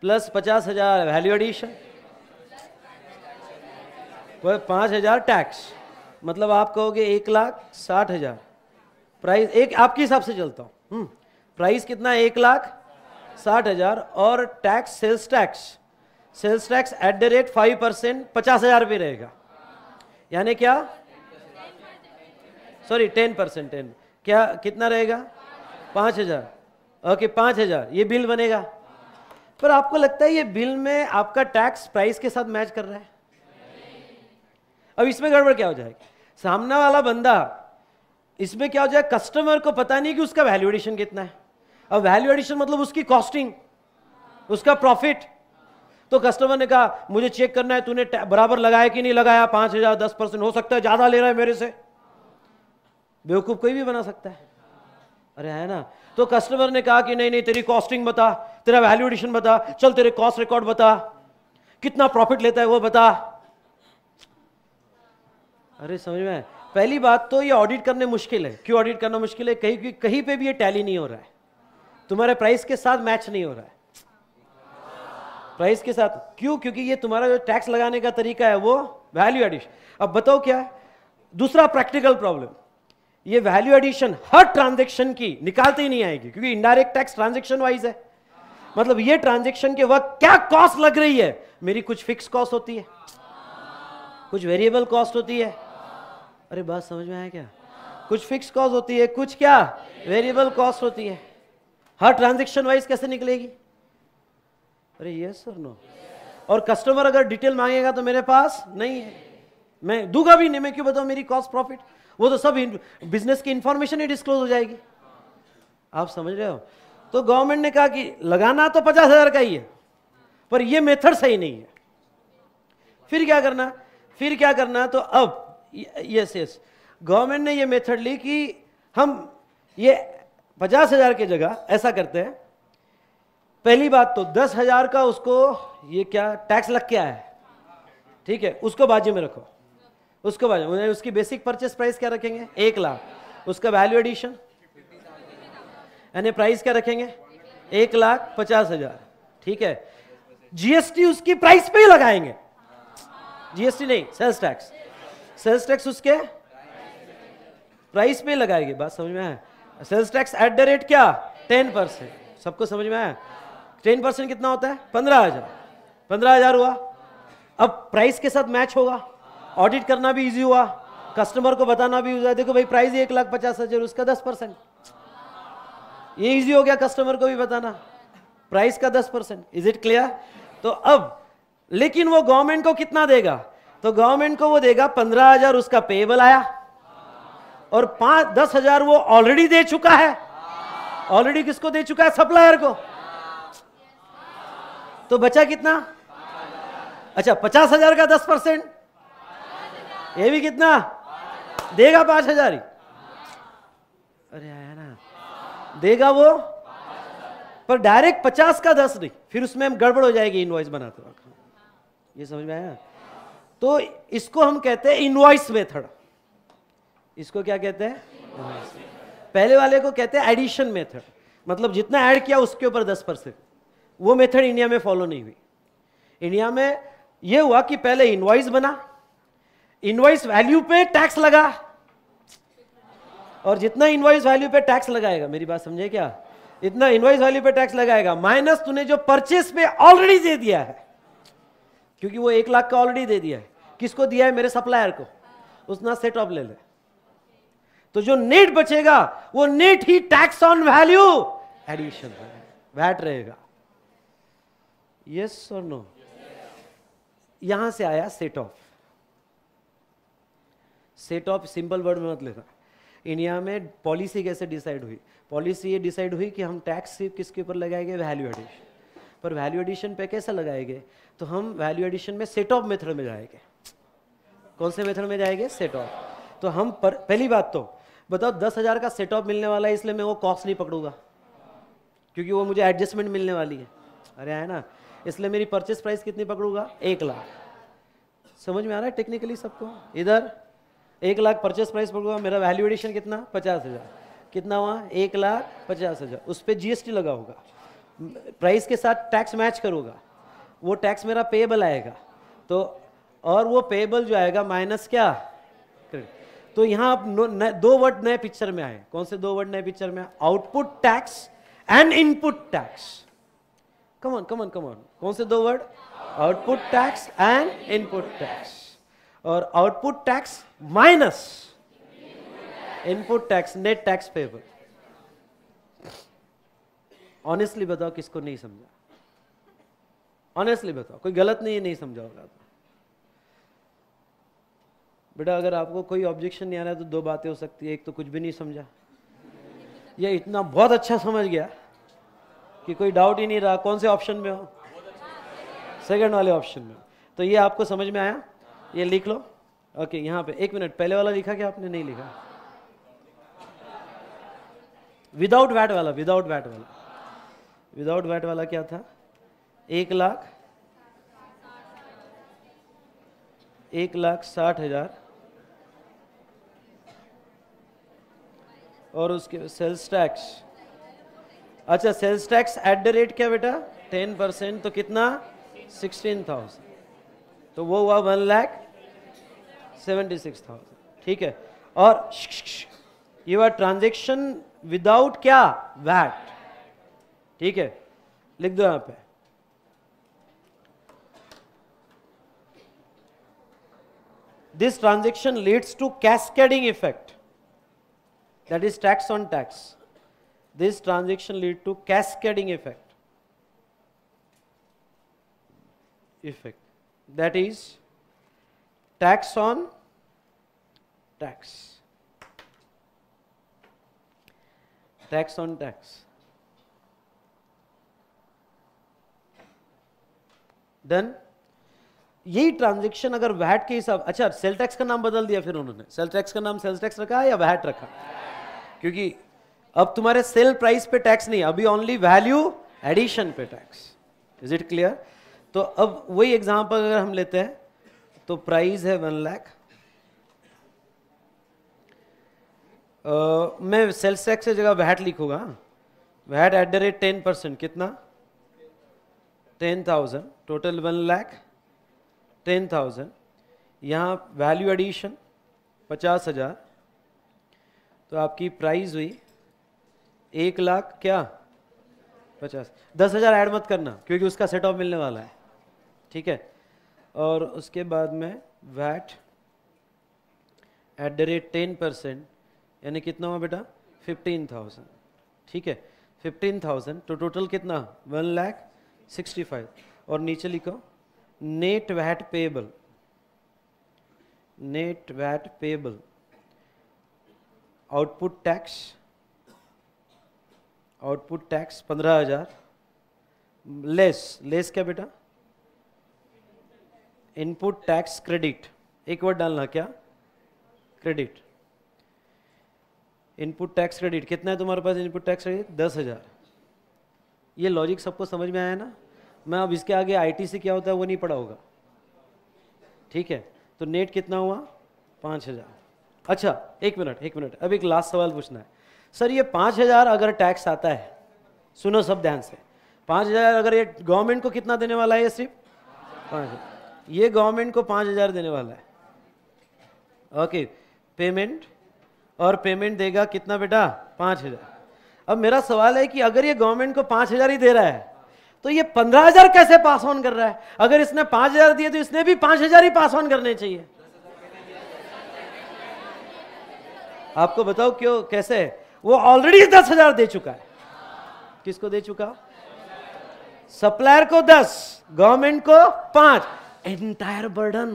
प्लस पचास हजार वैल्यू एडिशन पांच हजार टैक्स मतलब आप कहोगे एक लाख साठ हजार प्राइस एक आपके हिसाब से चलता हूँ प्राइस हम्म, कितना है एक लाख साठ हजार और tax sales tax sales tax at the rate five percent पचास हजार रुपये रहेगा यानी क्या सॉरी टेन परसेंट टेन क्या कितना रहेगा पाँच हजार ओके पाँच हजार ये बिल बनेगा पर आपको लगता है ये बिल में आपका टैक्स प्राइस के साथ मैच कर रहा है अब इसमें गड़बड़ क्या हो जाएगी सामने वाला बंदा इसमें क्या हो जाए कस्टमर को पता नहीं कि उसका वैल्यूएशन कितना है अब वैल्यूएशन मतलब उसकी कॉस्टिंग उसका प्रॉफिट तो कस्टमर ने कहा मुझे चेक करना है तूने बराबर लगाया कि नहीं लगाया पांच हजार दस परसेंट हो सकता है ज्यादा ले रहा है मेरे से बेवकूफ कोई भी बना सकता है अरे है ना तो कस्टमर ने कहा कि नहीं नहीं तेरी कॉस्टिंग बता तेरा वैल्यूएशन बता चल तेरे कॉस्ट रिकॉर्ड बता कितना प्रॉफिट लेता है वो बता अरे समझ में पहली बात तो ये ऑडिट करने मुश्किल है क्यों ऑडिट करना मुश्किल है कहीं कहीं कहीं पे भी ये टैली नहीं हो रहा है तुम्हारे प्राइस के साथ मैच नहीं हो रहा है प्राइस के साथ क्यों क्योंकि ये तुम्हारा जो टैक्स लगाने का तरीका है वो वैल्यू एडिशन अब बताओ क्या है दूसरा प्रैक्टिकल प्रॉब्लम ये वैल्यू एडिशन हर ट्रांजेक्शन की निकालते ही नहीं आएगी क्योंकि इनडायरेक्ट टैक्स ट्रांजेक्शन वाइज है मतलब ये ट्रांजेक्शन के वक्त क्या कॉस्ट लग रही है मेरी कुछ फिक्स कॉस्ट होती है कुछ वेरिएबल कॉस्ट होती है अरे बात समझ में आया क्या कुछ फिक्स कॉज होती है कुछ क्या वेरिएबल कॉस्ट होती है हर ट्रांजेक्शन वाइज कैसे निकलेगी अरे यस और नो और कस्टमर अगर डिटेल मांगेगा तो मेरे पास नहीं है मैं दूंगा भी नहीं मैं क्यों बताऊं मेरी कॉस्ट प्रॉफिट वो तो सब बिजनेस की इंफॉर्मेशन ही डिस्क्लोज हो जाएगी आप समझ रहे हो तो गवर्नमेंट ने कहा कि लगाना तो पचास हजार का ही है पर यह मेथड सही नहीं है फिर क्या करना फिर क्या करना तो अब यस यस गवर्नमेंट ने ये मेथड ली कि हम ये पचास हज़ार की जगह ऐसा करते हैं पहली बात तो दस हज़ार का उसको ये क्या टैक्स लग के आया है ठीक है उसको बाजू में रखो उसको बाजू उसकी बेसिक परचेस प्राइस क्या रखेंगे एक लाख उसका वैल्यू एडिशन यानी प्राइस क्या रखेंगे एक लाख पचास हजार ठीक है जीएसटी उसकी प्राइस पे ही लगाएंगे जीएसटी नहीं सेल्स टैक्स सेल्स टैक्स उसके प्राइस पे लगाएगी बात समझ में sales tax at the rate क्या टेन परसेंट सबको समझ में आया टेन परसेंट कितना होता है पंद्रह हजार पंद्रह हजार हुआ अब प्राइस के साथ मैच होगा ऑडिट करना भी इजी हुआ कस्टमर को बताना भी हुआ देखो भाई प्राइस एक लाख पचास हजार उसका दस परसेंट ये इजी हो गया कस्टमर को भी बताना प्राइस का दस परसेंट इज इट क्लियर तो अब लेकिन वो गवर्नमेंट को कितना देगा तो गवर्नमेंट को वो देगा पंद्रह हजार उसका पेबल आया और पांच दस हजार वो ऑलरेडी दे चुका है ऑलरेडी किसको दे चुका है सप्लायर को तो बचा कितना अच्छा पचास हजार का दस परसेंट ये भी कितना देगा पांच हजार ही अरे आया ना देगा वो पर डायरेक्ट पचास का दस नहीं फिर उसमें हम गड़बड़ हो जाएगी इनवॉइस बनाते वक्त ये समझ में आया तो इसको हम कहते हैं इनवॉइस मेथड इसको क्या कहते हैं पहले वाले को कहते हैं एडिशन मेथड मतलब जितना ऐड किया उसके ऊपर दस परसेंट वो मेथड इंडिया में फॉलो नहीं हुई इंडिया में यह हुआ कि पहले इनवॉइस बना इनवॉइस वैल्यू पे टैक्स लगा और जितना इनवॉइस वैल्यू पे टैक्स लगाएगा मेरी बात समझे क्या इतना इनवॉइस वैल्यू पे टैक्स लगाएगा माइनस तूने जो परचेस पे ऑलरेडी दे दिया है क्योंकि वो एक लाख का ऑलरेडी दे दिया है किसको दिया है मेरे सप्लायर को उसना सेट ऑफ ले ले तो जो नेट बचेगा वो नेट ही tax on value addition VAT रहेगा यस और नो यहां से आया set off set off simple word में मत लेना इंडिया में पॉलिसी कैसे डिसाइड हुई पॉलिसी ये डिसाइड हुई कि हम टैक्स सिर्फ किसके ऊपर लगाएंगे वैल्यू एडिशन पर वैल्यू एडिशन पे कैसे लगाएंगे तो हम वैल्यू एडिशन में सेट ऑफ मेथड में जाएंगे कौन से मेथड में जाएंगे सेट ऑफ तो हम पर पहली बात तो बताओ दस हजार का सेट ऑफ मिलने वाला है इसलिए मैं वो कॉक्स नहीं पकड़ूंगा क्योंकि वो मुझे एडजस्टमेंट मिलने वाली है अरे है ना इसलिए मेरी परचेस प्राइस कितनी पकड़ूंगा एक लाख समझ में आ रहा है टेक्निकली सबको इधर एक लाख परचेस प्राइस पकड़ूंगा मेरा वैल्यूडेशन कितना पचास हज़ार कितना हुआ एक लाख पचास हज़ार उस पर जीएसटी लगा होगा प्राइस के साथ टैक्स मैच करूँगा वो टैक्स मेरा पेबल आएगा तो और वो पेबल जो आएगा माइनस क्या क्रेडिट तो यहां आप दो वर्ड नए पिक्चर में आए कौन से दो वर्ड नए पिक्चर में output tax and input tax common common common कौन से दो word output tax and input tax और output tax minus input tax net tax payable honestly बताओ किसको नहीं समझा ऑनेस्टली बताओ कोई गलत नहीं है नहीं समझा होगा बेटा अगर आपको कोई ऑब्जेक्शन नहीं आ रहा है तो दो बातें हो सकती है एक तो कुछ भी नहीं समझा या इतना बहुत अच्छा समझ गया कि कोई डाउट ही नहीं रहा कौन से ऑप्शन में हो सेकंड वाले ऑप्शन में तो ये आपको समझ में आया ये लिख लो ओके यहाँ पे एक मिनट पहले वाला लिखा क्या आपने नहीं लिखा विदाउट वैट वाला विदाउट वैट वाला विदाउट वैट वाला क्या था एक लाख एक लाख साठ हजार और उसके सेल्स टैक्स अच्छा sales tax at the rate क्या बेटा टेन परसेंट तो कितना सिक्सटीन थाउजेंड तो वो हुआ one lakh seventy six thousand ठीक है और ये हुआ ट्रांजेक्शन विदाउट क्या वैट ठीक है लिख दो यहां पे this transaction leads to cascading effect that is tax on tax. This transaction lead to cascading effect. Effect. That is tax on tax. Tax on tax. then यही ट्रांजेक्शन अगर VAT के हिसाब अच्छा सेल टैक्स का नाम बदल दिया फिर उन्होंने सेल टैक्स का नाम सेल्स टैक्स रखा या वैट रखा क्योंकि अब तुम्हारे सेल प्राइस पे टैक्स नहीं अभी ओनली वैल्यू एडिशन पे टैक्स इज इट क्लियर तो अब वही एग्जाम्पल अगर हम लेते हैं तो प्राइस है वन लैख Uh, मैं सेल्स टैक्स की जगह वैट लिखूंगा VAT at the rate ten percent कितना ten thousand total one lakh ten thousand यहाँ वैल्यू एडिशन पचास हज़ार तो आपकी प्राइस हुई एक लाख क्या पचास दस हज़ार ऐड मत करना क्योंकि उसका सेट ऑफ मिलने वाला है ठीक है और उसके बाद में VAT at the rate ten percent यानी कितना हुआ बेटा फिफ्टीन थाउजेंड ठीक है फिफ्टीन थाउजेंड तो टोटल कितना वन लैख सिक्सटी फाइव और नीचे लिखो net VAT payable net VAT payable output tax output tax पंद्रह हजार लेस लेस क्या बेटा इनपुट टैक्स क्रेडिट एक वर्ड डालना क्या क्रेडिट इनपुट टैक्स क्रेडिट कितना है तुम्हारे पास इनपुट टैक्स क्रेडिट दस हज़ार ये लॉजिक सबको समझ में आया ना मैं अब इसके आगे आईटी से क्या होता है वो नहीं पढ़ा होगा ठीक है तो नेट कितना हुआ पाँच हज़ार अच्छा एक मिनट एक मिनट अब एक लास्ट सवाल पूछना है सर ये पाँच हज़ार अगर टैक्स आता है सुनो सब ध्यान से पाँच हज़ार अगर ये गवर्नमेंट को कितना देने वाला है ये सिर्फ पाँच ये गवर्नमेंट को पाँच हज़ार देने वाला है ओके पेमेंट और पेमेंट देगा कितना बेटा पाँच हज़ार अब मेरा सवाल है कि अगर ये गवर्नमेंट को पाँच हज़ार ही दे रहा है तो ये पंद्रह हजार कैसे पास ऑन कर रहा है अगर इसने पाँच हजार दिए तो इसने भी पाँच हजार ही पास ऑन करने चाहिए आपको बताओ क्यों कैसे वो ऑलरेडी दस हजार दे चुका है किसको दे चुका सप्लायर को दस गवर्नमेंट को पांच एंटायर बर्डन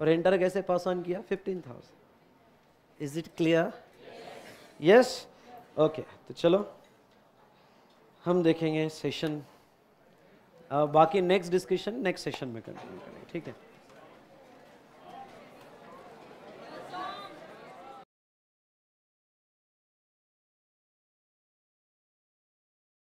और एंटर कैसे पास ऑन किया fifteen thousand is it clear yes okay तो चलो हम देखेंगे सेशन बाकी नेक्स्ट डिस्कशन नेक्स्ट सेशन में कंटिन्यू करेंगे ठीक है